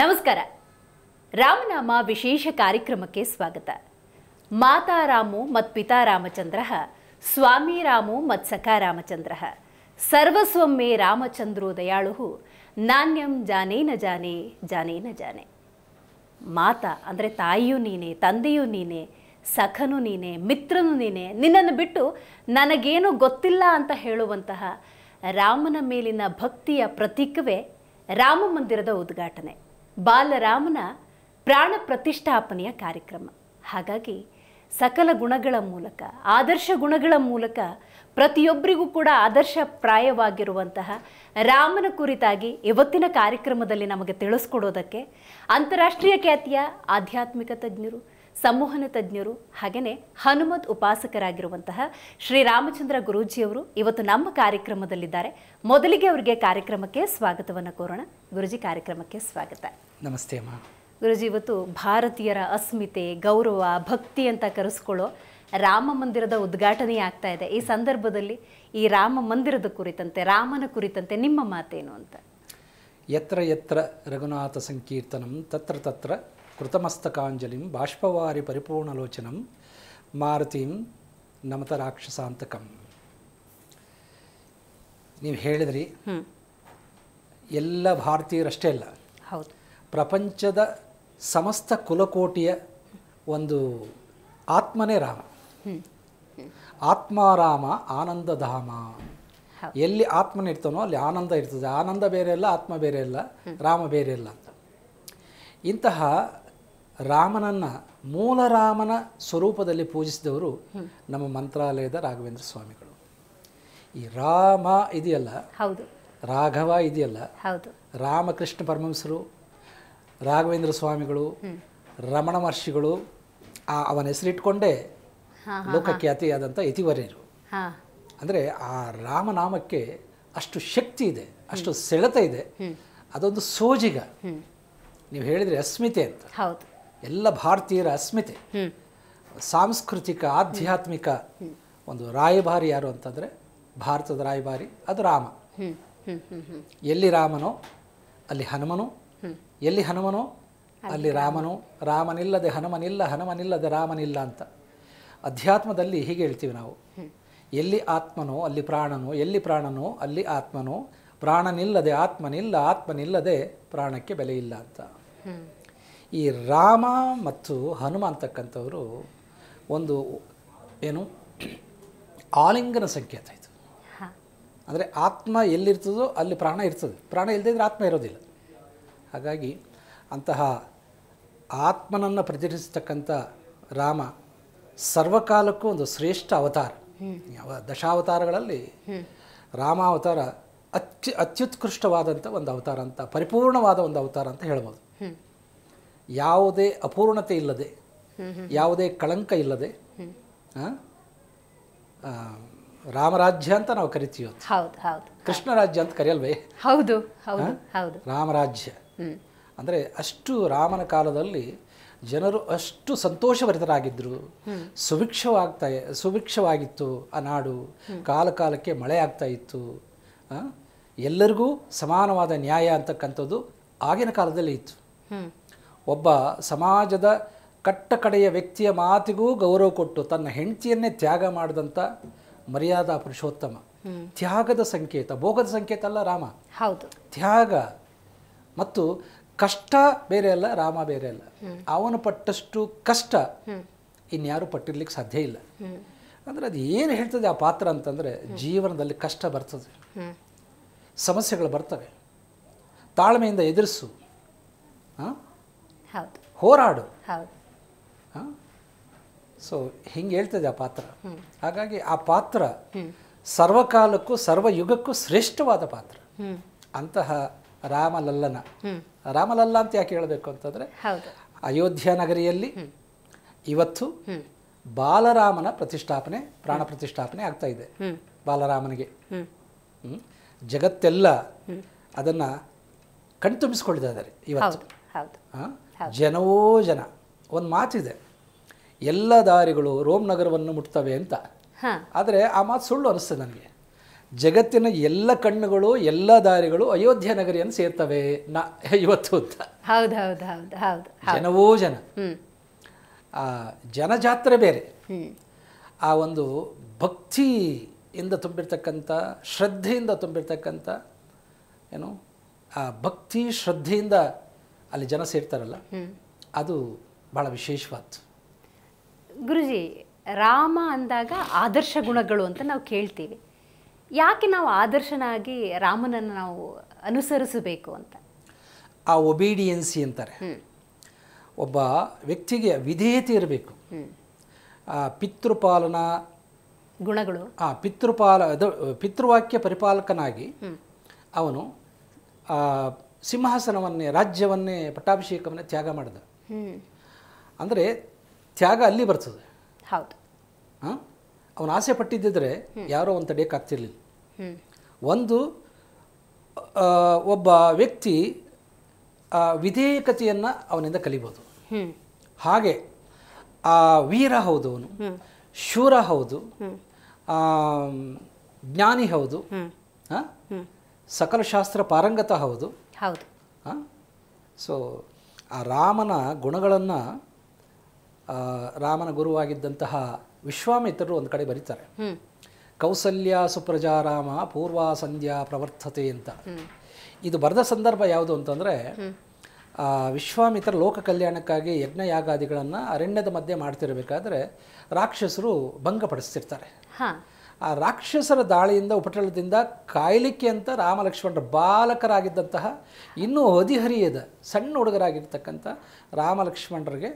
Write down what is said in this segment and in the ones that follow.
ನಮಸ್ಕಾರ ರಾಮನಾಮ ವಿಶೇಷ ಕಾರ್ಯಕ್ರಮಕ್ಕೆ ಸ್ವಾಗತ ಮಾತಾ ಮತ್ ಪಿತಾ ರಾಮಚಂದ್ರ ಸ್ವಾಮಿ ರಾಮು ಮತ್ ಸಖಾ ರಾಮಚಂದ್ರ ಸರ್ವಸ್ವಮ್ಮೆ ರಾಮಚಂದ್ರೋ ದಯಾಳು ನಾಣ್ಯಂ ಜಾನೇನ ನ ಜಾನೆ ಜಾನೇ ನ ಜಾನೆ ಮಾತಾ ಅಂದರೆ ತಾಯಿಯೂ ನೀನೆ ತಂದೆಯೂ ನೀನೆ ಸಖನು ನೀನೆ ಮಿತ್ರನು ನೀನೆ ನಿನ್ನನ್ನು ಬಿಟ್ಟು ನನಗೇನು ಗೊತ್ತಿಲ್ಲ ಅಂತ ಹೇಳುವಂತಹ ರಾಮನ ಮೇಲಿನ ಭಕ್ತಿಯ ಪ್ರತೀಕವೇ ರಾಮ ಮಂದಿರದ ಉದ್ಘಾಟನೆ ಬಾಲರಾಮನ ಪ್ರಾಣ ಪ್ರತಿಷ್ಠಾಪನೆಯ ಕಾರ್ಯಕ್ರಮ ಹಾಗಾಗಿ ಸಕಲ ಗುಣಗಳ ಮೂಲಕ ಆದರ್ಶ ಗುಣಗಳ ಮೂಲಕ ಪ್ರತಿಯೊಬ್ಬರಿಗೂ ಕೂಡ ಆದರ್ಶ ಪ್ರಾಯವಾಗಿರುವಂತಹ ರಾಮನ ಕುರಿತಾಗಿ ಇವತ್ತಿನ ಕಾರ್ಯಕ್ರಮದಲ್ಲಿ ನಮಗೆ ತಿಳಿಸ್ಕೊಡೋದಕ್ಕೆ ಅಂತಾರಾಷ್ಟ್ರೀಯ ಖ್ಯಾತಿಯ ಆಧ್ಯಾತ್ಮಿಕ ತಜ್ಞರು ಸಂವಹನ ತಜ್ಞರು ಹಾಗೆಯೇ ಹನುಮದ್ ಉಪಾಸಕರಾಗಿರುವಂತಹ ಶ್ರೀರಾಮಚಂದ್ರ ಗುರೂಜಿಯವರು ಇವತ್ತು ನಮ್ಮ ಕಾರ್ಯಕ್ರಮದಲ್ಲಿದ್ದಾರೆ ಮೊದಲಿಗೆ ಅವರಿಗೆ ಕಾರ್ಯಕ್ರಮಕ್ಕೆ ಸ್ವಾಗತವನ್ನು ಕೋರೋಣ ಗುರುಜಿ ಕಾರ್ಯಕ್ರಮಕ್ಕೆ ಸ್ವಾಗತ ನಮಸ್ತೆ ಅಮ್ಮ ಗುರುಜಿ ಇವತ್ತು ಭಾರತೀಯರ ಅಸ್ಮಿತೆ ಗೌರವ ಭಕ್ತಿ ಅಂತ ಕರೆಸ್ಕೊಳ್ಳೋ ರಾಮ ಮಂದಿರದ ಉದ್ಘಾಟನೆ ಆಗ್ತಾ ಇದೆ ಈ ಸಂದರ್ಭದಲ್ಲಿ ಈ ರಾಮ ಮಂದಿರದ ಕುರಿತಂತೆ ರಾಮನ ಕುರಿತಂತೆ ನಿಮ್ಮ ಮಾತೇನು ಅಂತ ಎತ್ರ ಎತ್ರ ರಘುನಾಥ ಸಂಕೀರ್ತನಂ ತತ್ರ ತತ್ರ ಕೃತಮಸ್ತಕಾಂಜಲಿಂ ಬಾಷ್ಪವಾರಿ ಪರಿಪೂರ್ಣಲೋಚನಂ ಮಾರುತಿಂ ನಮತ ರಾಕ್ಷಸಾಂತಕಂ ನೀವು ಹೇಳಿದ್ರಿ ಎಲ್ಲ ಭಾರತೀಯರಷ್ಟೇ ಅಲ್ಲ ಹೌದು ಪ್ರಪಂಚದ ಸಮಸ್ತ ಕುಲಕೋಟಿಯ ಒಂದು ಆತ್ಮನೇ ರಾಮ ಆತ್ಮಾರಾಮ ಆನಂದಧಾಮ ಎಲ್ಲಿ ಆತ್ಮನ ಇರ್ತಾನೋ ಅಲ್ಲಿ ಆನಂದ ಇರ್ತದೆ ಆನಂದ ಬೇರೆ ಇಲ್ಲ ಆತ್ಮ ಬೇರೆ ಇಲ್ಲ ರಾಮ ಬೇರೆ ಇಲ್ಲ ಅಂತ ಇಂತಹ ರಾಮನನ್ನ ಮೂಲ ರಾಮನ ಸ್ವರೂಪದಲ್ಲಿ ಪೂಜಿಸಿದವರು ನಮ್ಮ ಮಂತ್ರಾಲಯದ ರಾಘವೇಂದ್ರ ಸ್ವಾಮಿಗಳು ಈ ರಾಮ ಇದೆಯಲ್ಲ ಹೌದು ರಾಘವ ಇದೆಯಲ್ಲ ಹೌದು ರಾಮಕೃಷ್ಣ ಪರಮಹಂಸರು ರಾಘವೇಂದ್ರ ಸ್ವಾಮಿಗಳು ರಮಣ ಮಹರ್ಷಿಗಳು ಆ ಅವನ ಹೆಸರಿಟ್ಕೊಂಡೇ ಲೋಕಖ್ಯಾತಿಯಾದಂಥ ಯತಿವರ್ಯರು ಅಂದರೆ ಆ ರಾಮನಾಮಕ್ಕೆ ಅಷ್ಟು ಶಕ್ತಿ ಇದೆ ಅಷ್ಟು ಸೆಳೆತ ಇದೆ ಅದೊಂದು ಸೋಜಿಗ ನೀವು ಹೇಳಿದರೆ ಅಸ್ಮಿತೆ ಅಂತ ಹೌದು ಎಲ್ಲ ಭಾರತೀಯರ ಅಸ್ಮಿತೆ ಸಾಂಸ್ಕೃತಿಕ ಆಧ್ಯಾತ್ಮಿಕ ಒಂದು ರಾಯಭಾರಿ ಯಾರು ಅಂತಂದರೆ ಭಾರತದ ರಾಯಭಾರಿ ಅದು ರಾಮ ಎಲ್ಲಿ ರಾಮನೋ ಅಲ್ಲಿ ಹನುಮನು ಎಲ್ಲಿ ಹನುಮನೋ ಅಲ್ಲಿ ರಾಮನು ರಾಮನಿಲ್ಲದೆ ಹನುಮನಿಲ್ಲ ಹನುಮನಿಲ್ಲದೆ ರಾಮನಿಲ್ಲ ಅಂತ ಅಧ್ಯಾತ್ಮದಲ್ಲಿ ಹೀಗೆ ಹೇಳ್ತೀವಿ ನಾವು ಎಲ್ಲಿ ಆತ್ಮನೋ ಅಲ್ಲಿ ಪ್ರಾಣನೋ ಎಲ್ಲಿ ಪ್ರಾಣನೋ ಅಲ್ಲಿ ಆತ್ಮನೋ ಪ್ರಾಣನಿಲ್ಲದೆ ಆತ್ಮನಿಲ್ಲ ಆತ್ಮನಿಲ್ಲದೆ ಪ್ರಾಣಕ್ಕೆ ಬೆಲೆಯಿಲ್ಲ ಅಂತ ಈ ರಾಮ ಮತ್ತು ಹನುಮ ಅಂತಕ್ಕಂಥವರು ಒಂದು ಏನು ಆಲಿಂಗನ ಸಂಕೇತ ಇದು ಅಂದರೆ ಆತ್ಮ ಎಲ್ಲಿರ್ತದೋ ಅಲ್ಲಿ ಪ್ರಾಣ ಇರ್ತದೆ ಪ್ರಾಣ ಇಲ್ಲದೇ ಆತ್ಮ ಇರೋದಿಲ್ಲ ಹಾಗಾಗಿ ಅಂತಹ ಆತ್ಮನನ್ನು ಪ್ರತಿನಿಧಿಸ್ತಕ್ಕಂಥ ರಾಮ ಸರ್ವಕಾಲಕ್ಕೂ ಒಂದು ಶ್ರೇಷ್ಠ ಅವತಾರ ಯಾವ ದಶಾವತಾರಗಳಲ್ಲಿ ರಾಮಾವತಾರ ಅತ್ಯ ಅತ್ಯುತ್ಕೃಷ್ಟವಾದಂಥ ಒಂದು ಅವತಾರ ಅಂತ ಪರಿಪೂರ್ಣವಾದ ಒಂದು ಅವತಾರ ಅಂತ ಹೇಳ್ಬೋದು ಯಾವುದೇ ಅಪೂರ್ಣತೆ ಇಲ್ಲದೆ ಯಾವುದೇ ಕಳಂಕ ಇಲ್ಲದೆ ರಾಮರಾಜ್ಯ ಅಂತ ನಾವು ಕರಿತೀವಿ ಹೌದು ಕೃಷ್ಣ ರಾಜ್ಯ ಅಂತ ಕರೆಯಲ್ವೇ ಹೌದು ಹೌದು ರಾಮರಾಜ್ಯ ಅಂದರೆ ಅಷ್ಟು ರಾಮನ ಕಾಲದಲ್ಲಿ ಜನರು ಅಷ್ಟು ಸಂತೋಷಭರಿತರಾಗಿದ್ದರು ಸುಭಿಕ್ಷವಾಗ್ತಾ ಸುಭಿಕ್ಷವಾಗಿತ್ತು ಆ ನಾಡು ಕಾಲ ಕಾಲಕ್ಕೆ ಮಳೆ ಆಗ್ತಾ ಇತ್ತು ಎಲ್ಲರಿಗೂ ಸಮಾನವಾದ ನ್ಯಾಯ ಅಂತಕ್ಕಂಥದ್ದು ಆಗಿನ ಕಾಲದಲ್ಲಿ ಇತ್ತು ಒಬ್ಬ ಸಮಾಜದ ಕಟ್ಟಕಡೆಯ ವ್ಯಕ್ತಿಯ ಮಾತಿಗೂ ಗೌರವ ಕೊಟ್ಟು ತನ್ನ ಹೆಂಡತಿಯನ್ನೇ ತ್ಯಾಗ ಮಾಡಿದಂಥ ಮರ್ಯಾದಾ ಪುರುಷೋತ್ತಮ ತ್ಯಾಗದ ಸಂಕೇತ ಭೋಗದ ಸಂಕೇತ ಅಲ್ಲ ರಾಮ ಹೌದು ತ್ಯಾಗ ಮತ್ತು ಕಷ್ಟ ಬೇರೆ ಅಲ್ಲ ರಾಮ ಬೇರೆ ಅಲ್ಲ ಅವನು ಪಟ್ಟಷ್ಟು ಕಷ್ಟ ಇನ್ಯಾರು ಪಟ್ಟಿರ್ಲಿಕ್ಕೆ ಸಾಧ್ಯ ಇಲ್ಲ ಅಂದರೆ ಅದು ಏನು ಹೇಳ್ತದೆ ಆ ಪಾತ್ರ ಅಂತಂದರೆ ಜೀವನದಲ್ಲಿ ಕಷ್ಟ ಬರ್ತದೆ ಸಮಸ್ಯೆಗಳು ಬರ್ತವೆ ತಾಳ್ಮೆಯಿಂದ ಎದುರಿಸು ಹಾಂ ಹೋರಾಡು ಸೊ ಹಿಂಗೆ ಹೇಳ್ತದೆ ಆ ಪಾತ್ರ ಹಾಗಾಗಿ ಆ ಪಾತ್ರ ಸರ್ವಕಾಲಕ್ಕೂ ಸರ್ವಯುಗಕ್ಕೂ ಶ್ರೇಷ್ಠವಾದ ಪಾತ್ರ ಅಂತಹ ರಾಮಲಲ್ಲನ ರಾಮಲಲ್ಲ ಅಂತ ಯಾಕೆ ಹೇಳಬೇಕು ಅಂತಂದ್ರೆ ಅಯೋಧ್ಯ ನಗರಿಯಲ್ಲಿ ಇವತ್ತು ಬಾಲರಾಮನ ಪ್ರತಿಷ್ಠಾಪನೆ ಪ್ರಾಣ ಪ್ರತಿಷ್ಠಾಪನೆ ಆಗ್ತಾ ಇದೆ ಬಾಲರಾಮನಿಗೆ ಜಗತ್ತೆಲ್ಲ ಅದನ್ನ ಕಣ್ತುಂಬಿಸ್ಕೊಳ್ತಾ ಇದ್ದಾರೆ ಇವತ್ತು ಜನವೋ ಜನ ಒಂದು ಮಾತಿದೆ ಎಲ್ಲ ದಾರಿಗಳು ರೋಮ್ ನಗರವನ್ನು ಮುಟ್ತವೆ ಅಂತ ಆದರೆ ಆ ಮಾತು ಸುಳ್ಳು ಅನಿಸ್ತದೆ ನನಗೆ ಜಗತ್ತಿನ ಎಲ್ಲ ಕಣ್ಣುಗಳು ಎಲ್ಲ ದಾರಿಗಳು ಅಯೋಧ್ಯ ನಗರಿಯನ್ನು ಸೇರ್ತವೆ ಇವತ್ತು ಜನವೋ ಜನ ಆ ಜನಜಾತ್ರೆ ಬೇರೆ ಆ ಒಂದು ಭಕ್ತಿಯಿಂದ ತುಂಬಿರ್ತಕ್ಕಂಥ ಶ್ರದ್ಧೆಯಿಂದ ತುಂಬಿರ್ತಕ್ಕಂಥ ಏನು ಆ ಭಕ್ತಿ ಶ್ರದ್ಧೆಯಿಂದ ಅಲ್ಲಿ ಜನ ಸೇರ್ತಾರಲ್ಲ ಅದು ಬಹಳ ವಿಶೇಷವಾದ್ದು ಗುರುಜಿ ರಾಮ ಅಂದಾಗ ಆದರ್ಶ ಗುಣಗಳು ಅಂತ ನಾವು ಕೇಳ್ತೀವಿ ಯಾಕೆ ನಾವು ಆದರ್ಶನಾಗಿ ರಾಮನನ್ನು ನಾವು ಅನುಸರಿಸಬೇಕು ಅಂತ ಆ ಒಬಿಡಿಯನ್ಸಿ ಅಂತಾರೆ ಒಬ್ಬ ವ್ಯಕ್ತಿಗೆ ವಿಧೇಯತೆ ಇರಬೇಕು ಪಿತೃಪಾಲನ ಗುಣಗಳು ಆ ಪಿತೃಪಾಲ ಪಿತೃವಾಕ್ಯ ಪರಿಪಾಲಕನಾಗಿ ಅವನು ಸಿಂಹಾಸನವನ್ನೇ ರಾಜ್ಯವನ್ನೇ ಪಟ್ಟಾಭಿಷೇಕವನ್ನೇ ತ್ಯಾಗ ಮಾಡಿದ ಅಂದರೆ ತ್ಯಾಗ ಅಲ್ಲಿ ಬರ್ತದೆ ಹೌದು ಹಾಂ ಅವನು ಆಸೆ ಪಟ್ಟಿದ್ದಿದ್ರೆ ಯಾರೋ ಒಂದು ತಡೆಯೋಕ್ಕಾಗ್ತಿರ್ಲಿಲ್ಲ ಒಂದು ಒಬ್ಬ ವ್ಯಕ್ತಿ ವಿಧೇಯಕತೆಯನ್ನು ಅವನಿಂದ ಕಲಿಬೋದು ಹಾಗೆ ಆ ವೀರ ಹೌದು ಅವನು ಶೂರ ಹೌದು ಜ್ಞಾನಿ ಹೌದು ಹಾಂ ಸಕಲಶಾಸ್ತ್ರ ಪಾರಂಗತ ಹೌದು ಹೌದು ಸೊ ಆ ರಾಮನ ಗುಣಗಳನ್ನು ರಾಮನ ಗುರುವಾಗಿದ್ದಂತಹ ವಿಶ್ವಾಮಿತ್ರರು ಒಂದು ಕಡೆ ಬರೀತಾರೆ ಕೌಸಲ್ಯ ಸುಪ್ರಜಾ ರಾಮ ಪೂರ್ವ ಸಂಧ್ಯಾ ಪ್ರವರ್ತತೆ ಅಂತ ಇದು ಬರೆದ ಸಂದರ್ಭ ಯಾವುದು ಅಂತಂದರೆ ವಿಶ್ವಾಮಿತ್ರ ಲೋಕ ಕಲ್ಯಾಣಕ್ಕಾಗಿ ಯಜ್ಞ ಯಾಗಾದಿಗಳನ್ನು ಅರಣ್ಯದ ಮಧ್ಯೆ ಮಾಡ್ತಿರಬೇಕಾದ್ರೆ ರಾಕ್ಷಸರು ಭಂಗಪಡಿಸ್ತಿರ್ತಾರೆ ಆ ರಾಕ್ಷಸರ ದಾಳಿಯಿಂದ ಉಪಟಳದಿಂದ ಕಾಯಲಿಕ್ಕೆ ಅಂತ ರಾಮಲಕ್ಷ್ಮಣರ ಬಾಲಕರಾಗಿದ್ದಂತಹ ಇನ್ನೂ ಹದಿಹರಿಯದ ಸಣ್ಣ ಹುಡುಗರಾಗಿರ್ತಕ್ಕಂಥ ರಾಮಲಕ್ಷ್ಮಣರಿಗೆ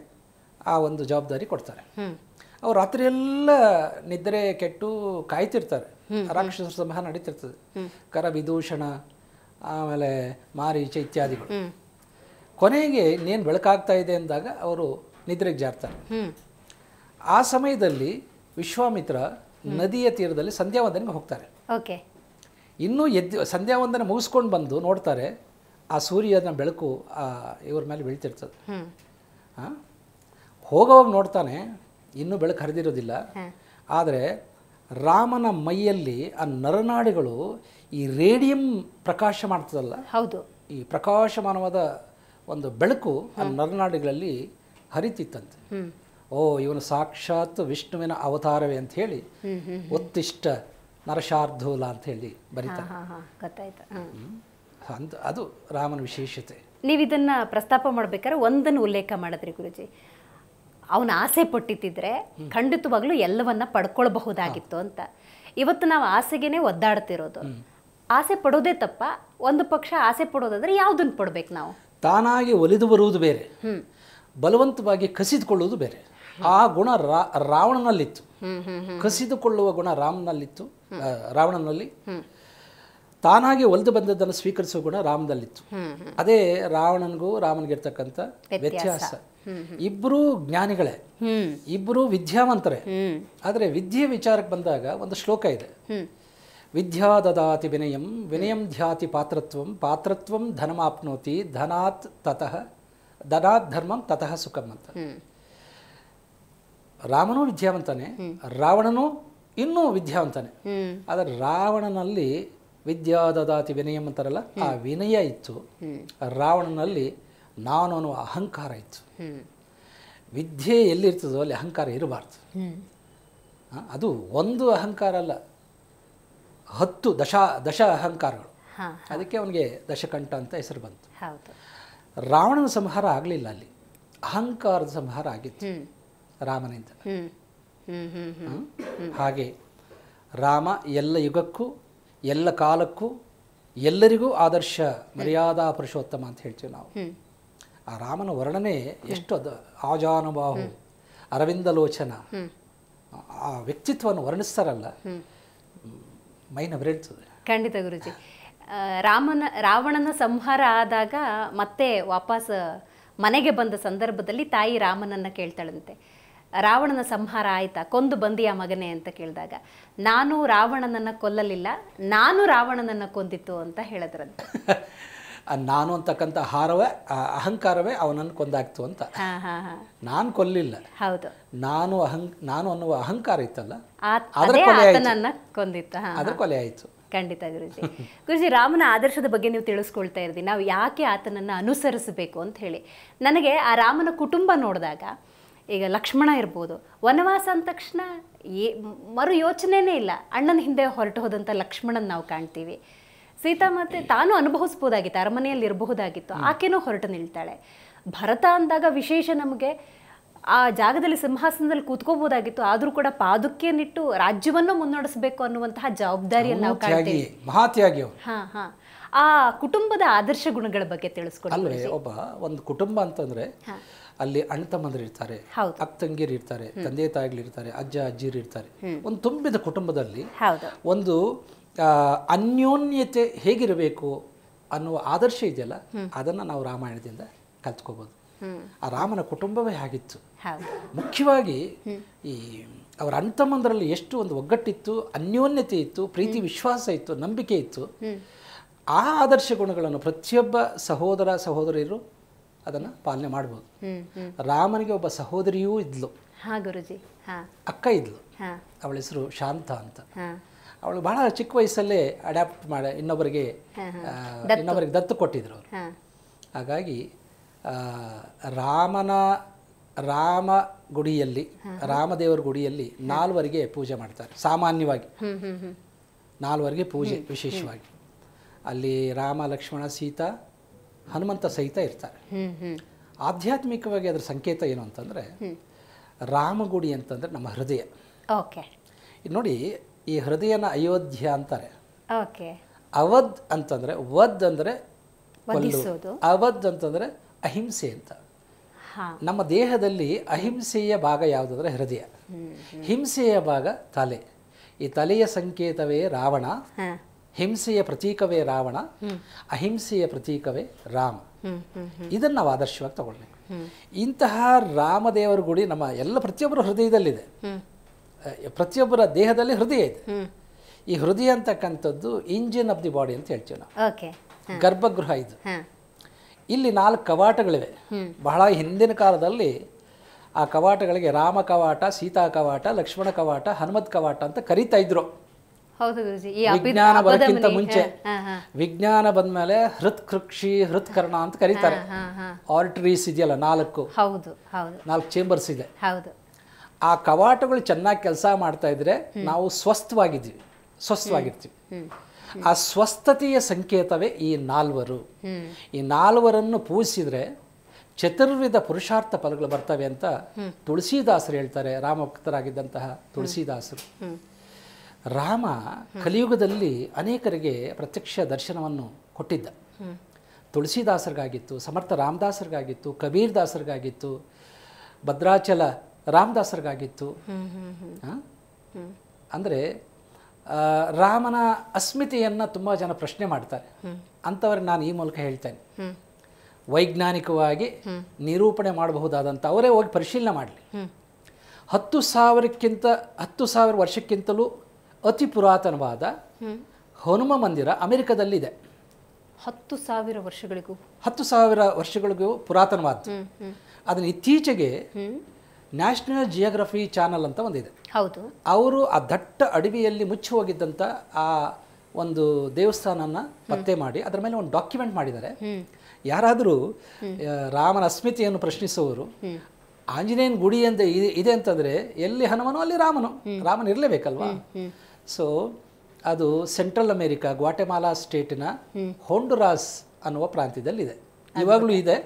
ಆ ಒಂದು ಜವಾಬ್ದಾರಿ ಕೊಡ್ತಾರೆ ಅವ್ರು ರಾತ್ರಿಯೆಲ್ಲ ನಿದ್ರೆ ಕೆಟ್ಟು ಕಾಯ್ತಿರ್ತಾರೆ ರಾಕ್ಷಸರ ಸಮಹ ನಡೀತಿರ್ತದೆ ಕರ ವಿದೂಷಣ ಆಮೇಲೆ ಮಾರೀಚ ಇತ್ಯಾದಿಗಳು ಕೊನೆಗೆ ಇನ್ನೇನು ಬೆಳಕಾಗ್ತಾ ಇದೆ ಅಂದಾಗ ಅವರು ನಿದ್ರೆಗೆ ಜಾರ್ತಾರೆ ಆ ಸಮಯದಲ್ಲಿ ವಿಶ್ವಾಮಿತ್ರ ನದಿಯ ತೀರದಲ್ಲಿ ಸಂಧ್ಯಾ ವಂದನೆಗೆ ಹೋಗ್ತಾರೆ ಓಕೆ ಇನ್ನೂ ಎದ್ದು ಸಂಧ್ಯಾ ಮುಗಿಸ್ಕೊಂಡು ಬಂದು ನೋಡ್ತಾರೆ ಆ ಸೂರ್ಯನ ಬೆಳಕು ಆ ಇವ್ರ ಮೇಲೆ ಬೀಳ್ತಿರ್ತದೆ ಹಾಂ ಹೋಗೋವಾಗ ನೋಡ್ತಾನೆ ಇನ್ನೂ ಬೆಳಕು ಹರಿದಿರೋದಿಲ್ಲ ಆದರೆ ರಾಮನ ಮೈಯಲ್ಲಿ ಆ ನರನಾಡಿಗಳು ಈ ರೇಡಿಯಂ ಪ್ರಕಾಶ ಮಾಡ್ತದಲ್ಲ ಹೌದು ಈ ಪ್ರಕಾಶಮಾನವಾದ ಒಂದು ಬೆಳಕು ಆ ನರನಾಡಿಗಳಲ್ಲಿ ಹರಿತಿತ್ತಂತೆ ಓ ಇವನು ಸಾಕ್ಷಾತ್ ವಿಷ್ಣುವಿನ ಅವತಾರವೇ ಅಂತ ಹೇಳಿ ಒತ್ತಿಷ್ಟ ನರಶಾರ್ಧೂಲ ಅಂತ ಹೇಳಿ ಬರೀತಾರೆ ಅಂತ ಅದು ರಾಮನ ವಿಶೇಷತೆ ನೀವು ಇದನ್ನ ಪ್ರಸ್ತಾಪ ಮಾಡ್ಬೇಕಾದ್ರೆ ಒಂದನ್ನು ಉಲ್ಲೇಖ ಮಾಡಿದ್ರಿ ಗುರುಜಿ ಅವನ ಆಸೆ ಪಟ್ಟಿದ್ದಿದ್ರೆ ಖಂಡಿತವಾಗ್ಲೂ ಎಲ್ಲವನ್ನ ಪಡ್ಕೊಳ್ಬಹುದಾಗಿತ್ತು ಅಂತ ಇವತ್ತು ನಾವು ಆಸೆಗೇನೆ ಒದ್ದಾಡ್ತಿರೋದು ಆಸೆ ಪಡೋದೇ ತಪ್ಪ ಒಂದು ಪಕ್ಷ ಆಸೆ ಪಡೋದಾದ್ರೆ ಯಾವ್ದನ್ನ ಪಡ್ಬೇಕು ನಾವು ತಾನಾಗಿ ಒಲಿದು ಬರುವುದು ಬೇರೆ ಬಲವಂತವಾಗಿ ಕಸಿದುಕೊಳ್ಳುವುದು ಬೇರೆ ಆ ಗುಣ ರಾವಣನಲ್ಲಿತ್ತು ಕಸಿದುಕೊಳ್ಳುವ ಗುಣ ರಾಮನಲ್ಲಿತ್ತು ರಾವಣನಲ್ಲಿ ತಾನಾಗಿ ಒಲಿದು ಬಂದದ್ದನ್ನು ಸ್ವೀಕರಿಸುವ ಗುಣ ರಾಮದಲ್ಲಿತ್ತು ಅದೇ ರಾವಣನಿಗೂ ರಾಮನಿಗಿರ್ತಕ್ಕಂಥ ವ್ಯತ್ಯಾಸ ಇಬ್ಬರೂ ಜ್ಞಾನಿಗಳೇ ಇಬ್ಬರೂ ವಿದ್ಯಾವಂತರೇ ಆದರೆ ವಿದ್ಯೆ ವಿಚಾರಕ್ಕೆ ಬಂದಾಗ ಒಂದು ಶ್ಲೋಕ ಇದೆ ವಿದ್ಯಾ ದದಾತಿ ವಿನಯಂ ವಿನಯಂ ಧ್ಯಾತಿ ಪಾತ್ರತ್ವಂ ಪಾತ್ರತ್ವಂ ಧನಮಾಪ್ನೋತಿ ಧನಾತ್ ತತಃ ಧನಾತ್ ಧರ್ಮಂ ತತಃ ಸುಖಂ ಅಂತ ರಾಮನೂ ವಿದ್ಯಾವಂತಾನೆ ರಾವಣನೂ ಇನ್ನೂ ವಿದ್ಯಾವಂತನೇ ಆದರೆ ರಾವಣನಲ್ಲಿ ವಿದ್ಯಾದಾತಿ ವಿನಯ ಅಂತಾರಲ್ಲ ಆ ವಿನಯ ಇತ್ತು ರಾವಣನಲ್ಲಿ ನಾನು ಅನ್ನುವ ಅಹಂಕಾರ ಇತ್ತು ವಿದ್ಯೆ ಎಲ್ಲಿರ್ತದೋ ಅಲ್ಲಿ ಅಹಂಕಾರ ಇರಬಾರ್ದು ಅದು ಒಂದು ಅಹಂಕಾರ ಅಲ್ಲ ಹತ್ತು ದಶ ದಶ ಅಹಂಕಾರಗಳು ಅದಕ್ಕೆ ಅವನಿಗೆ ದಶಕಂಠ ಅಂತ ಹೆಸರು ಬಂತು ರಾವಣನ ಸಂಹಾರ ಆಗಲಿಲ್ಲ ಅಲ್ಲಿ ಅಹಂಕಾರದ ಸಂಹಾರ ಆಗಿತ್ತು ರಾಮನಿಂದ ಹಾಗೆ ರಾಮ ಎಲ್ಲ ಯುಗಕ್ಕೂ ಎಲ್ಲ ಕಾಲಕ್ಕೂ ಎಲ್ಲರಿಗೂ ಆದರ್ಶ ಮರ್ಯಾದಾ ಪುರುಷೋತ್ತಮ ಅಂತ ಹೇಳ್ತೀವಿ ನಾವು ಆ ರಾಮನ ವರ್ಣನೆ ಎಷ್ಟು ಅದು ಆಜಾನುಬಾಹು ಅರವಿಂದ ಲೋಚನ ಆ ವ್ಯಕ್ತಿತ್ವವನ್ನು ವರ್ಣಿಸ್ತಾರಲ್ಲ ಮೈನ ಬೆರಳ್ತದೆ ಖಂಡಿತ ಗುರುಜಿ ರಾಮನ ರಾವಣನ ಸಂಹಾರ ಆದಾಗ ಮತ್ತೆ ವಾಪಸ್ ಮನೆಗೆ ಬಂದ ಸಂದರ್ಭದಲ್ಲಿ ತಾಯಿ ರಾಮನನ್ನ ಕೇಳ್ತಾಳಂತೆ ರಾವಣನ ಸಂಹಾರ ಆಯ್ತಾ ಕೊಂದು ಬಂದಿಯ ಮಗನೇ ಅಂತ ಕೇಳಿದಾಗ ನಾನು ರಾವಣನನ್ನು ಕೊಲ್ಲಲಿಲ್ಲ ನಾನು ರಾವಣನನ್ನು ಕೊಂದಿತ್ತು ಅಂತ ಹೇಳಿದ್ರಂತ ನಾನು ಅಂತಕ್ಕಂಥ ಹಾರವೇ ಅಹಂಕಾರವೇ ಅವನನ್ನು ಕೊಂದಾಕ್ತು ಅಂತ ನಾನು ಕೊಲ್ಲಿಲ್ಲ ಹೌದು ನಾನು ಅಹಂ ನಾನು ಅನ್ನುವ ಅಹಂಕಾರ ಇತ್ತಲ್ಲ ಕೊಂದಿತ್ತ ಅದ್ರ ಕೊಲೆ ಆಯಿತು ಖಂಡಿತ ಗುರುಜಿ ಗುರುಜಿ ರಾಮನ ಆದರ್ಶದ ಬಗ್ಗೆ ನೀವು ತಿಳಿಸ್ಕೊಳ್ತಾ ಇರ್ದಿ ನಾವು ಯಾಕೆ ಆತನನ್ನು ಅನುಸರಿಸಬೇಕು ಅಂತ ಹೇಳಿ ನನಗೆ ಆ ರಾಮನ ಕುಟುಂಬ ನೋಡಿದಾಗ ಈಗ ಲಕ್ಷ್ಮಣ ಇರ್ಬೋದು ವನವಾಸ ಅಂದ ತಕ್ಷಣ ಏ ಮರು ಯೋಚನೆನೇ ಇಲ್ಲ ಅಣ್ಣನ ಹಿಂದೆ ಹೊರಟು ಹೋದಂಥ ಲಕ್ಷ್ಮಣನ ನಾವು ಕಾಣ್ತೀವಿ ಸೀತಾ ಮತ್ತೆ ತಾನು ಅನುಭವಿಸ್ಬೋದಾಗಿತ್ತು ಅರಮನೆಯಲ್ಲಿ ಇರಬಹುದಾಗಿತ್ತು ಆಕೆನೂ ಹೊರಟು ನಿಲ್ತಾಳೆ ಭರತ ಅಂದಾಗ ವಿಶೇಷ ನಮಗೆ ಆ ಜಾಗದಲ್ಲಿ ಸಿಂಹಾಸನದಲ್ಲಿ ಕೂತ್ಕೋಬಹುದಾಗಿತ್ತು ಆದರೂ ಕೂಡ ಪಾದುಕೆಯನ್ನಿಟ್ಟು ರಾಜ್ಯವನ್ನು ಮುನ್ನಡೆಸಬೇಕು ಅನ್ನುವಂತಹ ಜವಾಬ್ದಾರಿಯನ್ನು ನಾವು ಕಾಣ್ತೀವಿ ಹಾ ಹಾ ಆ ಕುಟುಂಬದ ಆದರ್ಶ ಗುಣಗಳ ಬಗ್ಗೆ ತಿಳಿಸ್ಕೊಡ್ತೀವಿ ಒಬ್ಬ ಒಂದು ಕುಟುಂಬ ಅಂತಂದ್ರೆ ಅಲ್ಲಿ ಅಣ್ಣ ಇರ್ತಾರೆ ಅಕ್ಕ ಇರ್ತಾರೆ ತಂದೆ ಇರ್ತಾರೆ ಅಜ್ಜ ಅಜ್ಜಿರು ಇರ್ತಾರೆ ಒಂದು ತುಂಬಿದ ಕುಟುಂಬದಲ್ಲಿ ಒಂದು ಅನ್ಯೋನ್ಯತೆ ಹೇಗಿರಬೇಕು ಅನ್ನುವ ಆದರ್ಶ ಇದೆಯಲ್ಲ ಅದನ್ನ ನಾವು ರಾಮಾಯಣದಿಂದ ಕಲ್ತ್ಕೋಬೋದು ಆ ರಾಮನ ಕುಟುಂಬವೇ ಆಗಿತ್ತು ಮುಖ್ಯವಾಗಿ ಈ ಅವರ ಅಣ್ತಮ್ಮಂದರಲ್ಲಿ ಎಷ್ಟು ಒಂದು ಒಗ್ಗಟ್ಟಿತ್ತು ಅನ್ಯೋನ್ಯತೆ ಇತ್ತು ಪ್ರೀತಿ ವಿಶ್ವಾಸ ಇತ್ತು ನಂಬಿಕೆ ಇತ್ತು ಆ ಆದರ್ಶ ಗುಣಗಳನ್ನು ಪ್ರತಿಯೊಬ್ಬ ಸಹೋದರ ಸಹೋದರಿಯರು ಅದನ್ನು ಪಾಲನೆ ಮಾಡಬಹುದು ರಾಮನಿಗೆ ಒಬ್ಬ ಸಹೋದರಿಯೂ ಇದ್ಲು ಗುರುಜಿ ಅಕ್ಕ ಇದ್ಲು ಅವಳ ಹೆಸರು ಶಾಂತ ಅಂತ ಅವಳು ಬಹಳ ಚಿಕ್ಕ ವಯಸ್ಸಲ್ಲೇ ಅಡ್ಯಾಪ್ಟ್ ಮಾಡಿ ಇನ್ನೊಬ್ಬರಿಗೆ ಇನ್ನೊಬ್ಬರಿಗೆ ದತ್ತು ಕೊಟ್ಟಿದ್ರು ಅವರು ಹಾಗಾಗಿ ರಾಮನ ರಾಮ ಗುಡಿಯಲ್ಲಿ ರಾಮದೇವರ ಗುಡಿಯಲ್ಲಿ ನಾಲ್ವರಿಗೆ ಪೂಜೆ ಮಾಡ್ತಾರೆ ಸಾಮಾನ್ಯವಾಗಿ ನಾಲ್ವರಿಗೆ ಪೂಜೆ ವಿಶೇಷವಾಗಿ ಅಲ್ಲಿ ರಾಮ ಲಕ್ಷ್ಮಣ ಸೀತಾ ಹನುಮಂತ ಸಹಿತ ಇರ್ತಾರೆ ಆಧ್ಯಾತ್ಮಿಕವಾಗಿ ಅದರ ಸಂಕೇತ ಏನು ಅಂತಂದ್ರೆ ರಾಮಗುಡಿ ಅಂತಂದ್ರೆ ನಮ್ಮ ಹೃದಯ ಓಕೆ ನೋಡಿ ಈ ಹೃದಯನ ಅಯೋಧ್ಯ ಅಂತಾರೆ ಓಕೆ ಅವಧ್ ಅಂತಂದ್ರೆ ವದ್ ಅಂದರೆ ಅವಧ್ ಅಂತಂದ್ರೆ ಅಹಿಂಸೆ ಅಂತ ನಮ್ಮ ದೇಹದಲ್ಲಿ ಅಹಿಂಸೆಯ ಭಾಗ ಯಾವುದಂದ್ರೆ ಹೃದಯ ಹಿಂಸೆಯ ಭಾಗ ತಲೆ ಈ ತಲೆಯ ಸಂಕೇತವೇ ರಾವಣ ಹಿಂಸೆಯ ಪ್ರತೀಕವೇ ರಾವಣ ಅಹಿಂಸೆಯ ಪ್ರತೀಕವೇ ರಾಮ ಇದನ್ನು ನಾವು ಆದರ್ಶವಾಗಿ ತಗೊಳ್ಳಿ ಇಂತಹ ರಾಮದೇವರ ಗುಡಿ ನಮ್ಮ ಎಲ್ಲ ಪ್ರತಿಯೊಬ್ಬರ ಹೃದಯದಲ್ಲಿದೆ ಪ್ರತಿಯೊಬ್ಬರ ದೇಹದಲ್ಲಿ ಹೃದಯ ಇದೆ ಈ ಹೃದಯ ಅಂತಕ್ಕಂಥದ್ದು ಇಂಜಿನ್ ಆಫ್ ದಿ ಬಾಡಿ ಅಂತ ಹೇಳ್ತೀವಿ ನಾವು ಗರ್ಭಗೃಹ ಇದು ಇಲ್ಲಿ ನಾಲ್ಕು ಕವಾಟಗಳಿವೆ ಬಹಳ ಹಿಂದಿನ ಕಾಲದಲ್ಲಿ ಆ ಕವಾಟಗಳಿಗೆ ರಾಮ ಕವಾಟ ಸೀತಾ ಕವಾಟ ಲಕ್ಷ್ಮಣ ಕವಾಟ ಹನುಮತ್ ಕವಾಟ ಅಂತ ಕರೀತಾ ಇದ್ರು ಹೌದು ವಿಜ್ಞಾನ ಬರೋಕ್ಕಿಂತ ಮುಂಚೆ ವಿಜ್ಞಾನ ಬಂದ್ಮೇಲೆ ಹೃತ್ ಕೃಕ್ಷಿ ಹೃತ್ ಕರ್ಣ ಅಂತ ಕರೀತಾರೆ ಆರ್ಟರೀಸ್ ಇದೆಯಲ್ಲ ನಾಲ್ಕು ನಾಲ್ಕು ಚೇಂಬರ್ಸ್ ಇದೆ ಆ ಕವಾಟಗಳು ಚೆನ್ನಾಗಿ ಕೆಲಸ ಮಾಡ್ತಾ ಇದ್ರೆ ನಾವು ಸ್ವಸ್ಥವಾಗಿದ್ದೀವಿ ಸ್ವಸ್ಥವಾಗಿರ್ತೀವಿ ಆ ಸ್ವಸ್ಥತೆಯ ಸಂಕೇತವೇ ಈ ನಾಲ್ವರು ಈ ನಾಲ್ವರನ್ನು ಪೂಜಿಸಿದ್ರೆ ಚತುರ್ವಿಧ ಪುರುಷಾರ್ಥ ಫಲಗಳು ಬರ್ತವೆ ಅಂತ ತುಳಸಿದಾಸರು ಹೇಳ್ತಾರೆ ರಾಮಭಕ್ತರಾಗಿದ್ದಂತಹ ತುಳಸಿದಾಸರು ರಾಮ ಕಲಿಯುಗದಲ್ಲಿ ಅನೇಕರಿಗೆ ಪ್ರತ್ಯಕ್ಷ ದರ್ಶನವನ್ನು ಕೊಟ್ಟಿದ್ದ ತುಳಸಿದಾಸರಿಗಾಗಿತ್ತು ಸಮರ್ಥ ರಾಮದಾಸರಿಗಾಗಿತ್ತು ದಾಸರಿಗಾಗಿತ್ತು ಭದ್ರಾಚಲ ರಾಮದಾಸರಿಗಾಗಿತ್ತು ಅಂದರೆ ರಾಮನ ಅಸ್ಮಿತೆಯನ್ನು ತುಂಬ ಜನ ಪ್ರಶ್ನೆ ಮಾಡ್ತಾರೆ ಅಂಥವ್ರಿಗೆ ನಾನು ಈ ಮೂಲಕ ಹೇಳ್ತೇನೆ ವೈಜ್ಞಾನಿಕವಾಗಿ ನಿರೂಪಣೆ ಮಾಡಬಹುದಾದಂಥ ಅವರೇ ಹೋಗಿ ಪರಿಶೀಲನೆ ಮಾಡಲಿ ಹತ್ತು ಸಾವಿರಕ್ಕಿಂತ ಹತ್ತು ಸಾವಿರ ವರ್ಷಕ್ಕಿಂತಲೂ ಅತಿ ಪುರಾತನವಾದ ಹನುಮ ಮಂದಿರ ಅಮೆರಿಕದಲ್ಲಿದೆ ಹತ್ತು ಸಾವಿರ ವರ್ಷಗಳಿಗೂ ಹತ್ತು ಸಾವಿರ ವರ್ಷಗಳಿಗೂ ಪುರಾತನವಾದ ಅದನ್ನ ಇತ್ತೀಚೆಗೆ ನ್ಯಾಷನಲ್ ಜಿಯೋಗ್ರಫಿ ಚಾನಲ್ ಅಂತ ಒಂದಿದೆ ಹೌದು ಅವರು ಆ ದಟ್ಟ ಅಡವಿಯಲ್ಲಿ ಮುಚ್ಚಿ ಹೋಗಿದ್ದಂಥ ಆ ಒಂದು ದೇವಸ್ಥಾನನ ಪತ್ತೆ ಮಾಡಿ ಅದರ ಮೇಲೆ ಒಂದು ಡಾಕ್ಯುಮೆಂಟ್ ಮಾಡಿದ್ದಾರೆ ಯಾರಾದರೂ ರಾಮನ ಅಸ್ಮಿತೆಯನ್ನು ಪ್ರಶ್ನಿಸುವವರು ಆಂಜನೇಯನ ಗುಡಿ ಎಂದ ಇದೆ ಅಂತಂದ್ರೆ ಎಲ್ಲಿ ಹನುಮನು ಅಲ್ಲಿ ರಾಮನು ರಾಮನ್ ಇರಲೇಬೇಕಲ್ವಾ ಸೊ ಅದು ಸೆಂಟ್ರಲ್ ಅಮೇರಿಕಾ ಗ್ವಾಟೆಮಾಲಾ ಸ್ಟೇಟಿನ ಹೊಂಡುರಾಸ್ ಅನ್ನುವ ಪ್ರಾಂತ್ಯದಲ್ಲಿದೆ ಇವಾಗಲೂ ಇದೆ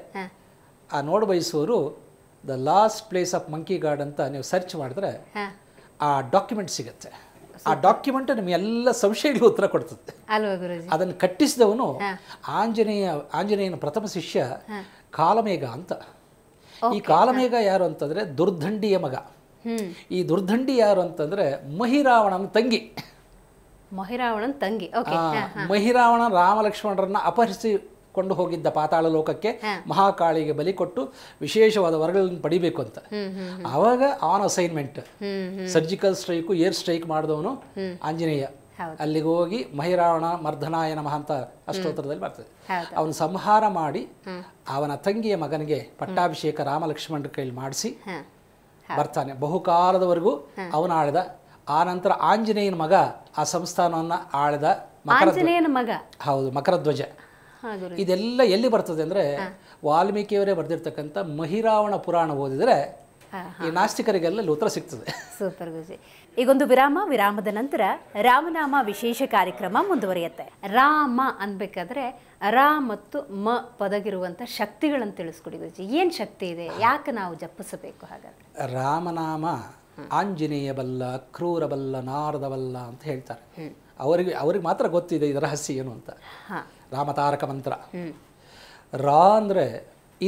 ಆ ಬಯಸುವರು the lost place of monkey god ಅಂತ ನೀವು ಸರ್ಚ್ ಮಾಡಿದ್ರೆ ಆ ಡಾಕ್ಯುಮೆಂಟ್ ಸಿಗುತ್ತೆ ಆ ಡಾಕ್ಯುಮೆಂಟ್ ನಿಮಗೆ ಎಲ್ಲ ಸಂಶಯಗಳಿಗೆ ಉತ್ತರ ಕೊಡ್ತದೆ ಅದನ್ನು ಕಟ್ಟಿಸಿದವನು ಆಂಜನೇಯ ಆಂಜನೇಯನ ಪ್ರಥಮ ಶಿಷ್ಯ ಕಾಲಮೇಘ ಅಂತ ಈ ಕಾಲಮೇಘ ಯಾರು ಅಂತಂದ್ರೆ ದುರ್ದಂಡಿಯ ಮಗ ಈ ದುರ್ದಂಡಿ ಯಾರು ಅಂತಂದ್ರೆ ಮಹಿರಾವಣನ ತಂಗಿ ಮಹಿರಾವಣನ ತಂಗಿ ಮಹಿರಾವಣ ರಾಮಲಕ್ಷ್ಮಣರನ್ನ ಕೊಂಡು ಹೋಗಿದ್ದ ಪಾತಾಳ ಲೋಕಕ್ಕೆ ಮಹಾಕಾಳಿಗೆ ಬಲಿ ಕೊಟ್ಟು ವಿಶೇಷವಾದ ವರಗಳನ್ನು ಪಡಿಬೇಕು ಅಂತ ಅವಾಗ on assignment surgical strike air strike ಮಾಡಿದವನು ಆಂಜನೇಯ ಅಲ್ಲಿಗೆ ಹೋಗಿ ಮಹಿರಾವಣ ಮರ್ಧನಾಯ ನಮಃ ಅಂತ ಅಷ್ಟೋತ್ತರದಲ್ಲಿ ಬರ್ತದೆ ಅವನು ಸಂಹಾರ ಮಾಡಿ ಅವನ ತಂಗಿಯ ಮಗನಿಗೆ ಪಟ್ಟಾಭಿಷೇಕ ಲಕ್ಷ್ಮಣ ಕೈಲಿ ಮಾಡಿಸಿ ಬರ್ತಾನೆ ಬಹುಕಾಲದವರೆಗೂ ಅವನ ಆಳಿದ ಆ ನಂತರ ಆಂಜನೇಯನ ಮಗ ಆ ಸಂಸ್ಥಾನವನ್ನ ಆಳಿದ ಆಂಜನೇಯನ ಮಗ ಹೌದು ಮಕರಧ್ವಜ ಇದೆಲ್ಲ ಎಲ್ಲಿ ಬರ್ತದೆ ಅಂದ್ರೆ ವಾಲ್ಮೀಕಿಯವರೇ ಬರೆದಿರ್ತಕ್ಕಂಥ ಮಹಿರಾವಣ ಪುರಾಣ ಓದಿದ್ರೆ ಈ ನಾಸ್ತಿಕರಿಗೆಲ್ಲ ಉತ್ತರ ಸಿಗ್ತದೆ ಸೂಪರ್ ಈಗೊಂದು ವಿರಾಮ ವಿರಾಮದ ನಂತರ ರಾಮನಾಮ ವಿಶೇಷ ಕಾರ್ಯಕ್ರಮ ಮುಂದುವರಿಯುತ್ತೆ ರಾಮ ಅನ್ಬೇಕಾದ್ರೆ ರಾ ಮತ್ತು ಮ ಪದಗಿರುವಂಥ ಶಕ್ತಿಗಳನ್ನು ತಿಳಿಸ್ಕೊಡಿ ಏನು ಶಕ್ತಿ ಇದೆ ಯಾಕೆ ನಾವು ಜಪಿಸಬೇಕು ಹಾಗಾದ್ರೆ ರಾಮನಾಮ ಆಂಜನೇಯ ಬಲ್ಲ ಕ್ರೂರ ಬಲ್ಲ ನಾರದ ಬಲ್ಲ ಅಂತ ಹೇಳ್ತಾರೆ ಅವರಿಗೆ ಅವ್ರಿಗೆ ಮಾತ್ರ ಗೊತ್ತಿದೆ ಇದರ ಹಸಿ ಏನು ಅಂತ ತಾರಕ ಮಂತ್ರ ರಾ ಅಂದ್ರೆ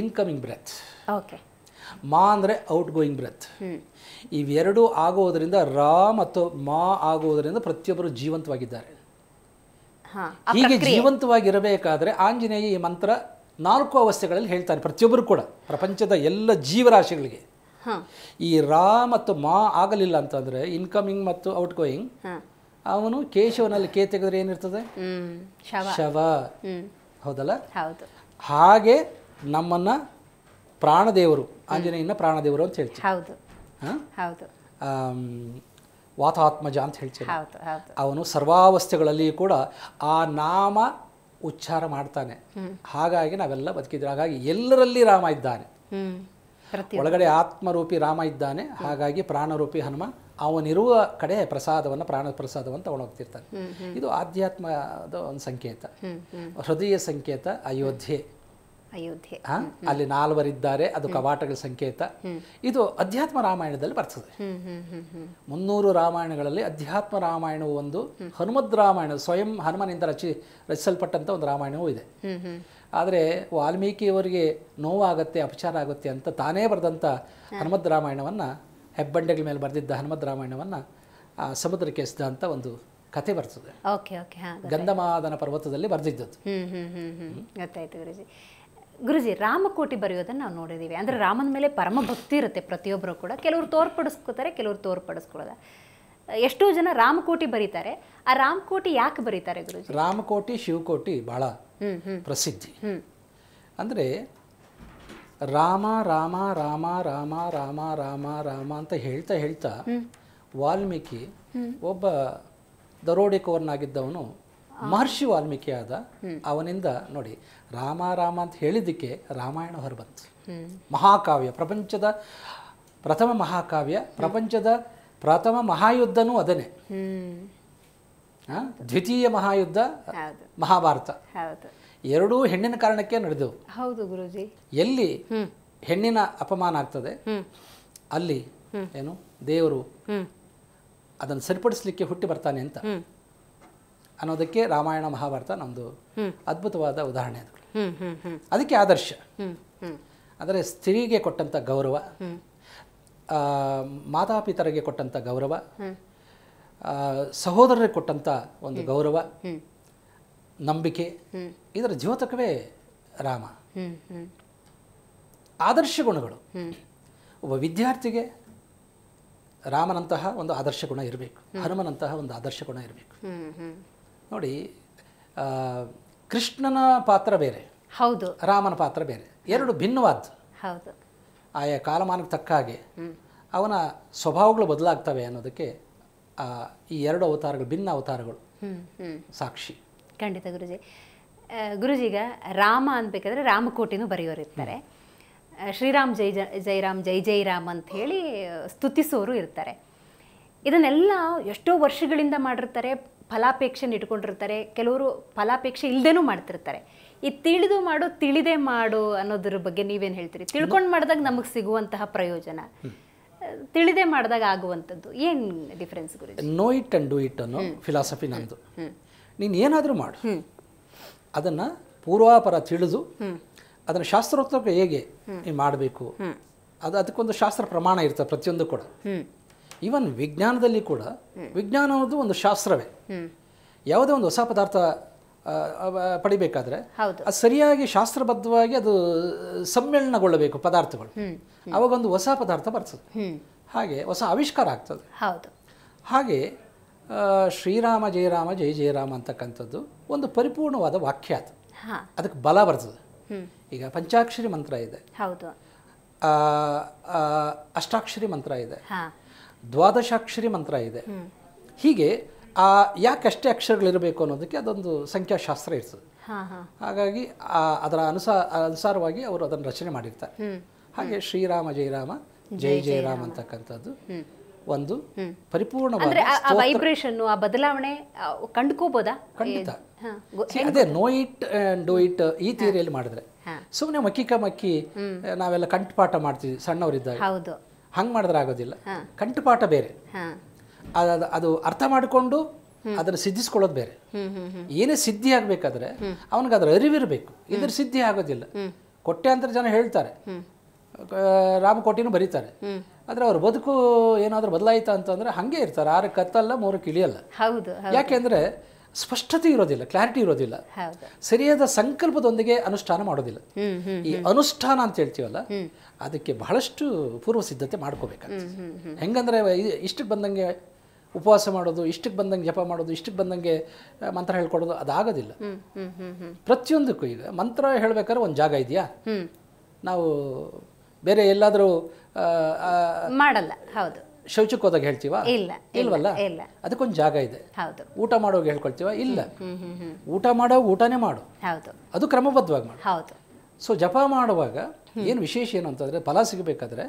ಇನ್ಕಮಿಂಗ್ ಬ್ರೆತ್ ಓಕೆ ಮಾ ಅಂದ್ರೆ ಔಟ್ ಗೋಯಿಂಗ್ ಬ್ರೆತ್ ಇವೆರಡೂ ಆಗುವುದರಿಂದ ರಾ ಮತ್ತು ಮಾ ಆಗುವುದರಿಂದ ಪ್ರತಿಯೊಬ್ಬರು ಜೀವಂತವಾಗಿದ್ದಾರೆ ಹೀಗೆ ಜೀವಂತವಾಗಿರಬೇಕಾದ್ರೆ ಆಂಜನೇಯ ಈ ಮಂತ್ರ ನಾಲ್ಕು ಅವಸ್ಥೆಗಳಲ್ಲಿ ಹೇಳ್ತಾನೆ ಪ್ರತಿಯೊಬ್ಬರು ಕೂಡ ಪ್ರಪಂಚದ ಎಲ್ಲ ಜೀವರಾಶಿಗಳಿಗೆ ಈ ರಾ ಮತ್ತು ಮಾ ಆಗಲಿಲ್ಲ ಅಂತಂದ್ರೆ ಇನ್ಕಮಿಂಗ್ ಮತ್ತು ಔಟ್ ಗೋಯಿಂಗ್ ಅವನು ಕೇಶವನಲ್ಲಿ ಕೇ ತೆಗೆದ್ರೆ ಏನಿರ್ತದೆ ಶವ ಹೌದಲ್ಲ ಹಾಗೆ ನಮ್ಮನ್ನ ಪ್ರಾಣದೇವರು ಆಂಜನೇಯನ ಪ್ರಾಣದೇವರು ಅಂತ ಹೇಳ್ತೀವಿ ಹೌದು ವಾತಾತ್ಮಜ ಅಂತ ಹೇಳ್ತೀವಿ ಅವನು ಸರ್ವಾವಸ್ಥೆಗಳಲ್ಲಿ ಕೂಡ ಆ ನಾಮ ಉಚ್ಚಾರ ಮಾಡ್ತಾನೆ ಹಾಗಾಗಿ ನಾವೆಲ್ಲ ಬದುಕಿದ್ರೆ ಹಾಗಾಗಿ ಎಲ್ಲರಲ್ಲಿ ರಾಮ ಇದ್ದಾನೆ ಒಳಗಡೆ ಆತ್ಮರೂಪಿ ರಾಮ ಇದ್ದಾನೆ ಹಾಗಾಗಿ ಪ್ರಾಣರೂಪಿ ಹನುಮ ಅವನಿರುವ ಕಡೆ ಪ್ರಸಾದವನ್ನು ಪ್ರಾಣ ಪ್ರಸಾದವನ್ನು ತಗೊಂಡು ಹೋಗ್ತಿರ್ತಾನೆ ಇದು ಆಧ್ಯಾತ್ಮದ ಒಂದು ಸಂಕೇತ ಹೃದಯ ಸಂಕೇತ ಅಯೋಧ್ಯೆ ಅಯೋಧ್ಯೆ ಅಲ್ಲಿ ನಾಲ್ವರಿದ್ದಾರೆ ಅದು ಕವಾಟಗಳ ಸಂಕೇತ ಇದು ಅಧ್ಯಾತ್ಮ ರಾಮಾಯಣದಲ್ಲಿ ಬರ್ತದೆ ಮುನ್ನೂರು ರಾಮಾಯಣಗಳಲ್ಲಿ ಅಧ್ಯಾತ್ಮ ರಾಮಾಯಣವು ಒಂದು ಹನುಮದ್ ರಾಮಾಯಣ ಸ್ವಯಂ ಹನುಮನಿಂದ ರಚಿ ರಚಿಸಲ್ಪಟ್ಟಂತ ಒಂದು ರಾಮಾಯಣವೂ ಇದೆ ಆದರೆ ವಾಲ್ಮೀಕಿಯವರಿಗೆ ನೋವಾಗುತ್ತೆ ಅಪಚಾರ ಆಗುತ್ತೆ ಅಂತ ತಾನೇ ಬರೆದಂತ ಹನುಮದ್ ರಾಮಾಯಣವನ್ನ ಹೆಬ್ಬಂಡೆಗಳ ಮೇಲೆ ಬರೆದಿದ್ದ ಹನುಮದ್ ರಾಮಾಯಣವನ್ನ ಸಮುದ್ರಕ್ಕೆ ಅಂತ ಒಂದು ಕತೆ ಬರ್ತದೆ ಗಂಧಮಾದನ ಪರ್ವತದಲ್ಲಿ ಬರೆದಿದ್ದದ್ದು ಗೊತ್ತಾಯ್ತು ಗುರುಜಿ ಗುರುಜಿ ರಾಮಕೋಟಿ ಬರೆಯೋದನ್ನು ನಾವು ನೋಡಿದ್ದೀವಿ ಅಂದರೆ ರಾಮನ ಮೇಲೆ ಪರಮ ಭಕ್ತಿ ಇರುತ್ತೆ ಪ್ರತಿಯೊಬ್ಬರು ಕೂಡ ಕೆಲವರು ತೋರ್ಪಡಿಸ್ಕೋತಾರೆ ಕೆಲವರು ತೋರ್ಪಡಿಸ್ಕೊಳ್ಳೋದ ಎಷ್ಟೋ ಜನ ರಾಮಕೋಟಿ ಬರೀತಾರೆ ಆ ರಾಮಕೋಟಿ ಯಾಕೆ ಬರೀತಾರೆ ಗುರುಜಿ ರಾಮಕೋಟಿ ಶಿವಕೋಟಿ ಬಹಳ ಪ್ರಸಿದ್ಧಿ ಅಂದರೆ ರಾಮ ರಾಮ ರಾಮ ರಾಮ ರಾಮ ರಾಮ ರಾಮ ಅಂತ ಹೇಳ್ತಾ ಹೇಳ್ತಾ ವಾಲ್ಮೀಕಿ ಒಬ್ಬ ದರೋಡೆಕೋರ್ನಾಗಿದ್ದವನು ಮಹರ್ಷಿ ವಾಲ್ಮೀಕಿ ಆದ ಅವನಿಂದ ನೋಡಿ ರಾಮ ರಾಮ ಅಂತ ಹೇಳಿದ್ದಕ್ಕೆ ರಾಮಾಯಣ ಹೊರಬಂತು ಮಹಾಕಾವ್ಯ ಪ್ರಪಂಚದ ಪ್ರಥಮ ಮಹಾಕಾವ್ಯ ಪ್ರಪಂಚದ ಪ್ರಥಮ ಮಹಾಯುದ್ಧನೂ ಅದನ್ನೇ ದ್ವಿತೀಯ ಮಹಾಯುದ್ಧ ಮಹಾಭಾರತ ಎರಡೂ ಹೆಣ್ಣಿನ ಕಾರಣಕ್ಕೆ ನಡೆದವು ಹೌದು ಗುರುಜಿ ಎಲ್ಲಿ ಹೆಣ್ಣಿನ ಅಪಮಾನ ಆಗ್ತದೆ ಅಲ್ಲಿ ಏನು ದೇವರು ಅದನ್ನು ಸರಿಪಡಿಸಲಿಕ್ಕೆ ಹುಟ್ಟಿ ಬರ್ತಾನೆ ಅಂತ ಅನ್ನೋದಕ್ಕೆ ರಾಮಾಯಣ ಮಹಾಭಾರತ ನಮ್ಮದು ಅದ್ಭುತವಾದ ಉದಾಹರಣೆ ಅದು ಅದಕ್ಕೆ ಆದರ್ಶ ಅಂದರೆ ಸ್ತ್ರೀಗೆ ಕೊಟ್ಟಂಥ ಗೌರವ ಮಾತಾಪಿತರಿಗೆ ಕೊಟ್ಟಂಥ ಗೌರವ ಸಹೋದರರಿಗೆ ಕೊಟ್ಟಂಥ ಒಂದು ಗೌರವ ನಂಬಿಕೆ ಇದರ ಜ್ಯೋತಕವೇ ರಾಮ ಆದರ್ಶ ಗುಣಗಳು ಒಬ್ಬ ವಿದ್ಯಾರ್ಥಿಗೆ ರಾಮನಂತಹ ಒಂದು ಆದರ್ಶ ಗುಣ ಇರಬೇಕು ಹನುಮನಂತಹ ಒಂದು ಆದರ್ಶ ಗುಣ ಇರಬೇಕು ನೋಡಿ ಕೃಷ್ಣನ ಪಾತ್ರ ಬೇರೆ ಹೌದು ರಾಮನ ಪಾತ್ರ ಬೇರೆ ಎರಡು ಭಿನ್ನವಾದ್ದು ಹೌದು ಆಯಾ ಕಾಲಮಾನಕ್ಕೆ ತಕ್ಕ ಹಾಗೆ ಅವನ ಸ್ವಭಾವಗಳು ಬದಲಾಗ್ತವೆ ಅನ್ನೋದಕ್ಕೆ ಈ ಎರಡು ಅವತಾರಗಳು ಭಿನ್ನ ಅವತಾರಗಳು ಸಾಕ್ಷಿ ಖಂಡಿತ ಗುರುಜಿ ಗುರುಜಿಗ ರಾಮ ಅನ್ಬೇಕಾದ್ರೆ ರಾಮಕೋಟಿನೂ ಬರೆಯೋರಿರ್ತಾರೆ ಶ್ರೀರಾಮ್ ಜೈ ಜೈರಾಮ್ ಜೈ ಜೈ ರಾಮ್ ಅಂತ ಹೇಳಿ ಸ್ತುತಿಸೋರು ಇರ್ತಾರೆ ಇದನ್ನೆಲ್ಲ ಎಷ್ಟೋ ವರ್ಷಗಳಿಂದ ಮಾಡಿರ್ತಾರೆ ಫಲಾಪೇಕ್ಷೆನ ಇಟ್ಕೊಂಡಿರ್ತಾರೆ ಕೆಲವರು ಫಲಾಪೇಕ್ಷೆ ಇಲ್ಲದೇನೂ ಮಾಡ್ತಿರ್ತಾರೆ ಈ ತಿಳಿದು ಮಾಡು ತಿಳಿದೆ ಮಾಡು ಅನ್ನೋದ್ರ ಬಗ್ಗೆ ನೀವೇನು ಹೇಳ್ತೀರಿ ತಿಳ್ಕೊಂಡು ಮಾಡಿದಾಗ ನಮಗೆ ಸಿಗುವಂತಹ ಪ್ರಯೋಜನ ತಿಳಿದೆ ಮಾಡಿದಾಗ ಆಗುವಂಥದ್ದು ಏನು difference Guruji know it and do it ಅನ್ನೋ ಫಿಲಾಸಫಿ ನಂದು ನೀನು ಏನಾದರೂ ಮಾಡು ಅದನ್ನು ಪೂರ್ವಾಪರ ತಿಳಿದು ಅದನ್ನು ಶಾಸ್ತ್ರೋತ್ತರ ಹೇಗೆ ನೀವು ಮಾಡಬೇಕು ಅದು ಅದಕ್ಕೊಂದು ಶಾಸ್ತ್ರ ಪ್ರಮಾಣ ಇರ್ತದೆ ಪ್ರತಿಯೊಂದು ಕೂಡ ಈವನ್ ವಿಜ್ಞಾನದಲ್ಲಿ ಕೂಡ ವಿಜ್ಞಾನ ಅನ್ನೋದು ಒಂದು ಶಾಸ್ತ್ರವೇ ಯಾವುದೇ ಒಂದು ಹೊಸ ಪದಾರ್ಥ ಪಡಿಬೇಕಾದ್ರೆ ಅದು ಸರಿಯಾಗಿ ಶಾಸ್ತ್ರಬದ್ಧವಾಗಿ ಅದು ಸಮ್ಮೇಳನಗೊಳ್ಳಬೇಕು ಪದಾರ್ಥಗಳು ಅವಾಗ ಒಂದು ಹೊಸ ಪದಾರ್ಥ ಬರ್ತದೆ ಹಾಗೆ ಹೊಸ ಆವಿಷ್ಕಾರ ಆಗ್ತದೆ ಹಾಗೆ ಶ್ರೀರಾಮ ಜಯರಾಮ ಜಯ ಜಯರಾಮ ಅಂತಕ್ಕಂಥದ್ದು ಒಂದು ಪರಿಪೂರ್ಣವಾದ ವಾಕ್ಯ ಅದು ಅದಕ್ಕೆ ಬಲ ಬರ್ತದೆ ಈಗ ಪಂಚಾಕ್ಷರಿ ಮಂತ್ರ ಇದೆ ಅಷ್ಟಾಕ್ಷರಿ ಮಂತ್ರ ಇದೆ ದ್ವಾದಶಾಕ್ಷರಿ ಮಂತ್ರ ಇದೆ ಹೀಗೆ ಆ ಅಷ್ಟೇ ಅಕ್ಷರಗಳಿರಬೇಕು ಅನ್ನೋದಕ್ಕೆ ಅದೊಂದು ಸಂಖ್ಯಾಶಾಸ್ತ್ರ ಇರ್ತದೆ ಹಾಗಾಗಿ ಅದರ ಅನುಸಾರ ಅನುಸಾರವಾಗಿ ಅವರು ಅದನ್ನು ರಚನೆ ಮಾಡಿರ್ತಾರೆ ಹಾಗೆ ಶ್ರೀರಾಮ ಜಯರಾಮ ಜೈ ಜಯರಾಮ ಅಂತಕ್ಕಂಥದ್ದು ಒಂದು ಪರಿಪೂರ್ಣವಾದ ವೈಬ್ರೇಷನ್ ಆ ಬದಲಾವಣೆ ಕಂಡುಕೋಬೋದಾ ಖಂಡಿತ ಅದೇ ನೋ ಇಟ್ ಡೂ ಇಟ್ ಈ ಥಿಯರಿಯಲ್ಲಿ ಮಾಡಿದ್ರೆ ಸುಮ್ಮನೆ ಮಕ್ಕಿ ನಾವೆಲ್ಲ ಕಂಠಪಾಠ ಮಾಡ್ತೀವಿ ಸಣ್ಣವರಿದ್ದಾಗ ಹಂಗೆ ಮಾಡಿದ್ರೆ ಆಗೋದಿಲ್ಲ ಕಂಠಪಾಠ ಬೇರೆ ಅದು ಅದು ಅರ್ಥ ಮಾಡಿಕೊಂಡು ಅದನ್ನು ಸಿದ್ಧಿಸ್ಕೊಳ್ಳೋದು ಬೇರೆ ಏನೇ ಸಿದ್ಧಿ ಆಗಬೇಕಾದ್ರೆ ಅವನಿಗೆ ಅದರ ಅರಿವಿರಬೇಕು ಇದ್ರ ಸಿದ್ಧಿ ಆಗೋದಿಲ್ಲ ಅಂತ ಜನ ಹೇಳ್ತಾರೆ ರಾಮ ಕೋಟಿನೂ ಬರೀತಾರೆ ಆದರೆ ಅವ್ರ ಬದುಕು ಏನಾದರೂ ಬದಲಾಯಿತು ಅಂತಂದ್ರೆ ಹಾಗೆ ಇರ್ತಾರೆ ಆರು ಕತ್ತಲ್ಲ ಮೂರು ಕಿಳಿಯಲ್ಲ ಯಾಕೆಂದ್ರೆ ಸ್ಪಷ್ಟತೆ ಇರೋದಿಲ್ಲ ಕ್ಲಾರಿಟಿ ಇರೋದಿಲ್ಲ ಸರಿಯಾದ ಸಂಕಲ್ಪದೊಂದಿಗೆ ಅನುಷ್ಠಾನ ಮಾಡೋದಿಲ್ಲ ಈ ಅನುಷ್ಠಾನ ಅಂತ ಹೇಳ್ತೀವಲ್ಲ ಅದಕ್ಕೆ ಬಹಳಷ್ಟು ಪೂರ್ವ ಸಿದ್ಧತೆ ಮಾಡ್ಕೋಬೇಕಂತ ಹೆಂಗಂದ್ರೆ ಇಷ್ಟಕ್ಕೆ ಬಂದಂಗೆ ಉಪವಾಸ ಮಾಡೋದು ಇಷ್ಟಕ್ಕೆ ಬಂದಂಗೆ ಜಪ ಮಾಡೋದು ಇಷ್ಟಕ್ಕೆ ಬಂದಂಗೆ ಮಂತ್ರ ಹೇಳ್ಕೊಡೋದು ಅದಾಗೋದಿಲ್ಲ ಪ್ರತಿಯೊಂದಕ್ಕೂ ಈಗ ಮಂತ್ರ ಹೇಳಬೇಕಾದ್ರೆ ಒಂದು ಜಾಗ ಇದೆಯಾ ನಾವು ಬೇರೆ ಎಲ್ಲಾದರೂ ಮಾಡಲ್ಲ ಹೌದು ಶೌಚಕ್ಕೆ ಹೋದಾಗ ಹೇಳ್ತೀವ ಇಲ್ಲ ಇಲ್ವಲ್ಲ ಅದಕ್ಕೊಂದು ಜಾಗ ಇದೆ ಊಟ ಮಾಡೋ ಹೇಳ್ಕೊಳ್ತೀವ ಇಲ್ಲ ಊಟ ಮಾಡೋ ಊಟನೇ ಮಾಡು ಅದು ಕ್ರಮಬದ್ಧವಾಗಿ ಮಾಡು ಸೊ ಜಪ ಮಾಡುವಾಗ ಏನು ವಿಶೇಷ ಏನು ಅಂತಂದರೆ ಫಲ ಸಿಗಬೇಕಾದ್ರೆ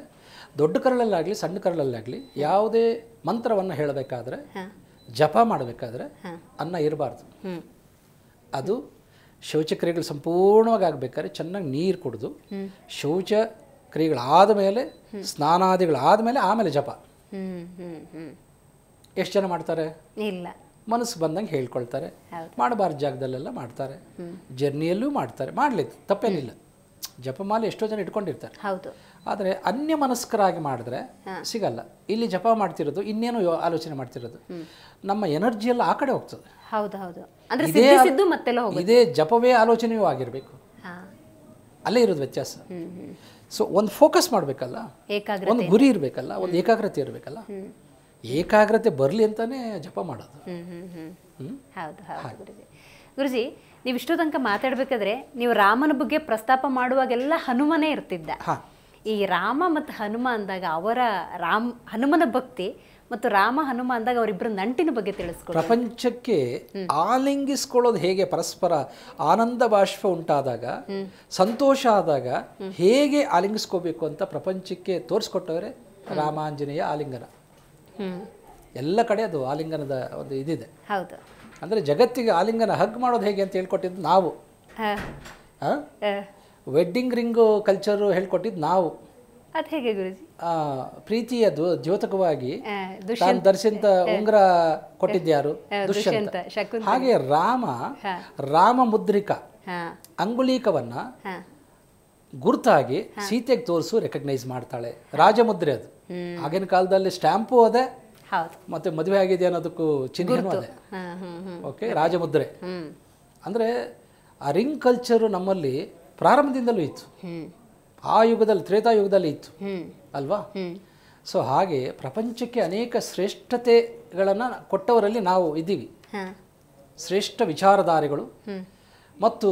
ದೊಡ್ಡ ಕರಳಲ್ಲಾಗಲಿ ಸಣ್ಣ ಕರಳಲ್ಲಾಗಲಿ ಯಾವುದೇ ಮಂತ್ರವನ್ನು ಹೇಳಬೇಕಾದ್ರೆ ಜಪ ಮಾಡಬೇಕಾದ್ರೆ ಅನ್ನ ಇರಬಾರ್ದು ಅದು ಶೌಚಕ್ರಿಯೆಗಳು ಸಂಪೂರ್ಣವಾಗಿ ಆಗಬೇಕಾದ್ರೆ ಚೆನ್ನಾಗಿ ನೀರು ಕುಡಿದು ಶೌಚ ಕ್ರಿಯೆಗಳಾದ ಮೇಲೆ ಸ್ನಾನಾದಿಗಳಾದ ಮೇಲೆ ಆಮೇಲೆ ಜಪ ಎಷ್ಟು ಜನ ಮಾಡ್ತಾರೆ ಇಲ್ಲ ಮನಸ್ಸು ಬಂದಂಗೆ ಹೇಳ್ಕೊಳ್ತಾರೆ ಮಾಡಬಾರ್ದು ಜಾಗದಲ್ಲೆಲ್ಲ ಮಾಡ್ತಾರೆ ಜರ್ನಿಯಲ್ಲೂ ಮಾಡ್ತಾರೆ ಮಾಡ್ಲಿಕ್ಕೆ ತಪ್ಪೇನಿಲ್ಲ ಜಪಮಾಲೆ ಎಷ್ಟೋ ಜನ ಇಟ್ಕೊಂಡಿರ್ತಾರೆ ಹೌದು ಆದರೆ ಅನ್ಯ ಮನಸ್ಕರಾಗಿ ಮಾಡಿದ್ರೆ ಸಿಗಲ್ಲ ಇಲ್ಲಿ ಜಪ ಮಾಡ್ತಿರೋದು ಇನ್ನೇನು ಆಲೋಚನೆ ಮಾಡ್ತಿರೋದು ನಮ್ಮ ಎನರ್ಜಿ ಎಲ್ಲ ಆ ಕಡೆ ಹೋಗ್ತದೆ ಇದೇ ಜಪವೇ ಆಲೋಚನೆಯೂ ಆಗಿರಬೇಕು ಅಲ್ಲೇ ಇರೋದು ವ್ಯತ್ಯಾಸ ಸೊ ಒಂದು ಫೋಕಸ್ ಮಾಡಬೇಕಲ್ಲ ಒಂದು ಗುರಿ ಇರಬೇಕಲ್ಲ ಒಂದು ಏಕಾಗ್ರತೆ ಇರಬೇಕಲ್ಲ ಏಕಾಗ್ರತೆ ಬರಲಿ ಅಂತಾನೆ ಜಪ ಮಾಡೋದು ಹೌದು ಗುರುಜಿ ನೀವು ಇಷ್ಟು ತನಕ ಮಾತಾಡ್ಬೇಕಾದ್ರೆ ನೀವು ರಾಮನ ಬಗ್ಗೆ ಪ್ರಸ್ತಾಪ ಮಾಡುವಾಗೆಲ್ಲ ಹನುಮನೇ ಇರ್ತಿದ್ದ ಈ ರಾಮ ಮತ್ತು ಹನುಮ ಅಂದಾಗ ಅವರ ರಾಮ್ ಹನುಮನ ಭಕ್ತಿ ಮತ್ತು ರಾಮ ಹನುಮ ಅಂದಾಗ ಅವರಿಬ್ಬರ ನಂಟಿನ ಬಗ್ಗೆ ತಿಳಿಸ್ಕೊ ಪ್ರಪಂಚಕ್ಕೆ ಆಲಿಂಗಿಸ್ಕೊಳ್ಳೋದು ಹೇಗೆ ಪರಸ್ಪರ ಆನಂದ ಬಾಷ್ಪ ಉಂಟಾದಾಗ ಸಂತೋಷ ಆದಾಗ ಹೇಗೆ ಆಲಿಂಗಿಸ್ಕೋಬೇಕು ಅಂತ ಪ್ರಪಂಚಕ್ಕೆ ತೋರಿಸ್ಕೊಟ್ಟವ್ರೆ ರಾಮಾಂಜನೇಯ ಆಲಿಂಗನ ಎಲ್ಲ ಕಡೆ ಅದು ಆಲಿಂಗನದ ಒಂದು ಇದಿದೆ ಹೌದು ಅಂದರೆ ಜಗತ್ತಿಗೆ ಆಲಿಂಗನ ಹಗ್ ಮಾಡೋದು ಹೇಗೆ ಅಂತ ಹೇಳ್ಕೊಟ್ಟಿದ್ದು ನಾವು ವೆಡ್ಡಿಂಗ್ ರಿಂಗು ಕಲ್ಚರು ಹೇಳ್ಕೊಟ್ಟಿದ್ದು ನಾವು ಅದು ಹೇಗೆ ಗುರುಜಿ ಪ್ರೀತಿಯ ದ್ಯೋತಕವಾಗಿ ತಾನು ಉಂಗ್ರ ಕೊಟ್ಟಿದ್ಯಾರು ದುಷ್ಯಂತ ಹಾಗೆ ರಾಮ ರಾಮ ಮುದ್ರಿಕ ಅಂಗುಲೀಕವನ್ನ ಗುರುತಾಗಿ ಸೀತೆಗೆ ತೋರಿಸು ರೆಕಗ್ನೈಸ್ ಮಾಡ್ತಾಳೆ ರಾಜಮುದ್ರೆ ಅದು ಆಗಿನ ಕಾಲದಲ್ಲಿ ಸ್ಟ್ಯಾಂಪು ಅದೇ ಮತ್ತೆ ಮದುವೆ ಆಗಿದೆ ಅನ್ನೋದಕ್ಕೂ ಚಿಹ್ನೆನೂ ಅದೇ ಓಕೆ ರಾಜಮುದ್ರೆ ಅಂದ್ರೆ ಆ ರಿಂಗ್ ಕಲ್ಚರ್ ನಮ್ಮಲ್ಲಿ ಪ್ರಾರಂಭದಿಂದಲೂ ಇತ್ತು ಆ ಯುಗದಲ್ಲಿ ತ್ರೇತಾ ಯುಗದಲ್ಲಿ ಇತ್ತು ಅಲ್ವಾ ಸೊ ಹಾಗೆ ಪ್ರಪಂಚಕ್ಕೆ ಅನೇಕ ಶ್ರೇಷ್ಠತೆಗಳನ್ನು ಕೊಟ್ಟವರಲ್ಲಿ ನಾವು ಇದ್ದೀವಿ ಶ್ರೇಷ್ಠ ವಿಚಾರಧಾರೆಗಳು ಮತ್ತು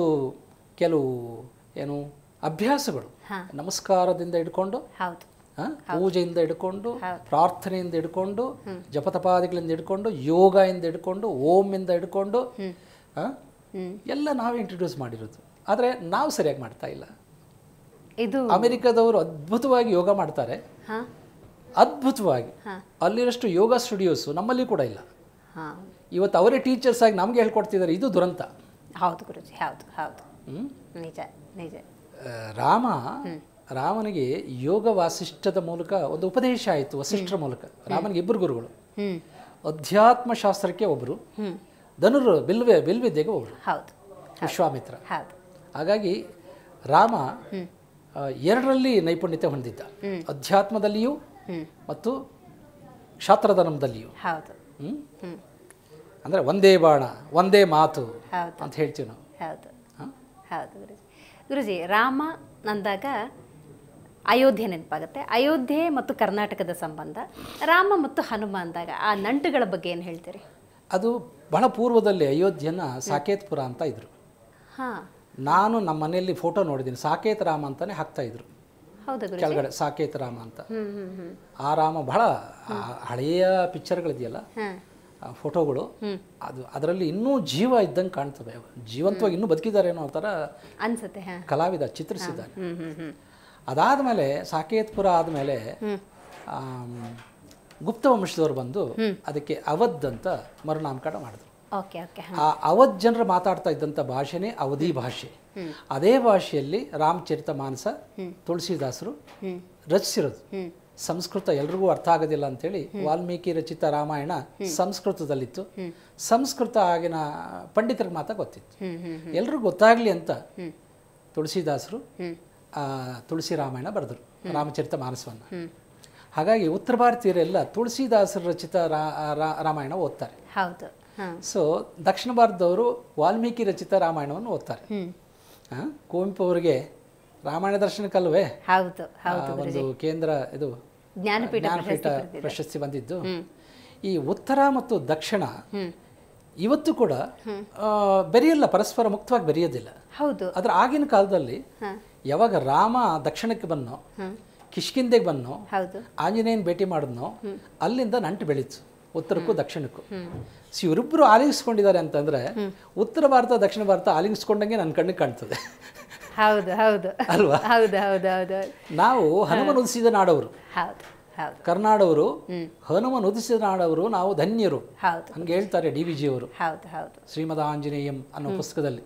ಕೆಲವು ಏನು ಅಭ್ಯಾಸಗಳು ನಮಸ್ಕಾರದಿಂದ ಇಟ್ಕೊಂಡು ಪೂಜೆಯಿಂದ ಹಿಡ್ಕೊಂಡು ಪ್ರಾರ್ಥನೆಯಿಂದ ಹಿಡ್ಕೊಂಡು ಜಪತಪಾದಿಗಳಿಂದ ಹಿಡ್ಕೊಂಡು ಯೋಗ ಇಂದ ಹಿಡ್ಕೊಂಡು ಓಮ್ ಇಂದ ಹಿಡ್ಕೊಂಡು ಎಲ್ಲ ನಾವು ಇಂಟ್ರೊಡ್ಯೂಸ್ ಮಾಡಿರೋದು ಆದರೆ ನಾವು ಸರಿಯಾಗಿ ಮಾಡ್ತಾ ಇಲ್ಲ ಇದು ಅಮೆರಿಕದವರು ಅದ್ಭುತವಾಗಿ ಯೋಗ ಮಾಡ್ತಾರೆ ಅದ್ಭುತವಾಗಿ ಅಲ್ಲಿರಷ್ಟು ಯೋಗ ಸ್ಟುಡಿಯೋಸು ನಮ್ಮಲ್ಲಿ ಕೂಡ ಇಲ್ಲ ಇವತ್ತು ಅವರೇ ಟೀಚರ್ಸ್ ಆಗಿ ನಮಗೆ ಹೇಳ್ಕೊಡ್ತಿದ್ದಾರೆ ಇದು ದುರಂತ ಹೌದು ಗುರುಜಿ ಹೌದು ಹೌದು ನಿಜ ನಿಜ ರಾಮ ರಾಮನಿಗೆ ಯೋಗ ವಾಸಿಷ್ಠದ ಮೂಲಕ ಒಂದು ಉಪದೇಶ ಆಯಿತು ವಸಿಷ್ಠರ ಮೂಲಕ ರಾಮನಿಗೆ ಇಬ್ಬರು ಗುರುಗಳು ಅಧ್ಯಾತ್ಮ ಶಾಸ್ತ್ರಕ್ಕೆ ಒಬ್ಬರು ಧನುರ್ ಬಿಲ್ವೆ ಬಿಲ್ವಿದ್ಯೆಗೆ ಒಬ್ಬರು ವಿಶ್ವಾಮಿತ್ರ ಹಾಗಾಗಿ ರಾಮ ಎರಡರಲ್ಲಿ ನೈಪುಣ್ಯತೆ ಹೊಂದಿದ್ದ ಅಧ್ಯಾತ್ಮದಲ್ಲಿಯೂ ಮತ್ತು ಕ್ಷಾತ್ರಧನದಲ್ಲಿಯೂ ಅಂದರೆ ಒಂದೇ ಬಾಣ ಒಂದೇ ಮಾತು ಅಂತ ಹೇಳ್ತೀವಿ ನಾವು ಹೌದು ಗುರುಜಿ ರಾಮ ಅಂದಾಗ ಅಯೋಧ್ಯೆ ನೆನಪಾಗುತ್ತೆ ಅಯೋಧ್ಯೆ ಮತ್ತು ಕರ್ನಾಟಕದ ಸಂಬಂಧ ರಾಮ ಮತ್ತು ಹನುಮ ಆ ನಂಟುಗಳ ಬಗ್ಗೆ ಏನು ಹೇಳ್ತೀರಿ ಅದು ಬಹಳ ಪೂರ್ವದಲ್ಲಿ ಅಯೋಧ್ಯೆನ ಸಾಕೇತ್ಪುರ ಅಂತ ಇದ್ರು ಹಾಂ ನಾನು ನಮ್ಮ ಮನೆಯಲ್ಲಿ ಫೋಟೋ ನೋಡಿದ್ದೀನಿ ಸಾಕೇತ್ ರಾಮ ಅಂತಾನೆ ಹಾಕ್ತಾ ಇದ್ರು ಕೆಳಗಡೆ ಸಾಕೇತ್ ರಾಮ ಅಂತ ಆ ರಾಮ ಬಹಳ ಹಳೆಯ ಪಿಕ್ಚರ್ಗಳಿದೆಯಲ್ಲ ಫೋಟೋಗಳು ಅದು ಅದರಲ್ಲಿ ಇನ್ನೂ ಜೀವ ಇದ್ದಂಗೆ ಕಾಣ್ತವೆ ಜೀವಂತವಾಗಿ ಇನ್ನೂ ಬದುಕಿದ್ದಾರೆ ಅನ್ನೋ ಥರ ಅನ್ಸುತ್ತೆ ಕಲಾವಿದ ಚಿತ್ರಿಸಿದ್ದಾನೆ ಅದಾದಮೇಲೆ ಸಾಕೇತ್ಪುರ ಆದಮೇಲೆ ಗುಪ್ತ ವಂಶದವ್ರು ಬಂದು ಅದಕ್ಕೆ ಅವಧ್ ಅಂತ ಮರುನಾಮಕರಣ ಮಾಡಿದ್ರು ಆ ಅವಧ್ ಜನರು ಮಾತಾಡ್ತಾ ಇದ್ದಂಥ ಭಾಷೆನೇ ಅವಧಿ ಭಾಷೆ ಅದೇ ಭಾಷೆಯಲ್ಲಿ ರಾಮಚರಿತ ಮಾನಸ ತುಳಸಿದಾಸರು ರಚಿಸಿರೋದು ಸಂಸ್ಕೃತ ಎಲ್ರಿಗೂ ಅರ್ಥ ಆಗೋದಿಲ್ಲ ಅಂತೇಳಿ ವಾಲ್ಮೀಕಿ ರಚಿತ ರಾಮಾಯಣ ಸಂಸ್ಕೃತದಲ್ಲಿತ್ತು ಸಂಸ್ಕೃತ ಆಗಿನ ಪಂಡಿತರಿಗೆ ಮಾತ್ರ ಗೊತ್ತಿತ್ತು ಎಲ್ರಿಗೂ ಗೊತ್ತಾಗ್ಲಿ ಅಂತ ತುಳಸಿದಾಸರು ತುಳಸಿ ರಾಮಾಯಣ ಬರೆದರು ರಾಮಚರಿತ ಮಾನಸವನ್ನು ಹಾಗಾಗಿ ಉತ್ತರ ಭಾರತೀಯರೆಲ್ಲ ತುಳಸಿದಾಸರ ರಚಿತ ರಾಮಾಯಣ ಓದ್ತಾರೆ ಹೌದು ಸೊ ದಕ್ಷಿಣ ಭಾರತದವರು ವಾಲ್ಮೀಕಿ ರಚಿತ ರಾಮಾಯಣವನ್ನು ಓದ್ತಾರೆ ಕುವೆಂಪು ಅವರಿಗೆ ರಾಮಾಯಣ ದರ್ಶನಕ್ಕಲ್ವೇ ಒಂದು ಕೇಂದ್ರ ಇದು ಜ್ಞಾನಪೀಠ ಪ್ರಶಸ್ತಿ ಬಂದಿದ್ದು ಈ ಉತ್ತರ ಮತ್ತು ದಕ್ಷಿಣ ಇವತ್ತು ಕೂಡ ಬೆರೆಯಲ್ಲ ಪರಸ್ಪರ ಮುಕ್ತವಾಗಿ ಬೆರೆಯೋದಿಲ್ಲ ಹೌದು ಅದರ ಆಗಿನ ಕಾಲದಲ್ಲಿ ಯಾವಾಗ ರಾಮ ದಕ್ಷಿಣಕ್ಕೆ ಬಂದ್ನೋ ಕಿಷ್ಕಿಂದೆಗೆ ಬಂದ್ನೋ ಆಂಜನೇಯನ ಭೇಟಿ ಮಾಡಿದ್ನೋ ಅಲ್ಲಿಂದ ನಂಟು ಬೆಳೀತು ಉತ್ತರಕ್ಕೂ ದಕ್ಷಿಣಕ್ಕೂ ಸೊ ಇವರಿಬ್ಬರು ಆಲಿಂಗಿಸ್ಕೊಂಡಿದ್ದಾರೆ ಅಂತಂದ್ರೆ ಉತ್ತರ ಭಾರತ ದಕ್ಷಿಣ ಭಾರತ ಆಲಿಂಗಿಸ್ಕೊಂಡಂಗೆ ನನ್ನ ಕಣ್ಣಿಗೆ ಕಾಣ್ತದೆ ಹೌದು ಹೌದು ಅಲ್ವಾ ಹೌದು ಹೌದು ಹೌದು ನಾವು ಹನುಮನ್ ಉದಿಸಿದ ನಾಡವರು ಕರ್ನಾಡವರು ಹನುಮನ್ ಉದಿಸಿದ ನಾಡವರು ನಾವು ಧನ್ಯರು ಹಂಗೆ ಹೇಳ್ತಾರೆ ಡಿ ವಿ ಜಿ ಅವರು ಶ್ರೀಮದ ಆಂಜನೇಯಂ ಅನ್ನೋ ಪುಸ್ತಕದಲ್ಲಿ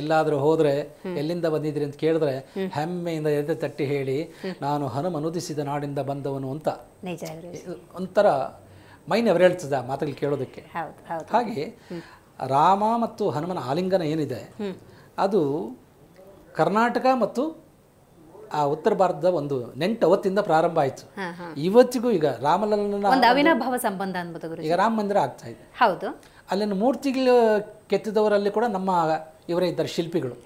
ಎಲ್ಲಾದರೂ ಹೋದರೆ ಎಲ್ಲಿಂದ ಬಂದಿದ್ರಿ ಅಂತ ಕೇಳಿದ್ರೆ ಹೆಮ್ಮೆಯಿಂದ ಎದೆ ತಟ್ಟಿ ಹೇಳಿ ನಾನು ಹನುಮನುದಿಸಿದ ನಾಡಿಂದ ಬಂದವನು ಅಂತ ಒಂಥರ ಮೈ ಹೇಳ್ತದೆ ಆ ಮಾತುಗಳು ಕೇಳೋದಕ್ಕೆ ಹಾಗೆ ರಾಮ ಮತ್ತು ಹನುಮನ ಆಲಿಂಗನ ಏನಿದೆ ಅದು ಕರ್ನಾಟಕ ಮತ್ತು ಆ ಉತ್ತರ ಭಾರತದ ಒಂದು ನೆಂಟು ಅವತ್ತಿಂದ ಪ್ರಾರಂಭ ಆಯಿತು ಇವತ್ತಿಗೂ ಈಗ ರಾಮಲಲ್ಲನ ಅವಿನಾಭಾವ ಸಂಬಂಧ ಅನ್ಬೋದು ಈಗ ರಾಮ ಮಂದಿರ ಆಗ್ತಾ ಇದೆ ಹೌದು ಅಲ್ಲಿನ ಮೂರ್ತಿಗಳು ಕೆತ್ತಿದವರಲ್ಲಿ ಕೂಡ ನಮ್ಮ ಇವರೇ ಇದ್ದಾರೆ ಶಿಲ್ಪಿಗಳು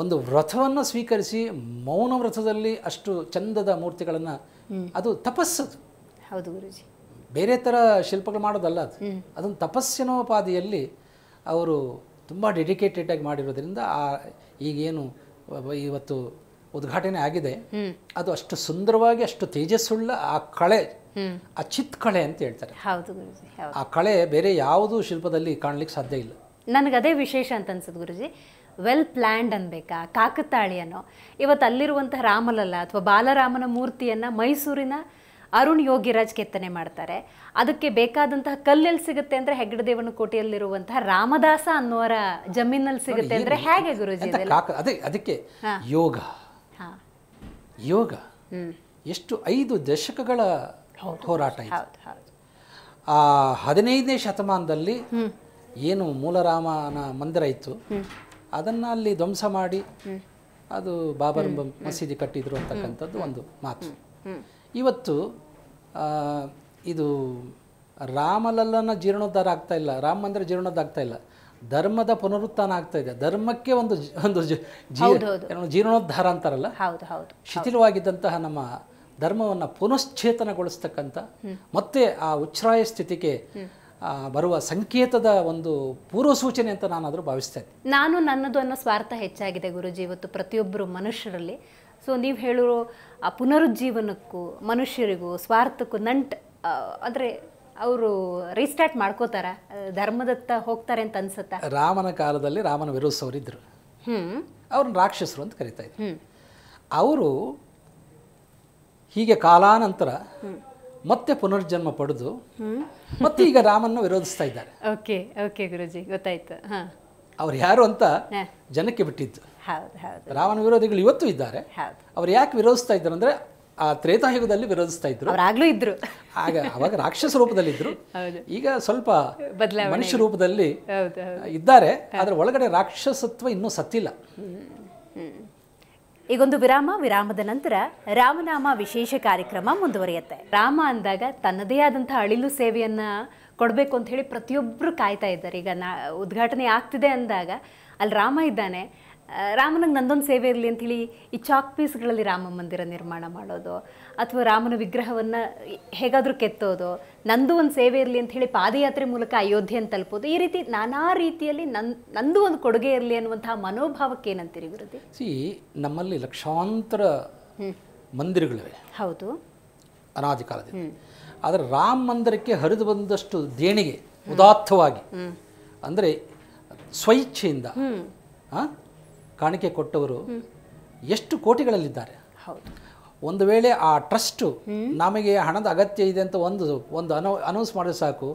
ಒಂದು ವ್ರತವನ್ನು ಸ್ವೀಕರಿಸಿ ಮೌನ ವ್ರತದಲ್ಲಿ ಅಷ್ಟು ಚಂದದ ಮೂರ್ತಿಗಳನ್ನು ಅದು ತಪಸ್ಸದು ಹೌದು ಗುರುಜಿ ಬೇರೆ ಥರ ಶಿಲ್ಪಗಳು ಮಾಡೋದಲ್ಲ ಅದು ಅದನ್ನು ತಪಸ್ಸಿನೋಪಾದಿಯಲ್ಲಿ ಅವರು ತುಂಬ ಡೆಡಿಕೇಟೆಡ್ ಮಾಡಿರೋದ್ರಿಂದ ಆ ಈಗೇನು ಇವತ್ತು ಉದ್ಘಾಟನೆ ಆಗಿದೆ ಅದು ಅಷ್ಟು ಸುಂದರವಾಗಿ ಅಷ್ಟು ತೇಜಸ್ಸುಳ್ಳ ಆ ಕಳೆ ಆ ಚಿತ್ ಕಳೆ ಅಂತ ಹೇಳ್ತಾರೆ ಆ ಕಳೆ ಬೇರೆ ಯಾವುದೂ ಶಿಲ್ಪದಲ್ಲಿ ಕಾಣಲಿಕ್ಕೆ ಸಾಧ್ಯ ಇಲ್ಲ ನನಗೆ ಅದೇ ವಿಶೇಷ ಅಂತ ಅನ್ಸುತ್ತೆ ಗುರುಜಿ ವೆಲ್ ಪ್ಲ್ಯಾಂಡ್ ಅನ್ಬೇಕಾ ಅನ್ನೋ ಇವತ್ತು ಅಲ್ಲಿರುವಂತಹ ರಾಮಲಲ್ಲ ಅಥವಾ ಬಾಲರಾಮನ ಮೂರ್ತಿಯನ್ನ ಮೈಸೂರಿನ ಅರುಣ್ ಯೋಗಿರಾಜ್ ಕೆತ್ತನೆ ಮಾಡ್ತಾರೆ ಅದಕ್ಕೆ ಬೇಕಾದಂತಹ ಕಲ್ಲಲ್ಲಿ ಸಿಗುತ್ತೆ ಅಂದ್ರೆ ಹೆಗ್ಗಡದೇವನ ಕೋಟೆಯಲ್ಲಿರುವಂತಹ ರಾಮದಾಸ ಅನ್ನೋರ ಜಮೀನಲ್ಲಿ ಸಿಗುತ್ತೆ ಅಂದ್ರೆ ಹೇಗೆ ಗುರುಜಿ ಅದೇ ಅದಕ್ಕೆ ಯೋಗ ಯೋಗ ಎಷ್ಟು ಐದು ದಶಕಗಳ ಹೋರಾಟ ಆ ಹದಿನೈದನೇ ಶತಮಾನದಲ್ಲಿ ಏನು ಮೂಲರಾಮನ ಮಂದಿರ ಇತ್ತು ಅದನ್ನ ಅಲ್ಲಿ ಧ್ವಂಸ ಮಾಡಿ ಅದು ಬಾಬರ್ ಮಸೀದಿ ಕಟ್ಟಿದ್ರು ಅಂತಕ್ಕಂಥದ್ದು ಒಂದು ಮಾತು ಇವತ್ತು ಇದು ರಾಮಲಲ್ಲನ ಜೀರ್ಣೋದ್ಧಾರ ಆಗ್ತಾ ಇಲ್ಲ ರಾಮ ಮಂದಿರ ಜೀರ್ಣೋದ್ಧಾರ ಆಗ್ತಾ ಇಲ್ಲ ಧರ್ಮದ ಪುನರುತ್ಥಾನ ಆಗ್ತಾ ಇದೆ ಧರ್ಮಕ್ಕೆ ಒಂದು ಒಂದು ಜೀರ್ಣೋದ್ಧಾರ ಅಂತಾರಲ್ಲ ಶಿಥಿಲವಾಗಿದ್ದಂತಹ ನಮ್ಮ ಧರ್ಮವನ್ನು ಪುನಶ್ಚೇತನಗೊಳಿಸ್ತಕ್ಕಂಥ ಮತ್ತೆ ಆ ಉಚ್ಛ್ರಾಯ ಸ್ಥಿತಿಗೆ ಬರುವ ಸಂಕೇತದ ಒಂದು ಪೂರ್ವಸೂಚನೆ ಅಂತ ನಾನು ಅದ್ರ ಭಾವಿಸ್ತೇನೆ ನಾನು ನನ್ನದು ಅನ್ನೋ ಸ್ವಾರ್ಥ ಹೆಚ್ಚಾಗಿದೆ ಗುರುಜಿ ಇವತ್ತು ಪ್ರತಿಯೊಬ್ಬರು ಮನುಷ್ಯರಲ್ಲಿ ಸೊ ನೀವು ಹೇಳೋ ಆ ಪುನರುಜ್ಜೀವನಕ್ಕೂ ಮನುಷ್ಯರಿಗೂ ಸ್ವಾರ್ಥಕ್ಕೂ ನಂಟ್ ಅಂದರೆ ಅವರು ರೀಸ್ಟಾರ್ಟ್ ಮಾಡ್ಕೋತಾರ ಧರ್ಮದತ್ತ ಹೋಗ್ತಾರೆ ಅಂತ ಅನ್ಸುತ್ತೆ ರಾಮನ ಕಾಲದಲ್ಲಿ ರಾಮನ ವಿರೋಧಿಸೋರಿದ್ದರು ಹ್ಞೂ ಅವ್ರನ್ನ ರಾಕ್ಷಸರು ಅಂತ ಕರಿತಾ ಇದ್ರು ಅವರು ಹೀಗೆ ಕಾಲಾನಂತರ ಮತ್ತೆ ಪುನರ್ಜನ್ಮ ಪಡೆದು ಮತ್ತೆ ಈಗ ರಾಮನ್ನ ವಿರೋಧಿಸ್ತಾ ಇದ್ದಾರೆ ಓಕೆ ಓಕೆ ಗುರುಜಿ ಗೊತ್ತಾಯ್ತು ಅವ್ರು ಯಾರು ಅಂತ ಜನಕ್ಕೆ ಬಿಟ್ಟಿದ್ದು ರಾಮನ ವಿರೋಧಿಗಳು ಇವತ್ತು ಇದ್ದಾರೆ ಅವ್ರು ಯಾಕೆ ವಿರೋಧಿಸ್ತಾ ಇದ್ರು ಅಂದ್ರೆ ಆ ತ್ರೇತಾಯುಗದಲ್ಲಿ ವಿರೋಧಿಸ್ತಾ ಇದ್ರು ಇದ್ರು ಆಗ ಅವಾಗ ರಾಕ್ಷಸ ರೂಪದಲ್ಲಿ ಇದ್ರು ಈಗ ಸ್ವಲ್ಪ ಮನುಷ್ಯ ರೂಪದಲ್ಲಿ ಇದ್ದಾರೆ ಆದ್ರೆ ಒಳಗಡೆ ರಾಕ್ಷಸತ್ವ ಇನ್ನೂ ಸತ್ತಿಲ್ಲ ಈಗೊಂದು ವಿರಾಮ ವಿರಾಮದ ನಂತರ ರಾಮನಾಮ ವಿಶೇಷ ಕಾರ್ಯಕ್ರಮ ಮುಂದುವರಿಯುತ್ತೆ ರಾಮ ಅಂದಾಗ ತನ್ನದೇ ಆದಂತಹ ಅಳಿಲು ಸೇವೆಯನ್ನ ಕೊಡಬೇಕು ಅಂತ ಹೇಳಿ ಪ್ರತಿಯೊಬ್ಬರು ಕಾಯ್ತಾ ಇದ್ದಾರೆ ಈಗ ನಾ ಉದ್ಘಾಟನೆ ಆಗ್ತಿದೆ ಅಂದಾಗ ಅಲ್ಲಿ ರಾಮ ಇದ್ದಾನೆ ರಾಮನಿಗೆ ನಂದೊಂದು ಸೇವೆ ಇರಲಿ ಹೇಳಿ ಈ ಚಾಕ್ ಪೀಸ್ಗಳಲ್ಲಿ ರಾಮ ಮಂದಿರ ನಿರ್ಮಾಣ ಮಾಡೋದು ಅಥವಾ ರಾಮನ ವಿಗ್ರಹವನ್ನು ಹೇಗಾದರೂ ಕೆತ್ತೋದು ನಂದು ಒಂದು ಸೇವೆ ಇರಲಿ ಅಂತ ಹೇಳಿ ಪಾದಯಾತ್ರೆ ಮೂಲಕ ಅಯೋಧ್ಯೆಯನ್ನು ತಲುಪೋದು ಈ ರೀತಿ ನಾನಾ ರೀತಿಯಲ್ಲಿ ನಂದು ಒಂದು ಕೊಡುಗೆ ಇರಲಿ ಅನ್ನುವಂತಹ ಮನೋಭಾವಕ್ಕೆ ಏನಂತೀರಿ ಗುರುದೇ ಸಿ ನಮ್ಮಲ್ಲಿ ಲಕ್ಷಾಂತರ ಮಂದಿರಗಳಿವೆ ಹೌದು ಅನಾದಿ ಕಾಲದಲ್ಲಿ ಆದರೆ ರಾಮ ಮಂದಿರಕ್ಕೆ ಹರಿದು ಬಂದಷ್ಟು ದೇಣಿಗೆ ಉದಾತ್ತವಾಗಿ ಅಂದರೆ ಸ್ವಇಚ್ಛೆಯಿಂದ ಕಾಣಿಕೆ ಕೊಟ್ಟವರು ಎಷ್ಟು ಕೋಟಿಗಳಲ್ಲಿದ್ದಾರೆ ಹೌದು ಒಂದು ವೇಳೆ ಆ ಟ್ರಸ್ಟ್ ನಮಗೆ ಹಣದ ಅಗತ್ಯ ಇದೆ ಅಂತ ಒಂದು ಒಂದು ಅನೌನ್ಸ್ ಮಾಡಿದ್ರೆ ಸಾಕು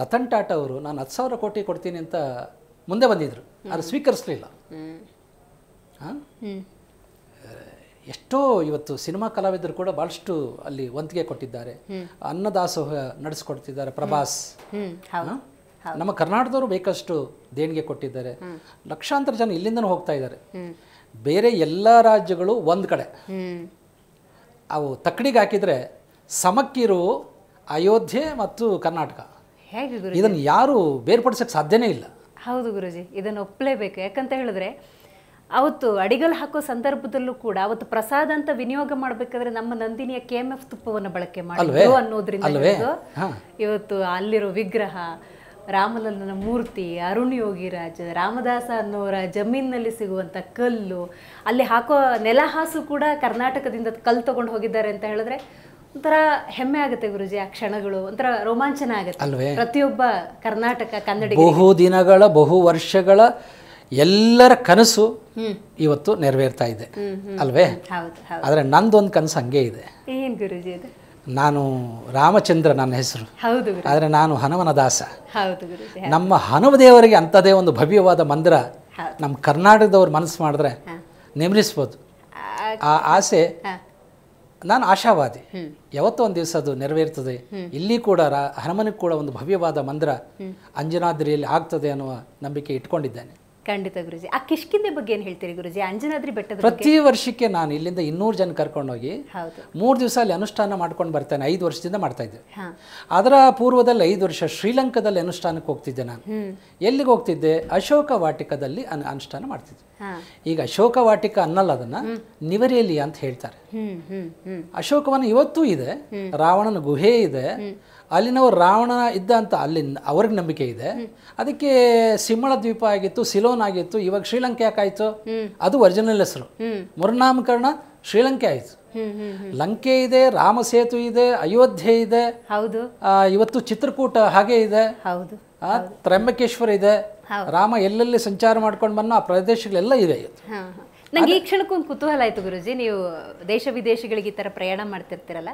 ರತನ್ ಟಾಟಾ ಅವರು ನಾನು ಹತ್ತು ಸಾವಿರ ಕೋಟಿ ಕೊಡ್ತೀನಿ ಅಂತ ಮುಂದೆ ಬಂದಿದ್ರು ಅದು ಸ್ವೀಕರಿಸಲಿಲ್ಲ ಎಷ್ಟೋ ಇವತ್ತು ಸಿನಿಮಾ ಕಲಾವಿದರು ಕೂಡ ಬಹಳಷ್ಟು ಅಲ್ಲಿ ವಂತಿಗೆ ಕೊಟ್ಟಿದ್ದಾರೆ ಅನ್ನದಾಸೋಹ ನಡೆಸಿಕೊಡ್ತಿದ್ದಾರೆ ಪ್ರಭಾಸ್ ನಮ್ಮ ಕರ್ನಾಟಕದವರು ಬೇಕಷ್ಟು ದೇಣಿಗೆ ಕೊಟ್ಟಿದ್ದಾರೆ ಲಕ್ಷಾಂತರ ಜನ ಇಲ್ಲಿಂದ ಹೋಗ್ತಾ ಇದ್ದಾರೆ ಬೇರೆ ಎಲ್ಲ ರಾಜ್ಯಗಳು ಒಂದು ಕಡೆ ಅವು ತಕ್ಕಡಿಗೆ ಹಾಕಿದರೆ ಸಮಕ್ಕಿರು ಅಯೋಧ್ಯೆ ಮತ್ತು ಕರ್ನಾಟಕ ಹೇಗೆ ಗುರು ಇದನ್ನು ಯಾರು ಬೇರ್ಪಡಿಸೋಕ್ಕೆ ಸಾಧ್ಯನೇ ಇಲ್ಲ ಹೌದು ಗುರುಜಿ ಇದನ್ನು ಒಪ್ಪಲೇಬೇಕು ಯಾಕಂತ ಹೇಳಿದ್ರೆ ಅವತ್ತು ಅಡಿಗಲ್ ಹಾಕೋ ಸಂದರ್ಭದಲ್ಲೂ ಕೂಡ ಅವತ್ತು ಪ್ರಸಾದ ಅಂತ ವಿನಿಯೋಗ ಮಾಡಬೇಕಾದ್ರೆ ನಮ್ಮ ನಂದಿನಿಯ ಕೆ ಎಂ ಎಫ್ ತುಪ್ಪವನ್ನು ಬಳಕೆ ಮಾಡಿ ಅನ್ನೋದ್ರಿಂದ ಇವತ್ತು ಅಲ್ಲಿರೋ ವಿಗ್ರಹ ರಾಮಲಲ್ಲನ ಮೂರ್ತಿ ಅರುಣ್ ಯೋಗಿರಾಜ್ ರಾಮದಾಸ ಅನ್ನೋರ ಜಮೀನಲ್ಲಿ ಸಿಗುವಂಥ ಕಲ್ಲು ಅಲ್ಲಿ ಹಾಕೋ ನೆಲಹಾಸು ಕೂಡ ಕರ್ನಾಟಕದಿಂದ ಕಲ್ಲು ತಗೊಂಡು ಹೋಗಿದ್ದಾರೆ ಅಂತ ಹೇಳಿದ್ರೆ ಒಂಥರ ಹೆಮ್ಮೆ ಆಗುತ್ತೆ ಗುರುಜಿ ಆ ಕ್ಷಣಗಳು ಒಂಥರ ರೋಮಾಂಚನ ಆಗುತ್ತೆ ಅಲ್ವೇ ಪ್ರತಿಯೊಬ್ಬ ಕರ್ನಾಟಕ ಕನ್ನಡ ಬಹು ದಿನಗಳ ಬಹು ವರ್ಷಗಳ ಎಲ್ಲರ ಕನಸು ಇವತ್ತು ನೆರವೇರ್ತಾ ಇದೆ ಅಲ್ವೇ ಆದ್ರೆ ನಂದೊಂದು ಕನಸು ಹಂಗೆ ಇದೆ ಏನು ಗುರುಜಿ ಇದೆ ನಾನು ರಾಮಚಂದ್ರ ನನ್ನ ಹೆಸರು ಆದರೆ ನಾನು ಹನುಮನ ದಾಸ ಹೌದು ನಮ್ಮ ದೇವರಿಗೆ ಅಂಥದೇ ಒಂದು ಭವ್ಯವಾದ ಮಂದಿರ ನಮ್ಮ ಕರ್ನಾಟಕದವ್ರ ಮನಸ್ಸು ಮಾಡಿದ್ರೆ ನೆಮ್ಮದಿಸ್ಬೋದು ಆ ಆಸೆ ನಾನು ಆಶಾವಾದಿ ಯಾವತ್ತೋ ಒಂದು ದಿವಸ ಅದು ನೆರವೇರ್ತದೆ ಇಲ್ಲಿ ಕೂಡ ರಾ ಹನುಮನಿಗೆ ಕೂಡ ಒಂದು ಭವ್ಯವಾದ ಮಂದಿರ ಅಂಜನಾದ್ರಿಯಲ್ಲಿ ಆಗ್ತದೆ ಅನ್ನುವ ನಂಬಿಕೆ ಇಟ್ಕೊಂಡಿದ್ದೇನೆ ಖಂಡಿತ ಗುರುಜಿ ಆ ಕಿಷ್ಕಿಂದೆ ಬಗ್ಗೆ ಏನು ಹೇಳ್ತೀರಿ ಗುರುಜಿ ಅಂಜನಾದ್ರಿ ಬೆಟ್ಟದ ಪ್ರತಿ ವರ್ಷಕ್ಕೆ ನಾನು ಇಲ್ಲಿಂದ ಇನ್ನೂರು ಜನ ಕರ್ಕೊಂಡೋಗಿ ಮೂರು ದಿವಸ ಅಲ್ಲಿ ಅನುಷ್ಠಾನ ಮಾಡ್ಕೊಂಡು ಬರ್ತೇನೆ ಐದು ವರ್ಷದಿಂದ ಮಾಡ್ತಾ ಇದ್ದೆ ಅದರ ಪೂರ್ವದಲ್ಲಿ ಐದು ವರ್ಷ ಶ್ರೀಲಂಕಾದಲ್ಲಿ ಅನುಷ್ಠಾನಕ್ಕೆ ಹೋಗ್ತಿದ್ದೆ ನಾನು ಎಲ್ಲಿಗೆ ಹೋಗ್ತಿದ್ದೆ ಅಶೋಕ ವಾಟಿಕದಲ್ಲಿ ಅನುಷ್ಠಾನ ಮಾಡ್ತಿದ್ದೆ ಈಗ ಅಶೋಕ ವಾಟಿಕ ಅನ್ನಲ್ಲ ಅದನ್ನ ನಿವರೇಲಿ ಅಂತ ಹೇಳ್ತಾರೆ ಅಶೋಕವನ ಇವತ್ತೂ ಇದೆ ರಾವಣನ ಗುಹೆ ಇದೆ ಅಲ್ಲಿನವರು ರಾವಣ ಇದ್ದ ಅಂತ ಅಲ್ಲಿ ಅವ್ರಿಗೆ ನಂಬಿಕೆ ಇದೆ ಅದಕ್ಕೆ ಸಿಂಹಳ ದ್ವೀಪ ಆಗಿತ್ತು ಸಿಲೋನ್ ಆಗಿತ್ತು ಇವಾಗ ಶ್ರೀಲಂಕೆ ಯಾಕಾಯ್ತು ಅದು ಒರಿಜಿನಲ್ ಹೆಸರು ಮರುನಾಮಕರಣ ಶ್ರೀಲಂಕೆ ಆಯಿತು ಲಂಕೆ ಇದೆ ರಾಮ ಸೇತು ಇದೆ ಅಯೋಧ್ಯೆ ಇದೆ ಹೌದು ಇವತ್ತು ಚಿತ್ರಕೂಟ ಹಾಗೆ ಇದೆ ಹೌದು ಇದೆ ರಾಮ ಎಲ್ಲೆಲ್ಲಿ ಸಂಚಾರ ಮಾಡ್ಕೊಂಡು ಬಂದ ಆ ಪ್ರದೇಶಗಳೆಲ್ಲ ಇದೆ ನಂಗೆ ಈ ಕ್ಷಣಕ್ಕೂ ಒಂದು ಕುತೂಹಲ ಆಯಿತು ಗುರುಜಿ ನೀವು ದೇಶ ವಿದೇಶಗಳಿಗೆ ಈ ಥರ ಪ್ರಯಾಣ ಮಾಡ್ತಿರ್ತೀರಲ್ಲ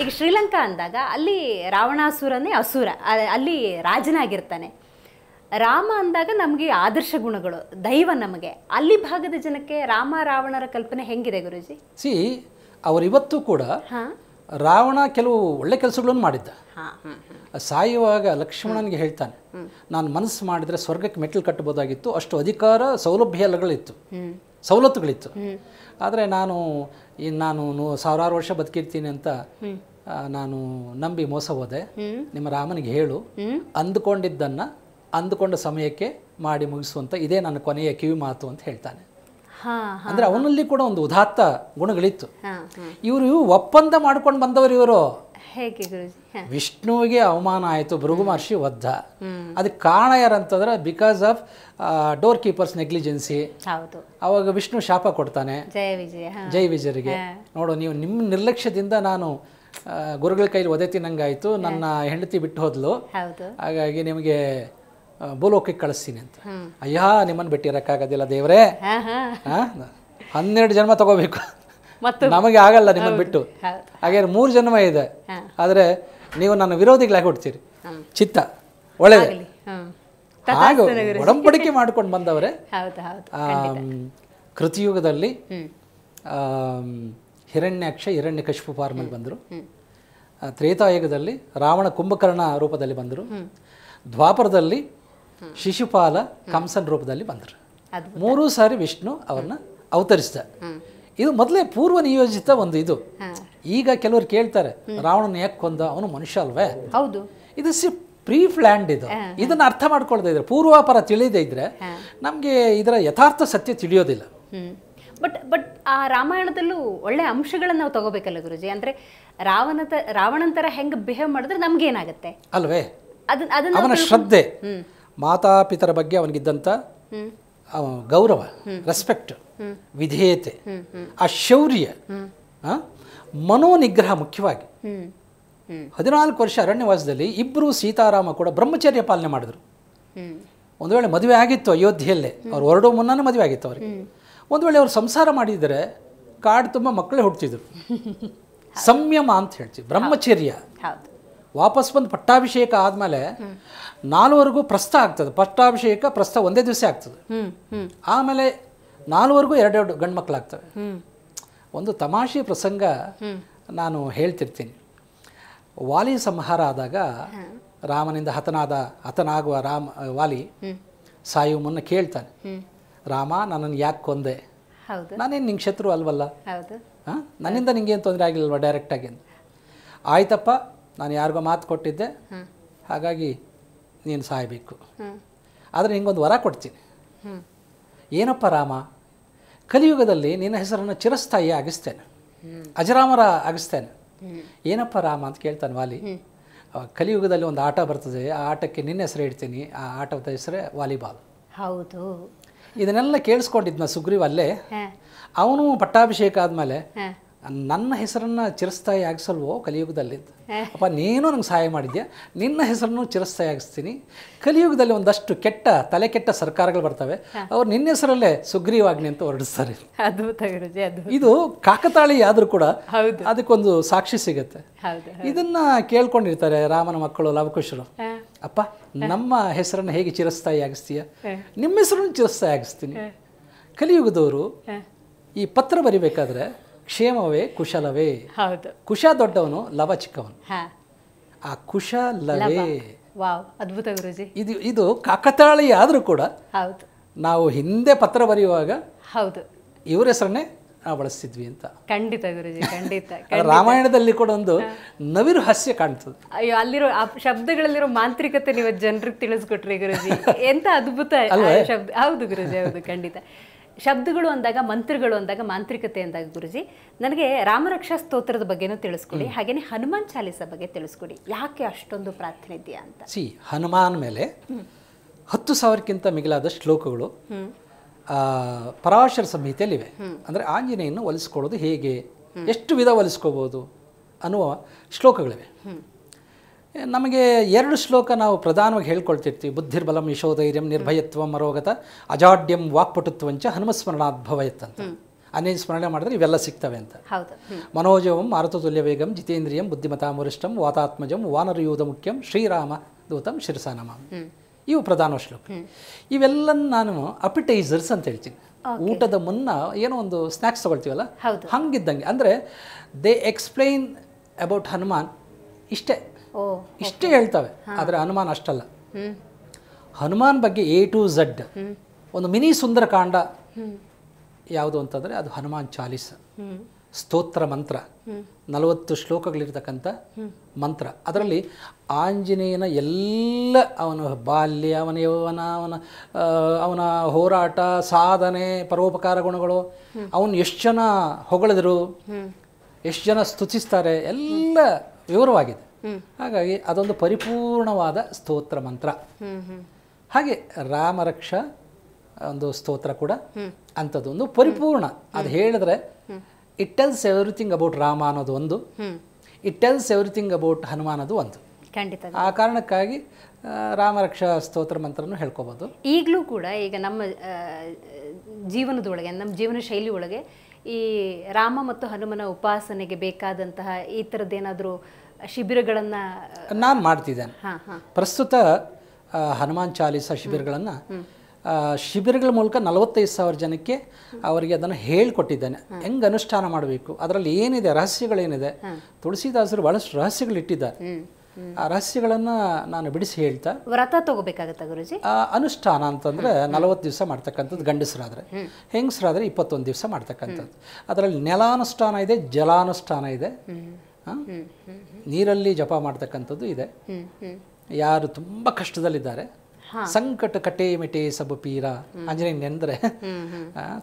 ಈಗ ಶ್ರೀಲಂಕಾ ಅಂದಾಗ ಅಲ್ಲಿ ರಾವಣಾಸುರನೇ ಅಸುರ ಅಲ್ಲಿ ರಾಜನಾಗಿರ್ತಾನೆ ರಾಮ ಅಂದಾಗ ನಮಗೆ ಆದರ್ಶ ಗುಣಗಳು ದೈವ ನಮಗೆ ಅಲ್ಲಿ ಭಾಗದ ಜನಕ್ಕೆ ರಾಮ ರಾವಣರ ಕಲ್ಪನೆ ಹೆಂಗಿದೆ ಗುರುಜಿ ಸಿ ಅವರಿವತ್ತು ಕೂಡ ರಾವಣ ಕೆಲವು ಒಳ್ಳೆ ಕೆಲಸಗಳನ್ನು ಮಾಡಿದ್ದ ಸಾಯುವಾಗ ಲಕ್ಷ್ಮಣನಿಗೆ ಹೇಳ್ತಾನೆ ನಾನು ಮನಸ್ಸು ಮಾಡಿದರೆ ಸ್ವರ್ಗಕ್ಕೆ ಮೆಟ್ಟಲು ಕಟ್ಟಬಹುದಾಗಿತ್ತು ಅಷ್ಟು ಅಧಿಕಾರ ಸೌಲಭ್ಯಗಳಿತ್ತು ಸವಲತ್ತುಗಳಿತ್ತು ಆದರೆ ನಾನು ನಾನು ಸಾವಿರಾರು ವರ್ಷ ಬದುಕಿರ್ತೀನಿ ಅಂತ ನಾನು ನಂಬಿ ಮೋಸ ಹೋದೆ ನಿಮ್ಮ ರಾಮನಿಗೆ ಹೇಳು ಅಂದುಕೊಂಡಿದ್ದನ್ನು ಅಂದುಕೊಂಡ ಸಮಯಕ್ಕೆ ಮಾಡಿ ಮುಗಿಸುವಂಥ ಇದೇ ನನ್ನ ಕೊನೆಯ ಕಿವಿ ಮಾತು ಅಂತ ಹೇಳ್ತಾನೆ ಅಂದ್ರೆ ಅವನಲ್ಲಿ ಕೂಡ ಒಂದು ಉದಾತ್ತ ಗುಣಗಳಿತ್ತು ಇವರು ಒಪ್ಪಂದ ಮಾಡ್ಕೊಂಡು ಬಂದವರು ಇವರು ವಿಷ್ಣುವಿಗೆ ಅವಮಾನ ಆಯಿತು ಭೃಗು ಮಹರ್ಷಿ ಒದ್ದ ಅದಕ್ಕೆ ಕಾರಣ ಯಾರಂತಂದ್ರೆ because of door keepers negligence ಅವಾಗ ವಿಷ್ಣು ಶಾಪ ಕೊಡ್ತಾನೆ ಜೈ ವಿಜಯರಿಗೆ ನೋಡು ನೀವು ನಿಮ್ಮ ನಿರ್ಲಕ್ಷ್ಯದಿಂದ ನಾನು ಗುರುಗಳ ಕೈಲಿ ಒದೆ ತಿನ್ನಂಗಾಯ್ತು ನನ್ನ ಹೆಂಡತಿ ಬಿಟ್ಟು ಹೋದ್ಲು ಹಾಗಾಗಿ ನಿಮಗೆ ಬೋಲೋಕೆ ಕಳಿಸ್ತೀನಿ ಅಂತ ಅಯ್ಯ ನಿಮ್ಮನ್ನು ಬಿಟ್ಟಿರೋಕ್ಕಾಗೋದಿಲ್ಲ ದೇವರೇ ಹನ್ನೆರಡು ಜನ್ಮ ತಗೋಬೇಕು ನಮಗೆ ಆಗಲ್ಲ ನಿಮ್ಮನ್ನು ಬಿಟ್ಟು ಹಾಗೆ ಮೂರು ಜನ್ಮ ಇದೆ ಆದರೆ ನೀವು ನನ್ನ ವಿರೋಧಿಗಳಾಗಿ ಹುಡ್ತೀರಿ ಚಿತ್ತ ಒಳ್ಳೆಯ ಹಾಗೆ ಒಡಂಬಡಿಕೆ ಮಾಡ್ಕೊಂಡು ಬಂದವರೇ ಕೃತಿಯುಗದಲ್ಲಿ ಹಿರಣ್ಯಾಕ್ಷ ಹಿರಣ್ಯ ಕಶ್ಪು ಫಾರ್ಮಲ್ಲಿ ಬಂದರು ತ್ರೇತಾಯುಗದಲ್ಲಿ ರಾವಣ ಕುಂಭಕರ್ಣ ರೂಪದಲ್ಲಿ ಬಂದರು ದ್ವಾಪರದಲ್ಲಿ ಶಿಶುಪಾಲ ಕಂಸನ ರೂಪದಲ್ಲಿ ಬಂದರು ಮೂರು ಸಾರಿ ವಿಷ್ಣು ಅವರನ್ನ ಅವತರಿಸಿದ ಇದು ಮೊದಲೇ ಪೂರ್ವ ನಿಯೋಜಿತ ಒಂದು ಇದು ಈಗ ಕೆಲವರು ಕೇಳ್ತಾರೆ ರಾವಣನ ಯಾಕೆ ಕೊಂದ ಅವನು ಮನುಷ್ಯ ಅಲ್ವೇ ಹೌದು ಇದು ಸಿ ಪ್ರೀ ಪ್ಲ್ಯಾಂಡ್ ಇದು ಇದನ್ನ ಅರ್ಥ ಮಾಡ್ಕೊಳ್ತಾ ಇದ್ರೆ ಪೂರ್ವಾಪರ ತಿಳಿದೇ ಇದ್ರೆ ನಮಗೆ ಇದರ ಯಥಾರ್ಥ ಸತ್ಯ ತಿಳಿಯೋದಿಲ್ಲ ಬಟ್ ಬಟ್ ಆ ರಾಮಾಯಣದಲ್ಲೂ ಒಳ್ಳೆ ಅಂಶಗಳನ್ನು ನಾವು ತಗೋಬೇಕಲ್ಲ ಗುರುಜಿ ಅಂದ್ರೆ ರಾವಣ ರಾವಣಂತರ ತರ ಹೆಂಗೆ ಬಿಹೇವ್ ಮಾಡಿದ್ರೆ ಏನಾಗುತ್ತೆ ಅಲ್ವೇ ಅದನ್ನ ಅದನ್ನ ಶ್ರದ್ಧೆ ಮಾತಾಪಿತರ ಬಗ್ಗೆ ಅವನಿಗಿದ್ದಂಥ ಗೌರವ ರೆಸ್ಪೆಕ್ಟ್ ವಿಧೇಯತೆ ಆ ಶೌರ್ಯ ಮನೋನಿಗ್ರಹ ಮುಖ್ಯವಾಗಿ ಹದಿನಾಲ್ಕು ವರ್ಷ ಅರಣ್ಯವಾಸದಲ್ಲಿ ಇಬ್ಬರು ಸೀತಾರಾಮ ಕೂಡ ಬ್ರಹ್ಮಚರ್ಯ ಪಾಲನೆ ಮಾಡಿದ್ರು ಒಂದು ವೇಳೆ ಮದುವೆ ಆಗಿತ್ತು ಅಯೋಧ್ಯೆಯಲ್ಲೇ ಅವ್ರು ಹೊರಡೋ ಮುನ್ನಾನೇ ಮದುವೆ ಆಗಿತ್ತು ಅವ್ರಿಗೆ ಒಂದು ವೇಳೆ ಅವರು ಸಂಸಾರ ಮಾಡಿದರೆ ಕಾಡು ತುಂಬ ಮಕ್ಕಳೇ ಹುಡ್ತಿದ್ರು ಸಂಯಮ ಅಂತ ಹೇಳ್ತೀವಿ ಬ್ರಹ್ಮಚರ್ಯ ವಾಪಸ್ ಬಂದು ಪಟ್ಟಾಭಿಷೇಕ ಆದಮೇಲೆ ನಾಲ್ವರೆಗೂ ಪ್ರಸ್ತ ಆಗ್ತದೆ ಪಟ್ಟಾಭಿಷೇಕ ಪ್ರಸ್ತ ಒಂದೇ ದಿವಸ ಆಗ್ತದೆ ಆಮೇಲೆ ನಾಲ್ವರೆಗೂ ಎರಡೆರಡು ಗಂಡು ಮಕ್ಕಳಾಗ್ತವೆ ಒಂದು ತಮಾಷೆ ಪ್ರಸಂಗ ನಾನು ಹೇಳ್ತಿರ್ತೀನಿ ವಾಲಿ ಸಂಹಾರ ಆದಾಗ ರಾಮನಿಂದ ಹತನಾದ ಹತನಾಗುವ ರಾಮ ವಾಲಿ ಸಾಯುವ ಮುನ್ನ ಕೇಳ್ತಾನೆ ರಾಮ ನನ್ನನ್ನು ಯಾಕೆ ಕೊಂದೆ ನಾನೇನು ನಿಂಗೆ ಶತ್ರು ಅಲ್ವಲ್ಲ ಹಾಂ ನನ್ನಿಂದ ಏನು ತೊಂದರೆ ಡೈರೆಕ್ಟ್ ಡೈರೆಕ್ಟಾಗಿ ಆಯ್ತಪ್ಪ ನಾನು ಯಾರಿಗೋ ಮಾತು ಕೊಟ್ಟಿದ್ದೆ ಹಾಗಾಗಿ ನೀನು ಸಾಯಬೇಕು ಆದರೆ ನಿಂಗೊಂದು ವರ ಕೊಡ್ತೀನಿ ಏನಪ್ಪ ರಾಮ ಕಲಿಯುಗದಲ್ಲಿ ನಿನ್ನ ಹೆಸರನ್ನು ಚಿರಸ್ಥಾಯಿ ಆಗಿಸ್ತೇನೆ ಅಜರಾಮರ ಆಗಿಸ್ತೇನೆ ಏನಪ್ಪ ರಾಮ ಅಂತ ಕೇಳ್ತಾನೆ ವಾಲಿ ಕಲಿಯುಗದಲ್ಲಿ ಒಂದು ಆಟ ಬರ್ತದೆ ಆ ಆಟಕ್ಕೆ ನಿನ್ನ ಹೆಸರು ಇಡ್ತೀನಿ ಆ ಆಟದ ಹೆಸರೇ ವಾಲಿಬಾಲ್ ಹೌದು ಇದನ್ನೆಲ್ಲ ಕೇಳಿಸ್ಕೊಂಡಿದ್ನ ಸುಗ್ರೀವ್ ಅವನು ಪಟ್ಟಾಭಿಷೇಕ ಆದಮೇಲೆ ನನ್ನ ಹೆಸರನ್ನು ಚಿರಸ್ಥಾಯಿ ಆಗಿಸಲ್ವೋ ಕಲಿಯುಗದಲ್ಲಿ ಅಪ್ಪ ನೀನು ನಂಗೆ ಸಹಾಯ ಮಾಡಿದ್ಯಾ ನಿನ್ನ ಹೆಸರನ್ನು ಚಿರಸ್ತಾ ಕಲಿಯುಗದಲ್ಲಿ ಒಂದಷ್ಟು ಕೆಟ್ಟ ತಲೆ ಕೆಟ್ಟ ಸರ್ಕಾರಗಳು ಬರ್ತವೆ ಅವ್ರು ನಿನ್ನ ಹೆಸರಲ್ಲೇ ಸುಗ್ರೀವಾಜ್ಞೆ ಅಂತ ಹೊರಡಿಸ್ತಾರೆ ಇದು ಕಾಕತಾಳಿ ಆದರೂ ಕೂಡ ಅದಕ್ಕೊಂದು ಸಾಕ್ಷಿ ಸಿಗುತ್ತೆ ಇದನ್ನ ಕೇಳ್ಕೊಂಡಿರ್ತಾರೆ ರಾಮನ ಮಕ್ಕಳು ಲವಕುಶರು ಅಪ್ಪ ನಮ್ಮ ಹೆಸರನ್ನು ಹೇಗೆ ಚಿರಸ್ಥಾಯಿ ಆಗಿಸ್ತೀಯ ನಿಮ್ಮ ಹೆಸರನ್ನು ಚಿರಸ್ತಾಯಿ ಆಗಿಸ್ತೀನಿ ಕಲಿಯುಗದವರು ಈ ಪತ್ರ ಬರಿಬೇಕಾದ್ರೆ ಕ್ಷೇಮವೇ ಕುಶಲವೇ ಹೌದು ಕುಶ ದೊಡ್ಡವನು ಲವ ಚಿಕ್ಕವನು ಆ ಕುಶ ಲವೇ ವಾವ್ ಅದ್ಭುತ ಗುರುಜಿ ಇದು ಇದು ಕಾಕತಾಳಿ ಆದರೂ ಕೂಡ ಹೌದು ನಾವು ಹಿಂದೆ ಪತ್ರ ಬರೆಯುವಾಗ ಹೌದು ಇವರ ಹೆಸರನ್ನೇ ನಾವು ಬಳಸ್ತಿದ್ವಿ ಅಂತ ಖಂಡಿತ ಗುರುಜಿ ಖಂಡಿತ ರಾಮಾಯಣದಲ್ಲಿ ಕೂಡ ಒಂದು ನವಿರು ಹಾಸ್ಯ ಕಾಣ್ತದೆ ಅಯ್ಯೋ ಅಲ್ಲಿರೋ ಆ ಶಬ್ದಗಳಲ್ಲಿರೋ ಮಾಂತ್ರಿಕತೆ ನೀವು ಜನರಿಗೆ ತಿಳಿಸ್ಕೊಟ್ರಿ ಗುರುಜಿ ಎಂತ ಅದ್ಭುತ ಶಬ್ದ ಹೌದು ಗುರುಜಿ ಹೌದು ಖಂಡಿತ ಶಬ್ದಗಳು ಅಂದಾಗ ಮಂತ್ರಗಳು ಅಂದಾಗ ಮಾಂತ್ರಿಕತೆ ಅಂದಾಗ ಗುರುಜಿ ನನಗೆ ರಾಮರಕ್ಷಾ ಸ್ತೋತ್ರದ ಬಗ್ಗೆನೂ ತಿಳಿಸ್ಕೊಡಿ ಹಾಗೇನೆ ಹನುಮಾನ್ ಚಾಲೀಸ ಬಗ್ಗೆ ತಿಳಿಸ್ಕೊಡಿ ಯಾಕೆ ಅಷ್ಟೊಂದು ಪ್ರಾರ್ಥನೆ ಅಂತ ಸಿ ಹನುಮಾನ್ ಮೇಲೆ ಹತ್ತು ಸಾವಿರಕ್ಕಿಂತ ಮಿಗಿಲಾದ ಶ್ಲೋಕಗಳು ಪರಾಶರ ಇವೆ ಅಂದರೆ ಆಂಜನೇಯನ್ನು ಒಲಿಸ್ಕೊಳ್ಳೋದು ಹೇಗೆ ಎಷ್ಟು ವಿಧ ಒಲಿಸ್ಕೋಬಹುದು ಅನ್ನುವ ಶ್ಲೋಕಗಳಿವೆ ನಮಗೆ ಎರಡು ಶ್ಲೋಕ ನಾವು ಪ್ರಧಾನವಾಗಿ ಹೇಳ್ಕೊಳ್ತಿರ್ತೀವಿ ಬುದ್ಧಿರ್ಬಲಂ ಯಶೋಧೈರ್ಯಂ ನಿರ್ಭಯತ್ವ ಮರೋಗತ ಅಜಾಡ್ಯಂ ವಾಕ್ಪಟುತ್ವಂಚ ಹನುಮಸ್ಮರಣಾದ್ಭವಯತ್ ಅಂತ ಅನೇಕ ಸ್ಮರಣೆ ಮಾಡಿದ್ರೆ ಇವೆಲ್ಲ ಸಿಗ್ತವೆ ಅಂತ ಮನೋಜವಂ ಮಾರುತತುಲ್ಯ ವೇಗಂ ಜಿತೇಂದ್ರಿಯಂ ಮುರಿಷ್ಟಂ ವಾತಾತ್ಮಜಂ ವಾನರಯೂಧ ಮುಖ್ಯಂ ಶ್ರೀರಾಮ ದೂತಂ ಶಿರಸಾನಮ ಇವು ಪ್ರಧಾನ ಶ್ಲೋಕ ಇವೆಲ್ಲ ನಾನು ಅಪಿಟೈಸರ್ಸ್ ಅಂತ ಹೇಳ್ತೀನಿ ಊಟದ ಮುನ್ನ ಏನೋ ಒಂದು ಸ್ನ್ಯಾಕ್ಸ್ ತಗೊಳ್ತೀವಲ್ಲ ಹಂಗಿದ್ದಂಗೆ ಅಂದರೆ ದೇ ಎಕ್ಸ್ಪ್ಲೈನ್ ಅಬೌಟ್ ಹನುಮಾನ್ ಇಷ್ಟೇ ಇಷ್ಟೇ ಹೇಳ್ತವೆ ಆದರೆ ಹನುಮಾನ್ ಅಷ್ಟಲ್ಲ ಹನುಮಾನ್ ಬಗ್ಗೆ ಎ ಟು ಝಡ್ ಒಂದು ಮಿನಿ ಸುಂದರಕಾಂಡ ಯಾವುದು ಅಂತಂದರೆ ಅದು ಹನುಮಾನ್ ಚಾಲಿಸ ಸ್ತೋತ್ರ ಮಂತ್ರ ನಲವತ್ತು ಶ್ಲೋಕಗಳಿರ್ತಕ್ಕಂಥ ಮಂತ್ರ ಅದರಲ್ಲಿ ಆಂಜನೇಯನ ಎಲ್ಲ ಅವನ ಬಾಲ್ಯ ಅವನ ಯೌವನ ಅವನ ಅವನ ಹೋರಾಟ ಸಾಧನೆ ಪರೋಪಕಾರ ಗುಣಗಳು ಅವನು ಎಷ್ಟು ಜನ ಹೊಗಳಿದ್ರು ಎಷ್ಟು ಜನ ಸ್ತುತಿಸ್ತಾರೆ ಎಲ್ಲ ವಿವರವಾಗಿದೆ ಹಾಗಾಗಿ ಅದೊಂದು ಪರಿಪೂರ್ಣವಾದ ಸ್ತೋತ್ರ ಮಂತ್ರ ಹಾಗೆ ರಾಮರಕ್ಷ ಒಂದು ಸ್ತೋತ್ರ ಕೂಡ ಅಂಥದ್ದೊಂದು ಪರಿಪೂರ್ಣ ಅದು ಹೇಳಿದ್ರೆ it tells everything about Rama ಅನ್ನೋದು ಒಂದು it tells everything about Hanuman ಅದು ಒಂದು ಖಂಡಿತ ಆ ಕಾರಣಕ್ಕಾಗಿ ರಾಮರಕ್ಷಾ ಸ್ತೋತ್ರ ಮಂತ್ರನೂ ಹೇಳ್ಕೋಬಹುದು ಈಗಲೂ ಕೂಡ ಈಗ ನಮ್ಮ ಜೀವನದೊಳಗೆ ನಮ್ಮ ಜೀವನ ಶೈಲಿ ಒಳಗೆ ಈ ರಾಮ ಮತ್ತು ಹನುಮನ ಉಪಾಸನೆಗೆ ಬೇಕಾದಂತಹ ಈ ಥರದ್ದೇನಾದರೂ ಶಿಬಿರಗಳನ್ನು ನಾನು ಮಾಡ್ತಿದ್ದೇನೆ ಪ್ರಸ್ತುತ ಹನುಮಾನ್ ಚಾಲೀಸ ಶಿಬಿರಗಳನ್ನು ಶಿಬಿರಗಳ ಮೂಲಕ ನಲವತ್ತೈದು ಸಾವಿರ ಜನಕ್ಕೆ ಅವರಿಗೆ ಅದನ್ನು ಹೇಳ್ಕೊಟ್ಟಿದ್ದೇನೆ ಹೆಂಗೆ ಅನುಷ್ಠಾನ ಮಾಡಬೇಕು ಅದರಲ್ಲಿ ಏನಿದೆ ರಹಸ್ಯಗಳೇನಿದೆ ತುಳಸಿದಾಸರು ರಹಸ್ಯಗಳು ಇಟ್ಟಿದ್ದಾರೆ ಆ ರಹಸ್ಯಗಳನ್ನು ನಾನು ಬಿಡಿಸಿ ಹೇಳ್ತಾ ವ್ರತ ತಗೋಬೇಕಾಗತ್ತ ಗುರುಜಿ ಅನುಷ್ಠಾನ ಅಂತಂದ್ರೆ ನಲವತ್ತು ದಿವಸ ಮಾಡ್ತಕ್ಕಂಥದ್ದು ಗಂಡಸರಾದ್ರೆ ಹೆಂಗಸ್ರಾದ್ರೆ ಇಪ್ಪತ್ತೊಂದು ದಿವಸ ಮಾಡ್ತಕ್ಕಂಥದ್ದು ಅದರಲ್ಲಿ ನೆಲಾನುಷ್ಠಾನ ಇದೆ ಜಲಾನುಷ್ಠಾನ ಇದೆ ನೀರಲ್ಲಿ ಜಪ ಮಾಡ್ತಕ್ಕಂಥದ್ದು ಇದೆ ಯಾರು ತುಂಬ ಕಷ್ಟದಲ್ಲಿದ್ದಾರೆ ಸಂಕಟ ಕಟೆ ಮೆಟೆ ಸಬ ಪೀರ ಅಂಜನೇ ನೆಂದ್ರೆ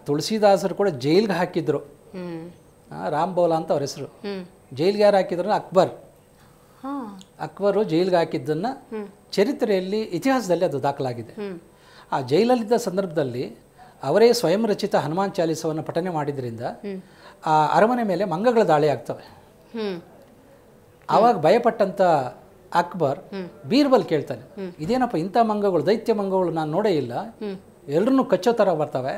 ತುಳಸಿದಾಸರು ಕೂಡ ಜೈಲ್ಗೆ ಹಾಕಿದ್ರು ರಾಮ್ ಬೌಲಾ ಅಂತ ಅವ್ರ ಹೆಸರು ಜೈಲ್ಗೆ ಯಾರು ಹಾಕಿದ್ರು ಅಕ್ಬರ್ ಅಕ್ಬರು ಜೈಲ್ಗೆ ಹಾಕಿದ್ದನ್ನ ಚರಿತ್ರೆಯಲ್ಲಿ ಇತಿಹಾಸದಲ್ಲಿ ಅದು ದಾಖಲಾಗಿದೆ ಆ ಜೈಲಲ್ಲಿದ್ದ ಸಂದರ್ಭದಲ್ಲಿ ಅವರೇ ಸ್ವಯಂ ರಚಿತ ಹನುಮಾನ್ ಚಾಲೀಸವನ್ನು ಪಠನೆ ಮಾಡಿದ್ರಿಂದ ಆ ಅರಮನೆ ಮೇಲೆ ಮಂಗಗಳ ದಾಳಿ ಆಗ್ತವೆ ಆವಾಗ ಭಯಪಟ್ಟಂತ ಅಕ್ಬರ್ ಬೀರ್ಬಲ್ ಕೇಳ್ತಾನೆ ಇದೇನಪ್ಪ ಇಂಥ ಮಂಗಗಳು ದೈತ್ಯ ಮಂಗಗಳು ನಾನು ನೋಡೇ ಇಲ್ಲ ಎಲ್ರೂ ಕಚ್ಚೋ ಥರ ಬರ್ತವೆ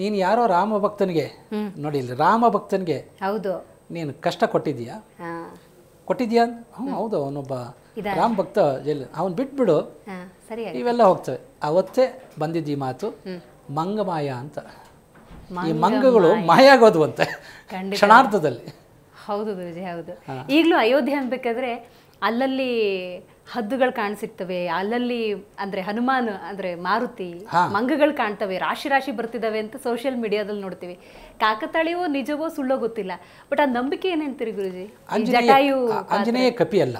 ನೀನು ಯಾರೋ ರಾಮ ಭಕ್ತನಿಗೆ ನೋಡಿ ರಾಮ ಭಕ್ತನಿಗೆ ಹೌದು ನೀನು ಕಷ್ಟ ಕೊಟ್ಟಿದ್ದೀಯಾ ಕೊಟ್ಟಿದ್ಯಾ ಹ್ಞೂ ಹೌದು ಅವನೊಬ್ಬ ರಾಮ ಭಕ್ತ ಎಲ್ಲಿ ಅವನು ಬಿಟ್ಬಿಡು ಇವೆಲ್ಲ ಹೋಗ್ತವೆ ಅವತ್ತೇ ಬಂದಿದ್ದೀ ಈ ಮಾತು ಮಂಗಮಾಯ ಅಂತ ಈ ಮಂಗಗಳು ಮಾಯಾಗೋದ್ವಂತೆ ಕ್ಷಣಾರ್ಧದಲ್ಲಿ ಹೌದು ಗುರುಜಿ ಹೌದು ಈಗಲೂ ಅಯೋಧ್ಯೆ ಅನ್ಬೇಕಾದ್ರೆ ಅಲ್ಲಲ್ಲಿ ಹದ್ದುಗಳು ಸಿಕ್ತವೆ ಅಲ್ಲಲ್ಲಿ ಅಂದ್ರೆ ಹನುಮಾನ್ ಅಂದ್ರೆ ಮಾರುತಿ ಮಂಗಗಳು ಕಾಣ್ತವೆ ರಾಶಿ ರಾಶಿ ಬರ್ತಿದಾವೆ ಅಂತ ಸೋಷಿಯಲ್ ಮೀಡಿಯಾದಲ್ಲಿ ನೋಡ್ತೀವಿ ಕಾಕತಾಳಿಯೋ ನಿಜವೋ ಸುಳ್ಳೋ ಗೊತ್ತಿಲ್ಲ ಬಟ್ ಆ ನಂಬಿಕೆ ಏನಂತೀರಿ ಗುರುಜಿ ಅಂಜನೇಯ ಕಪಿ ಅಲ್ಲ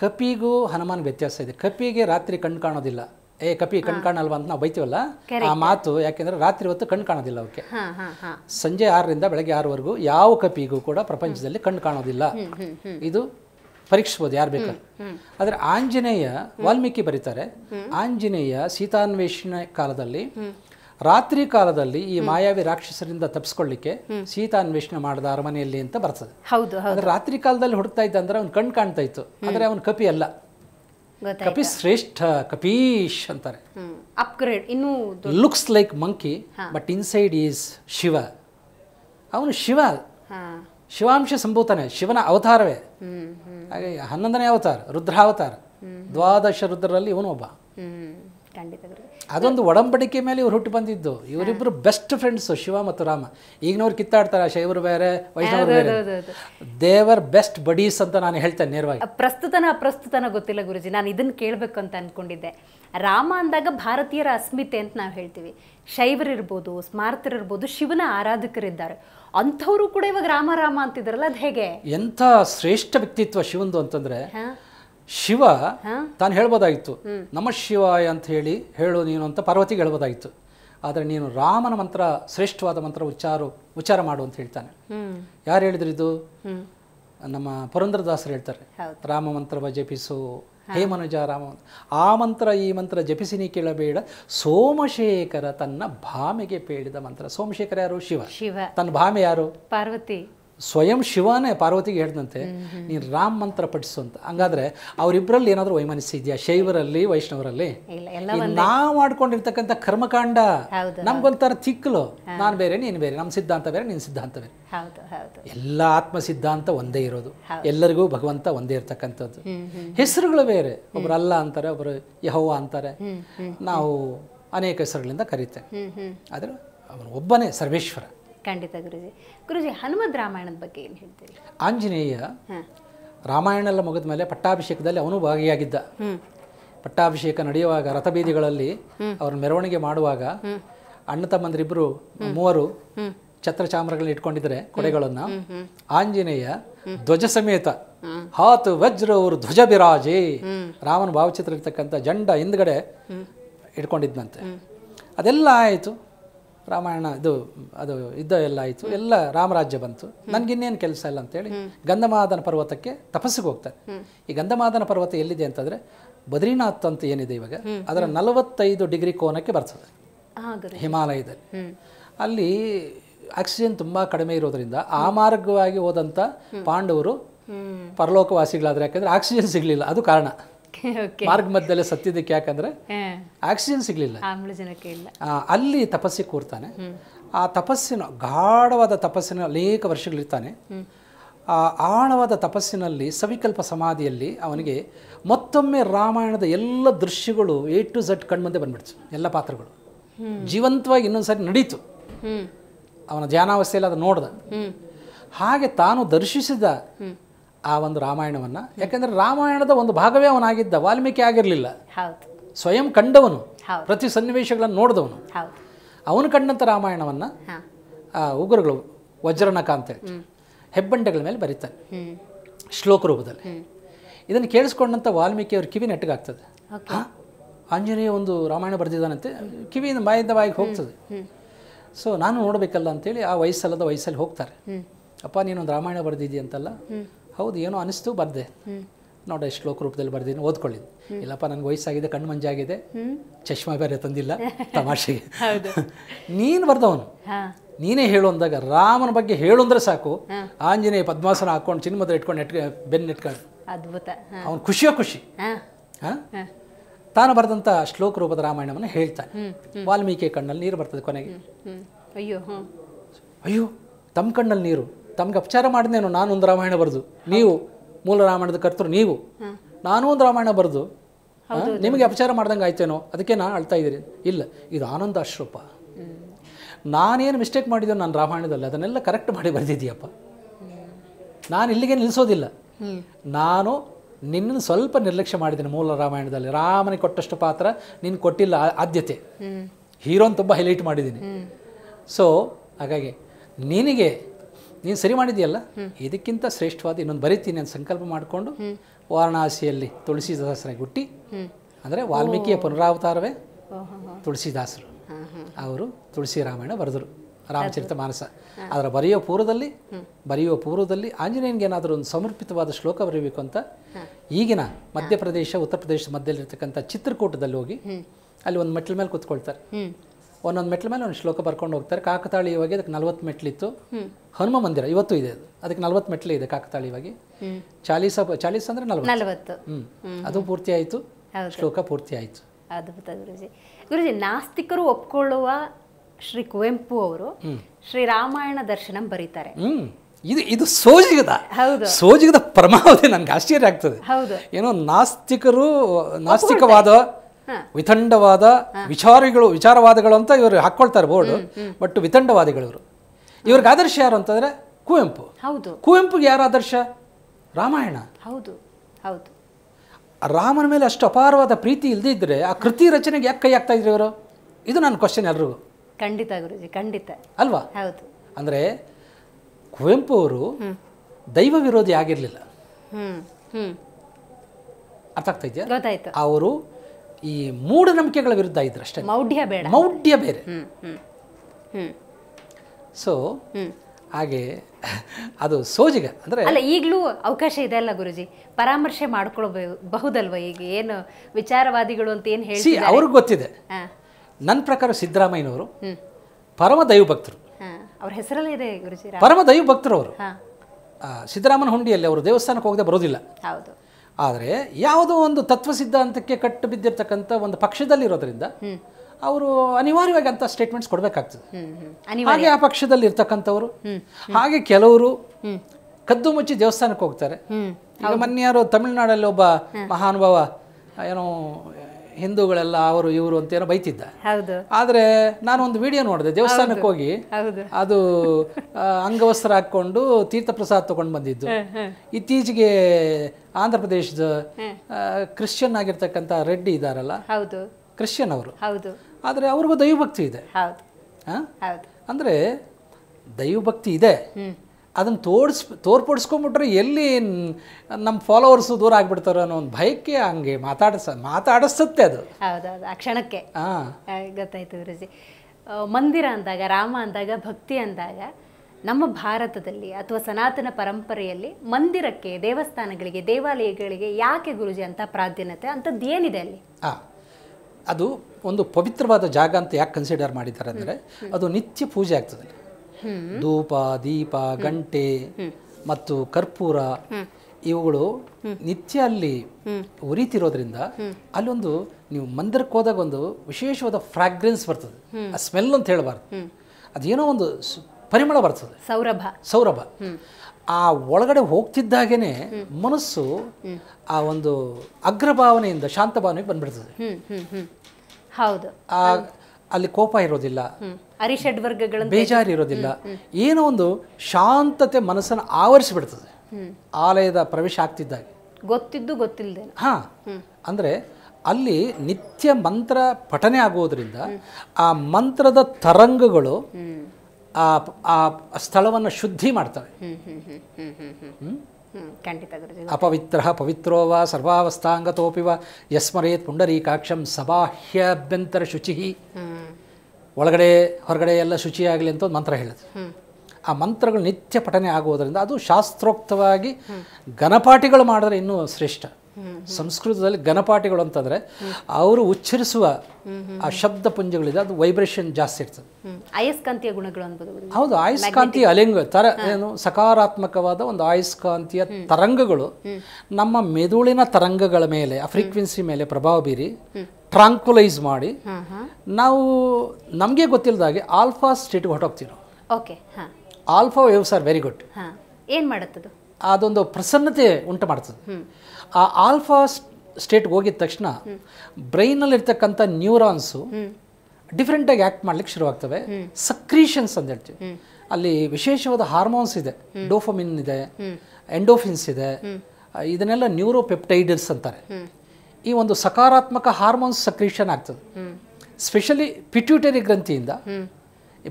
ಕಪಿಗೂ ಹನುಮಾನ್ ವ್ಯತ್ಯಾಸ ಇದೆ ಕಪಿಗೆ ರಾತ್ರಿ ಕಣ್ಣು ಕಾಣೋದಿಲ್ಲ ಏ ಕಪಿ ಕಣ್ ಕಾಣಲ್ವಾ ಅಂತ ನಾವು ಬೈತೀವಲ್ಲ ಆ ಮಾತು ಯಾಕೆಂದ್ರೆ ರಾತ್ರಿ ಹೊತ್ತು ಕಣ್ ಕಾಣೋದಿಲ್ಲ ಅವಕ್ಕೆ ಸಂಜೆ ಆರರಿಂದ ಬೆಳಗ್ಗೆ ಆರವರೆಗೂ ಯಾವ ಕಪಿಗೂ ಕೂಡ ಪ್ರಪಂಚದಲ್ಲಿ ಕಣ್ ಕಾಣೋದಿಲ್ಲ ಇದು ಪರೀಕ್ಷಿಸಬಹುದು ಯಾರು ಬೇಕು ಆದರೆ ಆಂಜನೇಯ ವಾಲ್ಮೀಕಿ ಬರೀತಾರೆ ಆಂಜನೇಯ ಸೀತಾನ್ವೇಷಣೆ ಕಾಲದಲ್ಲಿ ರಾತ್ರಿ ಕಾಲದಲ್ಲಿ ಈ ಮಾಯಾವಿ ರಾಕ್ಷಸರಿಂದ ತಪ್ಪಿಸ್ಕೊಳ್ಳಿಕ್ಕೆ ಸೀತಾನ್ವೇಷಣೆ ಮಾಡಿದ ಅರಮನೆಯಲ್ಲಿ ಅಂತ ಬರ್ತದೆ ರಾತ್ರಿ ಕಾಲದಲ್ಲಿ ಹುಡುಕ್ತಾ ಇದ್ದ ಅಂದ್ರೆ ಅವ್ನು ಕಣ್ ಕಾಣ್ತಾ ಇತ್ತು ಅಂದ್ರೆ ಅವನ್ ಕಪಿ ಅಲ್ಲ ಕಪಿ ಶ್ರೇಷ್ಠ ಕಪೀಶ್ ಅಂತಾರೆ ಅಪ್ಗ್ರೇಡ್ ಇನ್ನು looks like monkey but inside is Shiva ಅವನು ಶಿವ ಶಿವಾಂಶ ಸಂಭೂತನೇ ಶಿವನ ಅವತಾರವೇ ಹಾಗೆ ಹನ್ನೊಂದನೇ ಅವತಾರ ರುದ್ರಾವತಾರ ದ್ವಾದಶ ರುದ್ರರಲ್ಲಿ ಇವನು ಒಬ್ಬ ಖಂಡಿತ ಅದೊಂದು ಒಡಂಬಡಿಕೆ ಮೇಲೆ ಇವ್ರು ಹುಟ್ಟು ಬಂದಿದ್ದು ಇವರಿಬ್ಬರು ಬೆಸ್ಟ್ ಫ್ರೆಂಡ್ಸ್ ಶಿವ ಮತ್ತು ರಾಮ ಈಗಿನವ್ರು ಕಿತ್ತಾಡ್ತಾರೆ ಶೈವರು ಬೇರೆ ಬೇರೆ ದೇವರ್ ಬೆಸ್ಟ್ ಬಡೀಸ್ ಅಂತ ನಾನು ಹೇಳ್ತೇನೆ ನೇರವಾಗಿ ಪ್ರಸ್ತುತನ ಅಪ್ರಸ್ತುತನ ಗೊತ್ತಿಲ್ಲ ಗುರುಜಿ ನಾನು ಇದನ್ನ ಕೇಳಬೇಕು ಅಂತ ಅನ್ಕೊಂಡಿದ್ದೆ ರಾಮ ಅಂದಾಗ ಭಾರತೀಯರ ಅಸ್ಮಿತೆ ಅಂತ ನಾವು ಹೇಳ್ತೀವಿ ಶೈವರಿರ್ಬೋದು ಸ್ಮಾರತರಿರ್ಬೋದು ಶಿವನ ಆರಾಧಕರಿದ್ದಾರೆ ಅಂಥವರು ಕೂಡ ಇವಾಗ ರಾಮ ರಾಮ ಅಂತಿದ್ರಲ್ಲ ಅದು ಹೇಗೆ ಎಂಥ ಶ್ರೇಷ್ಠ ವ್ಯಕ್ತಿತ್ವ ಶಿವಂದು ಅಂತಂದ್ರೆ ಶಿವ ತಾನು ಹೇಳ್ಬೋದಾಗಿತ್ತು ನಮಃ ಶಿವಾಯ ಅಂತ ಹೇಳಿ ಹೇಳು ನೀನು ಅಂತ ಪಾರ್ವತಿಗೆ ಹೇಳ್ಬೋದಾಗಿತ್ತು ಆದರೆ ನೀನು ರಾಮನ ಮಂತ್ರ ಶ್ರೇಷ್ಠವಾದ ಮಂತ್ರ ಉಚ್ಚಾರ ಉಚ್ಚಾರ ಮಾಡು ಅಂತ ಹೇಳ್ತಾನೆ ಯಾರು ಹೇಳಿದ್ರು ಇದು ನಮ್ಮ ಪುರಂದ್ರದಾಸರು ಹೇಳ್ತಾರೆ ರಾಮ ಮಂತ್ರವ ಜಪಿಸು ಹೇ ಮನುಜ ರಾಮ ಆ ಮಂತ್ರ ಈ ಮಂತ್ರ ಜಪಿಸಿ ನೀ ಕೇಳಬೇಡ ಸೋಮಶೇಖರ ತನ್ನ ಭಾಮೆಗೆ ಪೇಳಿದ ಮಂತ್ರ ಸೋಮಶೇಖರ ಯಾರು ಶಿವ ಶಿವ ತನ್ನ ಭಾಮೆ ಯಾರು ಪಾರ್ವತಿ ಸ್ವಯಂ ಶಿವನೇ ಪಾರ್ವತಿಗೆ ಹೇಳಿದಂತೆ ನೀನು ರಾಮ್ ಮಂತ್ರ ಪಠಿಸು ಅಂತ ಹಂಗಾದ್ರೆ ಅವರಿಬ್ಬರಲ್ಲಿ ಏನಾದರೂ ವೈಮನಸ್ಸು ಇದೆಯಾ ಶೈವರಲ್ಲಿ ವೈಷ್ಣವರಲ್ಲಿ ನಾವು ಮಾಡ್ಕೊಂಡಿರ್ತಕ್ಕಂಥ ಕರ್ಮಕಾಂಡ ನಮ್ಗೊಂಥರ ತಿಕ್ಕಲು ನಾನು ಬೇರೆ ನೀನು ಬೇರೆ ನಮ್ಮ ಸಿದ್ಧಾಂತ ಬೇರೆ ನಿನ್ನ ಸಿದ್ಧಾಂತ ಬೇರೆ ಎಲ್ಲ ಆತ್ಮ ಸಿದ್ಧಾಂತ ಒಂದೇ ಇರೋದು ಎಲ್ಲರಿಗೂ ಭಗವಂತ ಒಂದೇ ಇರತಕ್ಕಂಥದ್ದು ಹೆಸರುಗಳು ಬೇರೆ ಒಬ್ಬರು ಅಲ್ಲ ಅಂತಾರೆ ಒಬ್ಬರು ಯಹೋವ ಅಂತಾರೆ ನಾವು ಅನೇಕ ಹೆಸರುಗಳಿಂದ ಕರೀತೇವೆ ಆದ್ರೆ ಅವನು ಒಬ್ಬನೇ ಸರ್ವೇಶ್ವರ ಖಂಡಿತ ಗುರುಜಿ ಗುರುಜಿ ಹನುಮದ್ ರಾಮಾಯಣದ ಬಗ್ಗೆ ಏನು ಹೇಳ್ತೀರಿ ಆಂಜನೇಯ ರಾಮಾಯಣ ಎಲ್ಲ ಮುಗಿದ ಮೇಲೆ ಪಟ್ಟಾಭಿಷೇಕದಲ್ಲಿ ಅವನು ಭಾಗಿಯಾಗಿದ್ದ ಪಟ್ಟಾಭಿಷೇಕ ನಡೆಯುವಾಗ ರಥಬೀದಿಗಳಲ್ಲಿ ಅವ್ರ ಮೆರವಣಿಗೆ ಮಾಡುವಾಗ ಅಣ್ಣ ತಮ್ಮಂದ್ರಿಬ್ರು ಮೂವರು ಛತ್ರ ಚಾಮರಗಳನ್ನ ಇಟ್ಕೊಂಡಿದ್ರೆ ಕೊಡೆಗಳನ್ನ ಆಂಜನೇಯ ಧ್ವಜ ಸಮೇತ ಹಾತು ವಜ್ರ ಅವರು ಧ್ವಜ ಬಿರಾಜೆ ರಾಮನ ಭಾವಚಿತ್ರ ಇರ್ತಕ್ಕಂಥ ಜಂಡ ಹಿಂದ್ಗಡೆ ಇಟ್ಕೊಂಡಿದ್ನಂತೆ ಅದೆಲ್ಲ ಆಯಿತು ರಾಮಾಯಣ ಇದು ಅದು ಇದ್ದ ಎಲ್ಲ ಆಯಿತು ಎಲ್ಲ ರಾಮರಾಜ್ಯ ಬಂತು ನನಗಿನ್ನೇನು ಕೆಲಸ ಇಲ್ಲ ಅಂತೇಳಿ ಗಂಧಮಾದನ ಪರ್ವತಕ್ಕೆ ತಪಸ್ಸಿಗೆ ಹೋಗ್ತಾರೆ ಈ ಗಂಧಮಾದನ ಪರ್ವತ ಎಲ್ಲಿದೆ ಅಂತಂದರೆ ಬದ್ರಿನಾಥ್ ಅಂತ ಏನಿದೆ ಇವಾಗ ಅದರ ನಲವತ್ತೈದು ಡಿಗ್ರಿ ಕೋನಕ್ಕೆ ಬರ್ತದೆ ಹಿಮಾಲಯದಲ್ಲಿ ಅಲ್ಲಿ ಆಕ್ಸಿಜನ್ ತುಂಬ ಕಡಿಮೆ ಇರೋದ್ರಿಂದ ಆ ಮಾರ್ಗವಾಗಿ ಹೋದಂಥ ಪಾಂಡವರು ಪರಲೋಕವಾಸಿಗಳಾದರೆ ಯಾಕಂದರೆ ಆಕ್ಸಿಜನ್ ಸಿಗಲಿಲ್ಲ ಅದು ಕಾರಣ ಮಾರ್ಗ ಮಧ್ಯದಲ್ಲೇ ಸತ್ತಿದ್ದಕ್ಕೆ ಯಾಕಂದ್ರೆ ಆಕ್ಸಿಜನ್ ಸಿಗ್ಲಿಲ್ಲ ಅಲ್ಲಿ ತಪಸ್ಸಿ ಕೂರ್ತಾನೆ ಆ ತಪಸ್ಸಿನ ಗಾಢವಾದ ತಪಸ್ಸಿನ ಅನೇಕ ವರ್ಷಗಳಿರ್ತಾನೆ ಆಳವಾದ ತಪಸ್ಸಿನಲ್ಲಿ ಸವಿಕಲ್ಪ ಸಮಾಧಿಯಲ್ಲಿ ಅವನಿಗೆ ಮತ್ತೊಮ್ಮೆ ರಾಮಾಯಣದ ಎಲ್ಲ ದೃಶ್ಯಗಳು ಎ ಟು ಝಡ್ ಕಣ್ಮಂದೆ ಬಂದ್ಬಿಡ್ತು ಎಲ್ಲ ಪಾತ್ರಗಳು ಜೀವಂತವಾಗಿ ಇನ್ನೊಂದ್ಸರಿ ನಡೀತು ಅವನ ಧ್ಯಾನಾವಸ್ಥೆಯಲ್ಲಿ ಅದು ನೋಡ್ದ ಹಾಗೆ ತಾನು ದರ್ಶಿಸಿದ ಆ ಒಂದು ರಾಮಾಯಣವನ್ನು ಯಾಕಂದ್ರೆ ರಾಮಾಯಣದ ಒಂದು ಭಾಗವೇ ಅವನಾಗಿದ್ದ ವಾಲ್ಮೀಕಿ ಆಗಿರಲಿಲ್ಲ ಸ್ವಯಂ ಕಂಡವನು ಪ್ರತಿ ಸನ್ನಿವೇಶಗಳನ್ನು ನೋಡಿದವನು ಅವನು ಕಂಡಂಥ ರಾಮಾಯಣವನ್ನು ಉಗ್ರಗಳು ವಜ್ರನಕ ಅಂತೇಳಿ ಹೆಬ್ಬಂಡೆಗಳ ಮೇಲೆ ಬರೀತಾನೆ ಶ್ಲೋಕ ರೂಪದಲ್ಲಿ ಇದನ್ನು ಕೇಳಿಸ್ಕೊಂಡಂಥ ವಾಲ್ಮೀಕಿಯವ್ರ ಕಿವಿ ನೆಟ್ಟಗಾಗ್ತದೆ ಆಂಜನೇಯ ಒಂದು ರಾಮಾಯಣ ಬರೆದಿದ್ದಾನಂತೆ ಕಿವಿಯಿಂದ ಬಾಯಿಂದ ಬಾಯಿಗೆ ಹೋಗ್ತದೆ ಸೊ ನಾನು ನೋಡಬೇಕಲ್ಲ ಅಂತೇಳಿ ಆ ವಯಸ್ಸಲ್ಲದ ವಯಸ್ಸಲ್ಲಿ ಹೋಗ್ತಾರೆ ಅಪ್ಪ ನೀನೊಂದು ರಾಮಾಯಣ ಬರೆದಿದ್ದೀಯ ಹೌದು ಏನೋ ಅನಿಸ್ತು ಬರ್ದೆ ನೋಡಿ ಶ್ಲೋಕ ರೂಪದಲ್ಲಿ ಬರ್ದಿನಿ ಓದ್ಕೊಳ್ಳಿ ಇಲ್ಲಪ್ಪ ನನಗೆ ವಯಸ್ಸಾಗಿದೆ ಕಣ್ಣು ಮಂಜಾಗಿದೆ ಚಶ್ಮಾ ಬೇರೆ ತಂದಿಲ್ಲ ತಮಾಷೆಗೆ ನೀನು ಬರ್ದವನು ನೀನೇ ಹೇಳು ಅಂದಾಗ ರಾಮನ ಬಗ್ಗೆ ಹೇಳು ಅಂದ್ರೆ ಸಾಕು ಆಂಜನೇಯ ಪದ್ಮಾಸನ ಹಾಕೊಂಡು ಚಿನ್ಮದ್ರ ಇಟ್ಕೊಂಡು ಬೆನ್ನ ಬೆನ್ನಿಟ್ಕೊಂಡು ಅದ್ಭುತ ಅವ್ನು ಖುಷಿಯೋ ಖುಷಿ ತಾನು ಬರೆದಂಥ ಶ್ಲೋಕ ರೂಪದ ರಾಮಾಯಣವನ್ನು ಹೇಳ್ತಾನೆ ವಾಲ್ಮೀಕಿ ಕಣ್ಣಲ್ಲಿ ನೀರು ಬರ್ತದೆ ಕೊನೆಗೆ ಅಯ್ಯೋ ಅಯ್ಯೋ ತಮ್ಮ ಕಣ್ಣಲ್ಲಿ ನೀರು ತಮಗೆ ಅಪಚಾರ ಮಾಡಿದ್ನೇನು ನಾನು ಒಂದು ರಾಮಾಯಣ ಬರೆದು ನೀವು ಮೂಲ ರಾಮಾಯಣದ ಕರ್ತರು ನೀವು ನಾನು ಒಂದು ರಾಮಾಯಣ ಬರೆದು ನಿಮಗೆ ಅಪಚಾರ ಮಾಡ್ದಂಗೆ ಆಯ್ತೇನೋ ಅದಕ್ಕೆ ನಾನು ಅಳ್ತಾ ಇದ್ದೀರಿ ಇಲ್ಲ ಇದು ಆನಂದ ಅಶ್ರೂಪ ನಾನೇನು ಮಿಸ್ಟೇಕ್ ಮಾಡಿದ್ದೆ ನಾನು ರಾಮಾಯಣದಲ್ಲಿ ಅದನ್ನೆಲ್ಲ ಕರೆಕ್ಟ್ ಮಾಡಿ ಬರೆದಿದ್ದೀಯಪ್ಪ ನಾನು ಇಲ್ಲಿಗೆ ನಿಲ್ಲಿಸೋದಿಲ್ಲ ನಾನು ನಿನ್ನನ್ನು ಸ್ವಲ್ಪ ನಿರ್ಲಕ್ಷ್ಯ ಮಾಡಿದ್ದೇನೆ ಮೂಲ ರಾಮಾಯಣದಲ್ಲಿ ರಾಮನಿಗೆ ಕೊಟ್ಟಷ್ಟು ಪಾತ್ರ ನೀನು ಕೊಟ್ಟಿಲ್ಲ ಆದ್ಯತೆ ಹೀರೋನ್ ತುಂಬ ಹೈಲೈಟ್ ಮಾಡಿದ್ದೀನಿ ಸೊ ಹಾಗಾಗಿ ನಿನಗೆ ನೀನು ಸರಿ ಮಾಡಿದೆಯಲ್ಲ ಇದಕ್ಕಿಂತ ಶ್ರೇಷ್ಠವಾದ ಇನ್ನೊಂದು ಬರೀತೀನಿ ಅಂತ ಸಂಕಲ್ಪ ಮಾಡಿಕೊಂಡು ವಾರಣಾಸಿಯಲ್ಲಿ ತುಳಸಿದಾಸರ ಗುಟ್ಟಿ ಅಂದರೆ ವಾಲ್ಮೀಕಿಯ ಪುನರಾವತಾರವೇ ತುಳಸಿದಾಸರು ಅವರು ತುಳಸಿ ರಾಮಾಯಣ ಬರೆದರು ರಾಮಚರಿತ ಮಾನಸ ಅದರ ಬರೆಯೋ ಪೂರ್ವದಲ್ಲಿ ಬರೆಯುವ ಪೂರ್ವದಲ್ಲಿ ಆಂಜನೇಯನಿಗೆ ಏನಾದರೂ ಒಂದು ಸಮರ್ಪಿತವಾದ ಶ್ಲೋಕ ಬರೀಬೇಕು ಅಂತ ಈಗಿನ ಮಧ್ಯಪ್ರದೇಶ ಉತ್ತರ ಪ್ರದೇಶದ ಮಧ್ಯದಲ್ಲಿರ್ತಕ್ಕಂಥ ಚಿತ್ರಕೂಟದಲ್ಲಿ ಹೋಗಿ ಅಲ್ಲಿ ಒಂದು ಮೆಟ್ಲ ಮೇಲೆ ಕೂತ್ಕೊಳ್ತಾರೆ ಒಂದೊಂದು ಮೆಟ್ಲ ಮೇಲೆ ಒಂದು ಶ್ಲೋಕ ಬರ್ಕೊಂಡು ಹೋಗ್ತಾರೆ ಕಾಕತಾಳಿ ಇವಾಗ ಅದಕ್ಕೆ ನಲವತ್ ಮೆಟ್ಲಿತ್ತು ಹನುಮ ಮಂದಿರ ಇವತ್ತು ಇದೆ ಅದು ಅದಕ್ಕೆ ನಲವತ್ತು ಮೆಟ್ಲು ಇದೆ ಕಾಕತಾಳಿ ಇವಾಗ ಚಾಲೀಸ ಚಾಲೀಸ್ ಅಂದ್ರೆ ನಲ್ವತ್ತು ಹ್ಞೂ ಅದು ಪೂರ್ತಿ ಆಯಿತು ಶ್ಲೋಕ ಪೂರ್ತಿ ಆಯಿತು ಅದ್ಭುತ ಗುರುಜಿ ಗುರುಜಿ ನಾಸ್ತಿಕರು ಒಪ್ಕೊಳ್ಳುವ ಶ್ರೀ ಕುವೆಂಪು ಅವರು ಶ್ರೀರಾಮಾಯಣ ದರ್ಶನಂ ಬರೀತಾರೆ ಇದು ಇದು ಸೋಜಿಗದ ಸೋಜಿಗದ ಪರಮಾವಧಿ ನನ್ಗೆ ಆಶ್ಚರ್ಯ ಆಗ್ತದೆ ಏನೋ ನಾಸ್ತಿಕರು ನಾಸ್ತಿಕವಾದ ವಿತಂಡವಾದ ವಿಚಾರಗಳು ವಿಚಾರವಾದಗಳು ಅಂತ ಇವರು ಹಾಕೊಳ್ತಾರೆ ಬೋರ್ಡ್ ಬಟ್ ವಿತಂಡವಾದಿಗಳು ಇವರು ಇವ್ರಿಗೆ ಆದರ್ಶ ಯಾರು ಅಂತಂದ್ರೆ ಕುವೆಂಪು ಹೌದು ಕುವೆಂಪುಗೆ ಯಾರು ಆದರ್ಶ ರಾಮಾಯಣ ಹೌದು ಹೌದು ರಾಮನ ಮೇಲೆ ಅಷ್ಟು ಅಪಾರವಾದ ಪ್ರೀತಿ ಇಲ್ದಿದ್ರೆ ಆ ಕೃತಿ ರಚನೆಗೆ ಯಾಕೆ ಕೈ ಆಗ್ತಾ ಇದ್ರು ಇವರು ಇದು ನನ್ನ ಕ್ವಶನ್ ಎಲ್ರಿಗೂ ಖಂಡಿತ ಗುರುಜಿ ಖಂಡಿತ ಅಲ್ವಾ ಹೌದು ಅಂದ್ರೆ ಕುವೆಂಪು ಅವರು ದೈವ ವಿರೋಧಿ ಆಗಿರ್ಲಿಲ್ಲ ಅರ್ಥ ಆಗ್ತಾ ಇದೆಯಾ ಅವರು ಈ ಮೂಢನಂಬಿಕೆಗಳ ವಿರುದ್ಧ ಇದ್ರೆ ಅಷ್ಟೇ ಮೌಢ್ಯ ಬೇಡ ಮೌಢ್ಯ ಬೇರೆ ಸೊ ಹಾಗೆ ಅದು ಸೋಜಿಗ ಅಂದ್ರೆ ಅಲ್ಲ ಈಗಲೂ ಅವಕಾಶ ಇದೆ ಅಲ್ಲ ಗುರುಜಿ ಪರಾಮರ್ಶೆ ಮಾಡ್ಕೊಳ್ಬೇಕು ಈಗ ಏನು ವಿಚಾರವಾದಿಗಳು ಅಂತ ಏನು ಹೇಳಿ ಅವ್ರಿಗೆ ಗೊತ್ತಿದೆ ನನ್ನ ಪ್ರಕಾರ ಸಿದ್ದರಾಮಯ್ಯನವರು ಪರಮ ದೈವ ಭಕ್ತರು ಅವ್ರ ಹೆಸರಲ್ಲೇ ಇದೆ ಗುರುಜಿ ಪರಮ ದೈವ ಭಕ್ತರು ಅವರು ಸಿದ್ದರಾಮನ ಹುಂಡಿಯಲ್ಲಿ ಅವರು ದೇವಸ್ಥಾನಕ್ಕೆ ಹೋಗದೆ ಬರೋದಿಲ್ಲ ಹೌದು ಆದರೆ ಯಾವುದೋ ಒಂದು ತತ್ವ ಸಿದ್ಧಾಂತಕ್ಕೆ ಕಟ್ಟು ಬಿದ್ದಿರ್ತಕ್ಕಂಥ ಒಂದು ಪಕ್ಷದಲ್ಲಿರೋದ್ರಿಂದ ಅವರು ಅನಿವಾರ್ಯವಾಗಿ ಅಂತ ಸ್ಟೇಟ್ಮೆಂಟ್ಸ್ ಕೊಡಬೇಕಾಗ್ತದೆ ಹಾಗೆ ಆ ಪಕ್ಷದಲ್ಲಿ ಇರ್ತಕ್ಕಂಥವ್ರು ಹಾಗೆ ಕೆಲವರು ಕದ್ದು ಮುಚ್ಚಿ ದೇವಸ್ಥಾನಕ್ಕೆ ಹೋಗ್ತಾರೆ ಈಗ ಮೊನ್ನೆಯಾರು ತಮಿಳುನಾಡಲ್ಲಿ ಒಬ್ಬ ಮಹಾನುಭಾವ ಏನೋ ಹಿಂದೂಗಳೆಲ್ಲ ಅವರು ಇವರು ಅಂತ ಏನೋ ಬೈತಿದ್ದ ಆದರೆ ನಾನು ಒಂದು ವಿಡಿಯೋ ನೋಡಿದೆ ದೇವಸ್ಥಾನಕ್ಕೆ ಹೋಗಿ ಅದು ಅಂಗವಸ್ತ್ರ ತೀರ್ಥ ತೀರ್ಥಪ್ರಸಾದ ತಗೊಂಡು ಬಂದಿದ್ದು ಇತ್ತೀಚೆಗೆ ಆಂಧ್ರ ಪ್ರದೇಶದ ಕ್ರಿಶ್ಚಿಯನ್ ಆಗಿರ್ತಕ್ಕಂಥ ರೆಡ್ಡಿ ಇದ್ದಾರಲ್ಲ ಹೌದು ಕ್ರಿಶ್ಚಿಯನ್ ಅವರು ಹೌದು ಆದರೆ ಅವ್ರಿಗೂ ದೈವಭಕ್ತಿ ಇದೆ ಅಂದ್ರೆ ದೈವಭಕ್ತಿ ಇದೆ ಅದನ್ನು ತೋರಿಸ್ ತೋರ್ಪಡಿಸ್ಕೊಂಬಿಟ್ರೆ ಎಲ್ಲಿ ನಮ್ಮ ಫಾಲೋವರ್ಸ್ ದೂರ ಆಗ್ಬಿಡ್ತಾರೋ ಅನ್ನೋ ಒಂದು ಭಯಕ್ಕೆ ಹಂಗೆ ಮಾತಾಡಿಸ ಮಾತಾಡಿಸುತ್ತೆ ಅದು ಹೌದೌದು ಆ ಕ್ಷಣಕ್ಕೆ ಗೊತ್ತಾಯ್ತು ಗುರುಜಿ ಮಂದಿರ ಅಂದಾಗ ರಾಮ ಅಂದಾಗ ಭಕ್ತಿ ಅಂದಾಗ ನಮ್ಮ ಭಾರತದಲ್ಲಿ ಅಥವಾ ಸನಾತನ ಪರಂಪರೆಯಲ್ಲಿ ಮಂದಿರಕ್ಕೆ ದೇವಸ್ಥಾನಗಳಿಗೆ ದೇವಾಲಯಗಳಿಗೆ ಯಾಕೆ ಗುರುಜಿ ಅಂತ ಪ್ರಾಧಾನ್ಯತೆ ಅಂಥದ್ದು ಏನಿದೆ ಅಲ್ಲಿ ಅದು ಒಂದು ಪವಿತ್ರವಾದ ಜಾಗ ಅಂತ ಯಾಕೆ ಕನ್ಸಿಡರ್ ಮಾಡಿದ್ದಾರೆ ಅಂದರೆ ಅದು ನಿತ್ಯ ಪೂಜೆ ಆಗ್ತದೆ ಧೂಪ ದೀಪ ಗಂಟೆ ಮತ್ತು ಕರ್ಪೂರ ಇವುಗಳು ನಿತ್ಯ ಅಲ್ಲಿ ಉರಿತಿರೋದ್ರಿಂದ ಅಲ್ಲೊಂದು ನೀವು ಮಂದಿರಕ್ಕೆ ಹೋದಾಗ ಒಂದು ವಿಶೇಷವಾದ ಫ್ರಾಗ್ರೆನ್ಸ್ ಬರ್ತದೆ ಆ ಸ್ಮೆಲ್ ಅಂತ ಹೇಳಬಾರ್ದು ಅದೇನೋ ಒಂದು ಪರಿಮಳ ಬರ್ತದೆ ಸೌರಭ ಸೌರಭ ಆ ಒಳಗಡೆ ಹೋಗ್ತಿದ್ದಾಗೇನೆ ಮನಸ್ಸು ಆ ಒಂದು ಅಗ್ರಭಾವನೆಯಿಂದ ಶಾಂತ ಭಾವನೆಗೆ ಬಂದ್ಬಿಡ್ತದೆ ಹೌದು ಅಲ್ಲಿ ಕೋಪ ಇರೋದಿಲ್ಲ ಅರಿಷಡ್ವರ್ಗಗಳ ಬೇಜಾರು ಇರೋದಿಲ್ಲ ಏನೋ ಒಂದು ಶಾಂತತೆ ಮನಸ್ಸನ್ನು ಆವರಿಸಿಬಿಡ್ತದೆ ಆಲಯದ ಪ್ರವೇಶ ಆಗ್ತಿದ್ದಾಗ ಗೊತ್ತಿದ್ದು ಗೊತ್ತಿಲ್ಲದೆ ಹಾ ಅಂದ್ರೆ ಅಲ್ಲಿ ನಿತ್ಯ ಮಂತ್ರ ಪಠನೆ ಆಗೋದ್ರಿಂದ ಆ ಮಂತ್ರದ ತರಂಗಗಳು ಆ ಆ ಸ್ಥಳವನ್ನು ಶುದ್ಧಿ ಮಾಡ್ತವೆ ಅಪವಿತ್ರ ಪವಿತ್ರೋ ವಾ ಸರ್ವಾವಸ್ಥಾಂಗತೋಪಿ ವಾ ಯಸ್ಮರೇತ್ ಪುಂಡರೀಕಾಕ್ಷಂ ಸಬಾಹ್ಯಾಭ್ಯಂತರ ಶುಚಿ ಒಳಗಡೆ ಹೊರಗಡೆ ಎಲ್ಲ ಶುಚಿಯಾಗಲಿ ಅಂತ ಒಂದು ಮಂತ್ರ ಹೇಳುತ್ತೆ ಆ ಮಂತ್ರಗಳು ನಿತ್ಯ ಪಠನೆ ಆಗುವುದರಿಂದ ಅದು ಶಾಸ್ತ್ರೋಕ್ತವಾಗಿ ಘನಪಾಠಿಗಳು ಮಾಡಿದ್ರೆ ಇನ್ನೂ ಶ್ರೇಷ್ಠ ಸಂಸ್ಕೃತದಲ್ಲಿ ಘನಪಾಠಿಗಳು ಅಂತಂದರೆ ಅವರು ಉಚ್ಚರಿಸುವ ಆ ಶಬ್ದ ಪುಂಜಗಳಿದೆ ಅದು ವೈಬ್ರೇಷನ್ ಜಾಸ್ತಿ ಇರ್ತದೆ ಆಯಸ್ಕಾಂತೀಯ ಗುಣಗಳು ಹೌದು ಆಯಸ್ಕಾಂತಿಯ ಅಲಿಂಗ ತರ ಏನು ಸಕಾರಾತ್ಮಕವಾದ ಒಂದು ಆಯಸ್ಕಾಂತಿಯ ತರಂಗಗಳು ನಮ್ಮ ಮೆದುಳಿನ ತರಂಗಗಳ ಮೇಲೆ ಆ ಫ್ರೀಕ್ವೆನ್ಸಿ ಮೇಲೆ ಪ್ರಭಾವ ಬೀರಿ ಟ್ರಾಂಕ್ಯುಲೈಸ್ ಮಾಡಿ ನಾವು ನಮಗೆ ಗೊತ್ತಿಲ್ಲದಾಗೆ ಆಲ್ಫಾ ಸ್ಟೇಟ್ಗೆ ಹೊಟ್ಟೋಗ್ತೀವಿ okay alpha waves are very good ಏನು ಮಾಡುತ್ತದೆ ಅದೊಂದು ಪ್ರಸನ್ನತೆ ಉಂಟು ಮಾಡ್ತದೆ ಆ ಆಲ್ಫಾ ಸ್ಟೇಟ್ಗೆ ಹೋಗಿದ ತಕ್ಷಣ ಬ್ರೈನಲ್ಲಿರ್ತಕ್ಕಂಥ ನ್ಯೂರಾನ್ಸು ಡಿಫ್ರೆಂಟಾಗಿ ಆ್ಯಕ್ಟ್ ಮಾಡ್ಲಿಕ್ಕೆ ಶುರುವಾಗ್ತವೆ ಸಕ್ರೀಷನ್ಸ್ ಅಂತ ಹೇಳ್ತೀವಿ ಅಲ್ಲಿ ವಿಶೇಷವಾದ ಹಾರ್ಮೋನ್ಸ್ ಇದೆ ಡೋಫಮಿನ್ ಇದೆ ಎಂಡೋಫಿನ್ಸ್ ಇದೆ ಇದನ್ನೆಲ್ಲ ನ್ಯೂರೋಪೆಪ್ಟೈಡರ್ಸ್ ಅಂತಾರೆ ಈ ಒಂದು ಸಕಾರಾತ್ಮಕ ಹಾರ್ಮೋನ್ಸ್ ಸಕ್ರೀಷನ್ ಆಗ್ತದೆ ಸ್ಪೆಷಲಿ ಪಿಟ್ಯೂಟರಿ ಗ್ರಂಥಿಯಿಂದ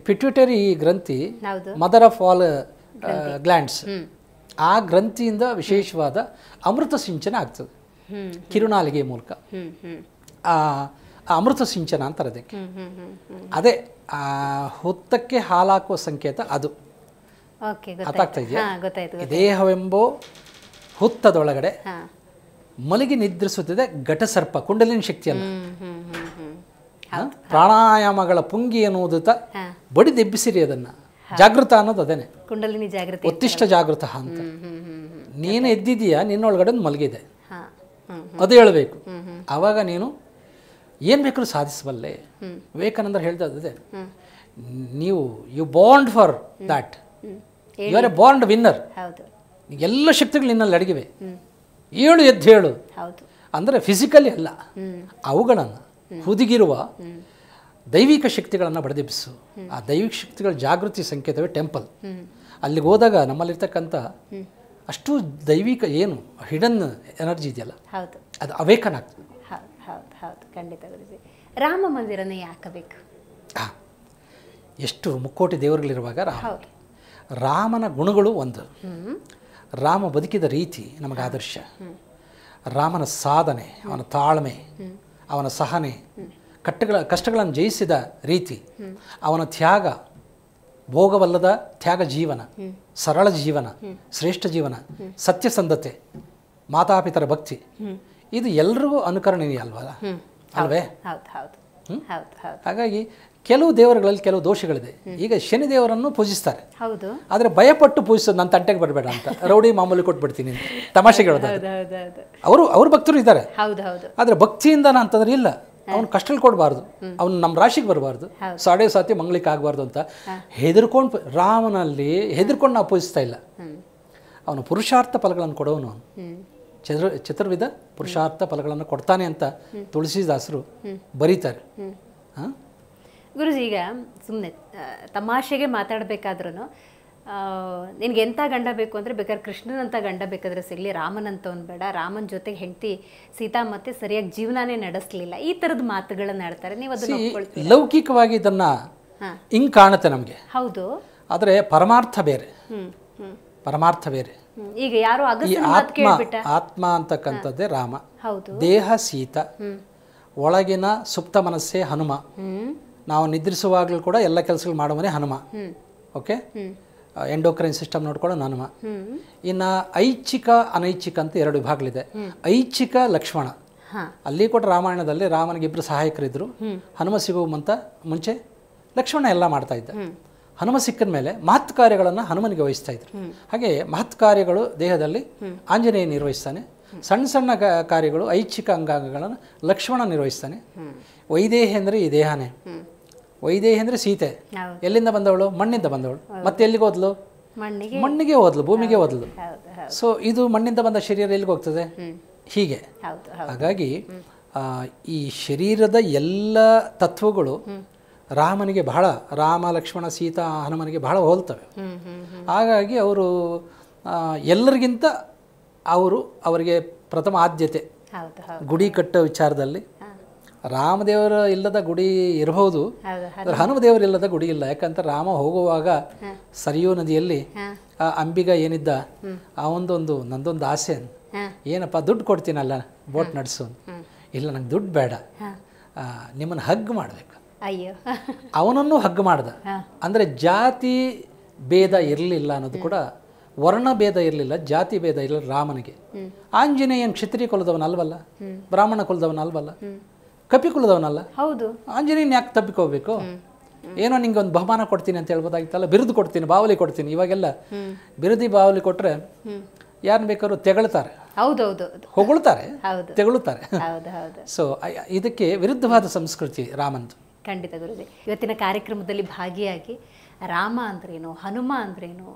ಪಿಟ್ಯೂಟರಿ ಗ್ರಂಥಿ ಮದರ್ ಆಫ್ ಆಲ್ ಗ್ಲ್ಯಾಂಡ್ಸ್ ಆ ಗ್ರಂಥಿಯಿಂದ ವಿಶೇಷವಾದ ಅಮೃತ ಸಿಂಚನ ಆಗ್ತದೆ ಕಿರುನಾಲಿಗೆ ಮೂಲಕ ಆ ಅಮೃತ ಸಿಂಚನ ಅಂತಾರೆ ಅದಕ್ಕೆ ಅದೇ ಆ ಹೊತ್ತಕ್ಕೆ ಹಾಲಾಕುವ ಸಂಕೇತ ಅದು ಅರ್ಥಾಗ್ತಾ ಇದೆಯಾ ದೇಹವೆಂಬೋ ಹುತ್ತದೊಳಗಡೆ ಮಲಗಿ ನಿದ್ರಿಸುತ್ತಿದೆ ಘಟಸರ್ಪ ಕುಂಡಲಿನ ಶಕ್ತಿಯನ್ನು ಪ್ರಾಣಾಯಾಮಗಳ ಪುಂಗಿ ಎನ್ನುವುದುತ ಬಡಿದೆಬ್ಬಿಸಿರಿ ಅದನ್ನು ಜಾಗೃತ ಅನ್ನೋದು ಅದೇನೆ ಕುಂಡಲಿನಿ ಜಾಗೃತಿ ಒತ್ತಿಷ್ಟ ಜಾಗೃತ ಅಂತ ನೀನು ಎದ್ದಿದೀಯಾ ನಿನ್ನೊಳಗಡೆ ಮಲಗಿದೆ ಅದು ಹೇಳಬೇಕು ಆವಾಗ ನೀನು ಏನು ಬೇಕಾದ್ರೂ ಸಾಧಿಸಬಲ್ಲೆ ವಿವೇಕಾನಂದ ಹೇಳ್ತಾ ಅದೇ ನೀವು you bond for that you are A bond winner ಎಲ್ಲ ಶಕ್ತಿಗಳು ನಿನ್ನಲ್ಲಿ ಅಡಗಿವೆ ಏಳು ಎದ್ದು ಹೇಳು ಅಂದರೆ ಫಿಸಿಕಲಿ ಅಲ್ಲ ಅವುಗಳನ್ನು ಹುದುಗಿರುವ ದೈವಿಕ ಶಕ್ತಿಗಳನ್ನು ಬಡಿದೆಬ್ಬಿಸು ಆ ದೈವಿಕ ಶಕ್ತಿಗಳ ಜಾಗೃತಿ ಸಂಕೇತವೇ ಟೆಂಪಲ್ ಅಲ್ಲಿಗೆ ಹೋದಾಗ ನಮ್ಮಲ್ಲಿರ್ತಕ್ಕಂಥ ಅಷ್ಟು ದೈವಿಕ ಏನು ಹಿಡನ್ ಎನರ್ಜಿ ಇದೆಯಲ್ಲ ಅದು ಅವೇಕನ್ ಆಗ್ತದೆ ಹೌದು ರಾಮ ಮಂದಿರ ಎಷ್ಟು ಮುಕ್ಕೋಟಿ ದೇವರುಗಳಿರುವಾಗ ರಾಮ ರಾಮನ ಗುಣಗಳು ಒಂದು ರಾಮ ಬದುಕಿದ ರೀತಿ ನಮಗೆ ಆದರ್ಶ ರಾಮನ ಸಾಧನೆ ಅವನ ತಾಳ್ಮೆ ಅವನ ಸಹನೆ ಕಟ್ಟಗಳ ಕಷ್ಟಗಳನ್ನು ಜಯಿಸಿದ ರೀತಿ ಅವನ ತ್ಯಾಗ ಭೋಗವಲ್ಲದ ತ್ಯಾಗ ಜೀವನ ಸರಳ ಜೀವನ ಶ್ರೇಷ್ಠ ಜೀವನ ಸತ್ಯಸಂಧತೆ ಮಾತಾಪಿತರ ಭಕ್ತಿ ಇದು ಎಲ್ರಿಗೂ ಅನುಕರಣೀಯ ಅಲ್ವ ಅಲ್ವೇ ಹಾಗಾಗಿ ಕೆಲವು ದೇವರುಗಳಲ್ಲಿ ಕೆಲವು ದೋಷಗಳಿದೆ ಈಗ ಶನಿ ದೇವರನ್ನು ಪೂಜಿಸ್ತಾರೆ ಹೌದು ಆದರೆ ಭಯಪಟ್ಟು ಪೂಜಿಸೋದು ನನ್ನ ತಂಟೆಗೆ ಬರಬೇಡ ಅಂತ ರೌಡಿ ಮಾಮೂಲಿ ಕೊಟ್ಬಿಡ್ತೀನಿ ತಮಾಷೆಗಳು ಅವರು ಅವ್ರ ಭಕ್ತರು ಇದ್ದಾರೆ ಆದರೆ ಭಕ್ತಿಯಿಂದ ಅಂತಂದ್ರೆ ಇಲ್ಲ ಅವನು ಕಷ್ಟಲ್ ಕೊಡಬಾರ್ದು ಅವ್ನು ನಮ್ಮ ರಾಶಿಗೆ ಬರಬಾರ್ದು ಸಾಡೆ ಸಾತಿ ಮಂಗ್ಲಿಕ್ಕೆ ಆಗಬಾರ್ದು ಅಂತ ಹೆದರ್ಕೊಂಡು ರಾಮನಲ್ಲಿ ಹೆದರ್ಕೊಂಡು ನಾವು ಪೂಜಿಸ್ತಾ ಇಲ್ಲ ಅವನು ಪುರುಷಾರ್ಥ ಫಲಗಳನ್ನು ಕೊಡೋನು ಅವನು ಚತುರ್ ಚತುರ್ವಿಧ ಪುರುಷಾರ್ಥ ಫಲಗಳನ್ನು ಕೊಡ್ತಾನೆ ಅಂತ ತುಳಸಿದಾಸರು ಬರೀತಾರೆ ಗುರುಜಿ ಈಗ ಸುಮ್ಮನೆ ತಮಾಷೆಗೆ ಮಾತಾಡಬೇಕಾದ್ರೂ ನಿನಗೆ ಎಂಥ ಗಂಡ ಬೇಕು ಅಂದರೆ ಬೇಕಾದ್ರೆ ಕೃಷ್ಣನಂಥ ಗಂಡ ಬೇಕಾದ್ರೆ ಸಿಗಲಿ ಒಂದು ಬೇಡ ರಾಮನ ಜೊತೆಗೆ ಹೆಂಡತಿ ಸೀತಾ ಮತ್ತೆ ಸರಿಯಾಗಿ ಜೀವನಾನೇ ನಡೆಸಲಿಲ್ಲ ಈ ಥರದ ಮಾತುಗಳನ್ನು ಆಡ್ತಾರೆ ನೀವು ಅದನ್ನು ಲೌಕಿಕವಾಗಿ ಇದನ್ನು ಹಿಂಗೆ ಕಾಣುತ್ತೆ ನಮಗೆ ಹೌದು ಆದರೆ ಪರಮಾರ್ಥ ಬೇರೆ ಪರಮಾರ್ಥ ಬೇರೆ ಈಗ ಯಾರು ಆತ್ಮ ಆತ್ಮ ಅಂತಕ್ಕಂಥದ್ದೇ ರಾಮ ಹೌದು ದೇಹ ಸೀತ ಒಳಗಿನ ಸುಪ್ತ ಮನಸ್ಸೇ ಹನುಮ ನಾವು ನಿದ್ರಿಸುವಾಗಲೂ ಕೂಡ ಎಲ್ಲ ಕೆಲಸಗಳು ಮಾಡುವನೇ ಹನುಮ ಓಕೆ ಎಂಡೋಕ್ರೈನ್ ಸಿಸ್ಟಮ್ ನೋಡ್ಕೊಳ್ಳೋಣ ನನ್ಮ ಇನ್ನು ಐಚ್ಛಿಕ ಅನೈಚ್ಛಿಕ ಅಂತ ಎರಡು ವಿಭಾಗಗಳಿದೆ ಐಚ್ಛಿಕ ಲಕ್ಷ್ಮಣ ಅಲ್ಲಿ ಕೂಡ ರಾಮಾಯಣದಲ್ಲಿ ರಾಮನಿಗೆ ಇಬ್ಬರು ಸಹಾಯಕರಿದ್ದರು ಹನುಮ ಸಿಗುವಂತ ಮುಂಚೆ ಲಕ್ಷ್ಮಣ ಎಲ್ಲ ಮಾಡ್ತಾ ಇದ್ದ ಹನುಮ ಸಿಕ್ಕಿದ ಮೇಲೆ ಮಹತ್ ಕಾರ್ಯಗಳನ್ನು ಹನುಮನಿಗೆ ವಹಿಸ್ತಾ ಇದ್ರು ಹಾಗೆ ಮಹತ್ ಕಾರ್ಯಗಳು ದೇಹದಲ್ಲಿ ಆಂಜನೇಯ ನಿರ್ವಹಿಸ್ತಾನೆ ಸಣ್ಣ ಸಣ್ಣ ಕಾರ್ಯಗಳು ಐಚ್ಛಿಕ ಅಂಗಾಂಗಗಳನ್ನು ಲಕ್ಷ್ಮಣ ನಿರ್ವಹಿಸ್ತಾನೆ ವೈದೇಹಿ ಅಂದರೆ ಈ ದೇಹನೇ ವೈದೇಹಿ ಅಂದ್ರೆ ಸೀತೆ ಎಲ್ಲಿಂದ ಬಂದವಳು ಮಣ್ಣಿಂದ ಬಂದವಳು ಮತ್ತೆ ಎಲ್ಲಿಗೆ ಹೋದ್ಲು ಮಣ್ಣಿಗೆ ಹೋದ್ಲು ಭೂಮಿಗೆ ಹೋದ್ಲು ಸೊ ಇದು ಮಣ್ಣಿಂದ ಬಂದ ಶರೀರ ಎಲ್ಲಿಗೆ ಹೋಗ್ತದೆ ಹೀಗೆ ಹಾಗಾಗಿ ಈ ಶರೀರದ ಎಲ್ಲ ತತ್ವಗಳು ರಾಮನಿಗೆ ಬಹಳ ರಾಮ ಲಕ್ಷ್ಮಣ ಸೀತಾ ಹನುಮನಿಗೆ ಬಹಳ ಹೋಲ್ತವೆ ಹಾಗಾಗಿ ಅವರು ಎಲ್ಲರಿಗಿಂತ ಅವರು ಅವರಿಗೆ ಪ್ರಥಮ ಆದ್ಯತೆ ಗುಡಿ ಕಟ್ಟೋ ವಿಚಾರದಲ್ಲಿ ರಾಮದೇವರ ಇಲ್ಲದ ಗುಡಿ ಇರಬಹುದು ಹನುಮದೇವರ ಇಲ್ಲದ ಗುಡಿ ಇಲ್ಲ ಯಾಕಂತ ರಾಮ ಹೋಗುವಾಗ ಸರಿಯೂ ನದಿಯಲ್ಲಿ ಆ ಅಂಬಿಗ ಏನಿದ್ದ ಒಂದೊಂದು ನಂದೊಂದು ಆಸೆ ಏನಪ್ಪ ದುಡ್ಡು ಕೊಡ್ತೀನಲ್ಲ ಬೋಟ್ ನಡೆಸು ಇಲ್ಲ ನಂಗೆ ದುಡ್ಡು ಬೇಡ ನಿಮ್ಮನ್ನು ಹಗ್ ಮಾಡಬೇಕು ಅಯ್ಯೋ ಅವನನ್ನು ಹಗ್ ಮಾಡ್ದ ಅಂದರೆ ಜಾತಿ ಭೇದ ಇರಲಿಲ್ಲ ಅನ್ನೋದು ಕೂಡ ವರ್ಣ ಭೇದ ಇರಲಿಲ್ಲ ಜಾತಿ ಭೇದ ಇರಲಿಲ್ಲ ರಾಮನಿಗೆ ಆಂಜನೇಯನ್ ಕ್ಷತ್ರಿಯ ಕುಲದವನ ಅಲ್ವಲ್ಲ ಬ್ರಾಹ್ಮಣ ಕುಲದವನ ಅಲ್ವಲ್ಲ ಕಪಿಕುಳದವನಲ್ಲ ಹೌದು ಆಂಜನೇಯನ್ ಯಾಕೆ ತಪ್ಪಿಕೋಬೇಕು ಏನೋ ನಿಂಗೆ ಒಂದು ಬಹುಮಾನ ಕೊಡ್ತೀನಿ ಅಂತ ಹೇಳ್ಬೋದಾಗಿತ್ತಲ್ಲ ಬಿರುದು ಕೊಡ್ತೀನಿ ಬಾವಲಿ ಕೊಡ್ತೀನಿ ಇವಾಗೆಲ್ಲ ಬಿರುದಿ ಬಾವಲಿ ಕೊಟ್ಟರೆ ಯಾರು ಬೇಕಾದ್ರು ತೆಗಳ್ತಾರೆ ಹೌದೌದು ತೆಗಳುತ್ತಾರೆ ಸೊ ಇದಕ್ಕೆ ವಿರುದ್ಧವಾದ ಸಂಸ್ಕೃತಿ ರಾಮಂದು ಖಂಡಿತ ಗುರುಜಿ ಇವತ್ತಿನ ಕಾರ್ಯಕ್ರಮದಲ್ಲಿ ಭಾಗಿಯಾಗಿ ರಾಮ ಅಂದ್ರೇನು ಹನುಮ ಅಂದ್ರೇನು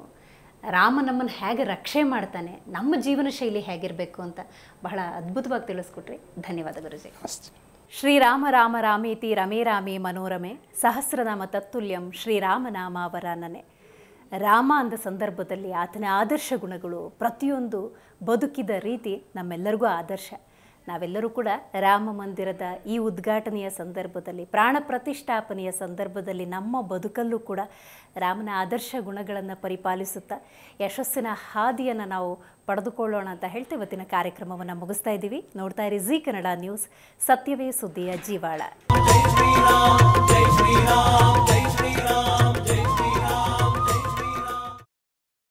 ರಾಮ ನಮ್ಮನ್ನು ಹೇಗೆ ರಕ್ಷೆ ಮಾಡ್ತಾನೆ ನಮ್ಮ ಜೀವನ ಶೈಲಿ ಹೇಗಿರಬೇಕು ಅಂತ ಬಹಳ ಅದ್ಭುತವಾಗಿ ತಿಳಿಸ್ಕೊಟ್ರಿ ಧನ್ಯವಾದ ಗುರುಜಿ ಅಷ್ಟೇ ಶ್ರೀರಾಮ ರಾಮ ರಾಮೇತಿ ರಮೇ ರಾಮೇ ಮನೋರಮೆ ಸಹಸ್ರನಾಮ ತತ್ತುಲ್ಯಂ ಶ್ರೀರಾಮನಾಮ ಅವರ ನನೆ ರಾಮ ಅಂದ ಸಂದರ್ಭದಲ್ಲಿ ಆತನ ಆದರ್ಶ ಗುಣಗಳು ಪ್ರತಿಯೊಂದು ಬದುಕಿದ ರೀತಿ ನಮ್ಮೆಲ್ಲರಿಗೂ ಆದರ್ಶ ನಾವೆಲ್ಲರೂ ಕೂಡ ರಾಮ ಮಂದಿರದ ಈ ಉದ್ಘಾಟನೆಯ ಸಂದರ್ಭದಲ್ಲಿ ಪ್ರಾಣ ಪ್ರತಿಷ್ಠಾಪನೆಯ ಸಂದರ್ಭದಲ್ಲಿ ನಮ್ಮ ಬದುಕಲ್ಲೂ ಕೂಡ ರಾಮನ ಆದರ್ಶ ಗುಣಗಳನ್ನು ಪರಿಪಾಲಿಸುತ್ತಾ ಯಶಸ್ಸಿನ ಹಾದಿಯನ್ನು ನಾವು ಪಡೆದುಕೊಳ್ಳೋಣ ಅಂತ ಹೇಳ್ತಾ ಇವತ್ತಿನ ಕಾರ್ಯಕ್ರಮವನ್ನು ಮುಗಿಸ್ತಾ ಇದ್ದೀವಿ ನೋಡ್ತಾ ಇರಿ ಜಿ ಕನ್ನಡ ನ್ಯೂಸ್ ಸತ್ಯವೇ ಸುದ್ದಿಯ ಜೀವಾಳ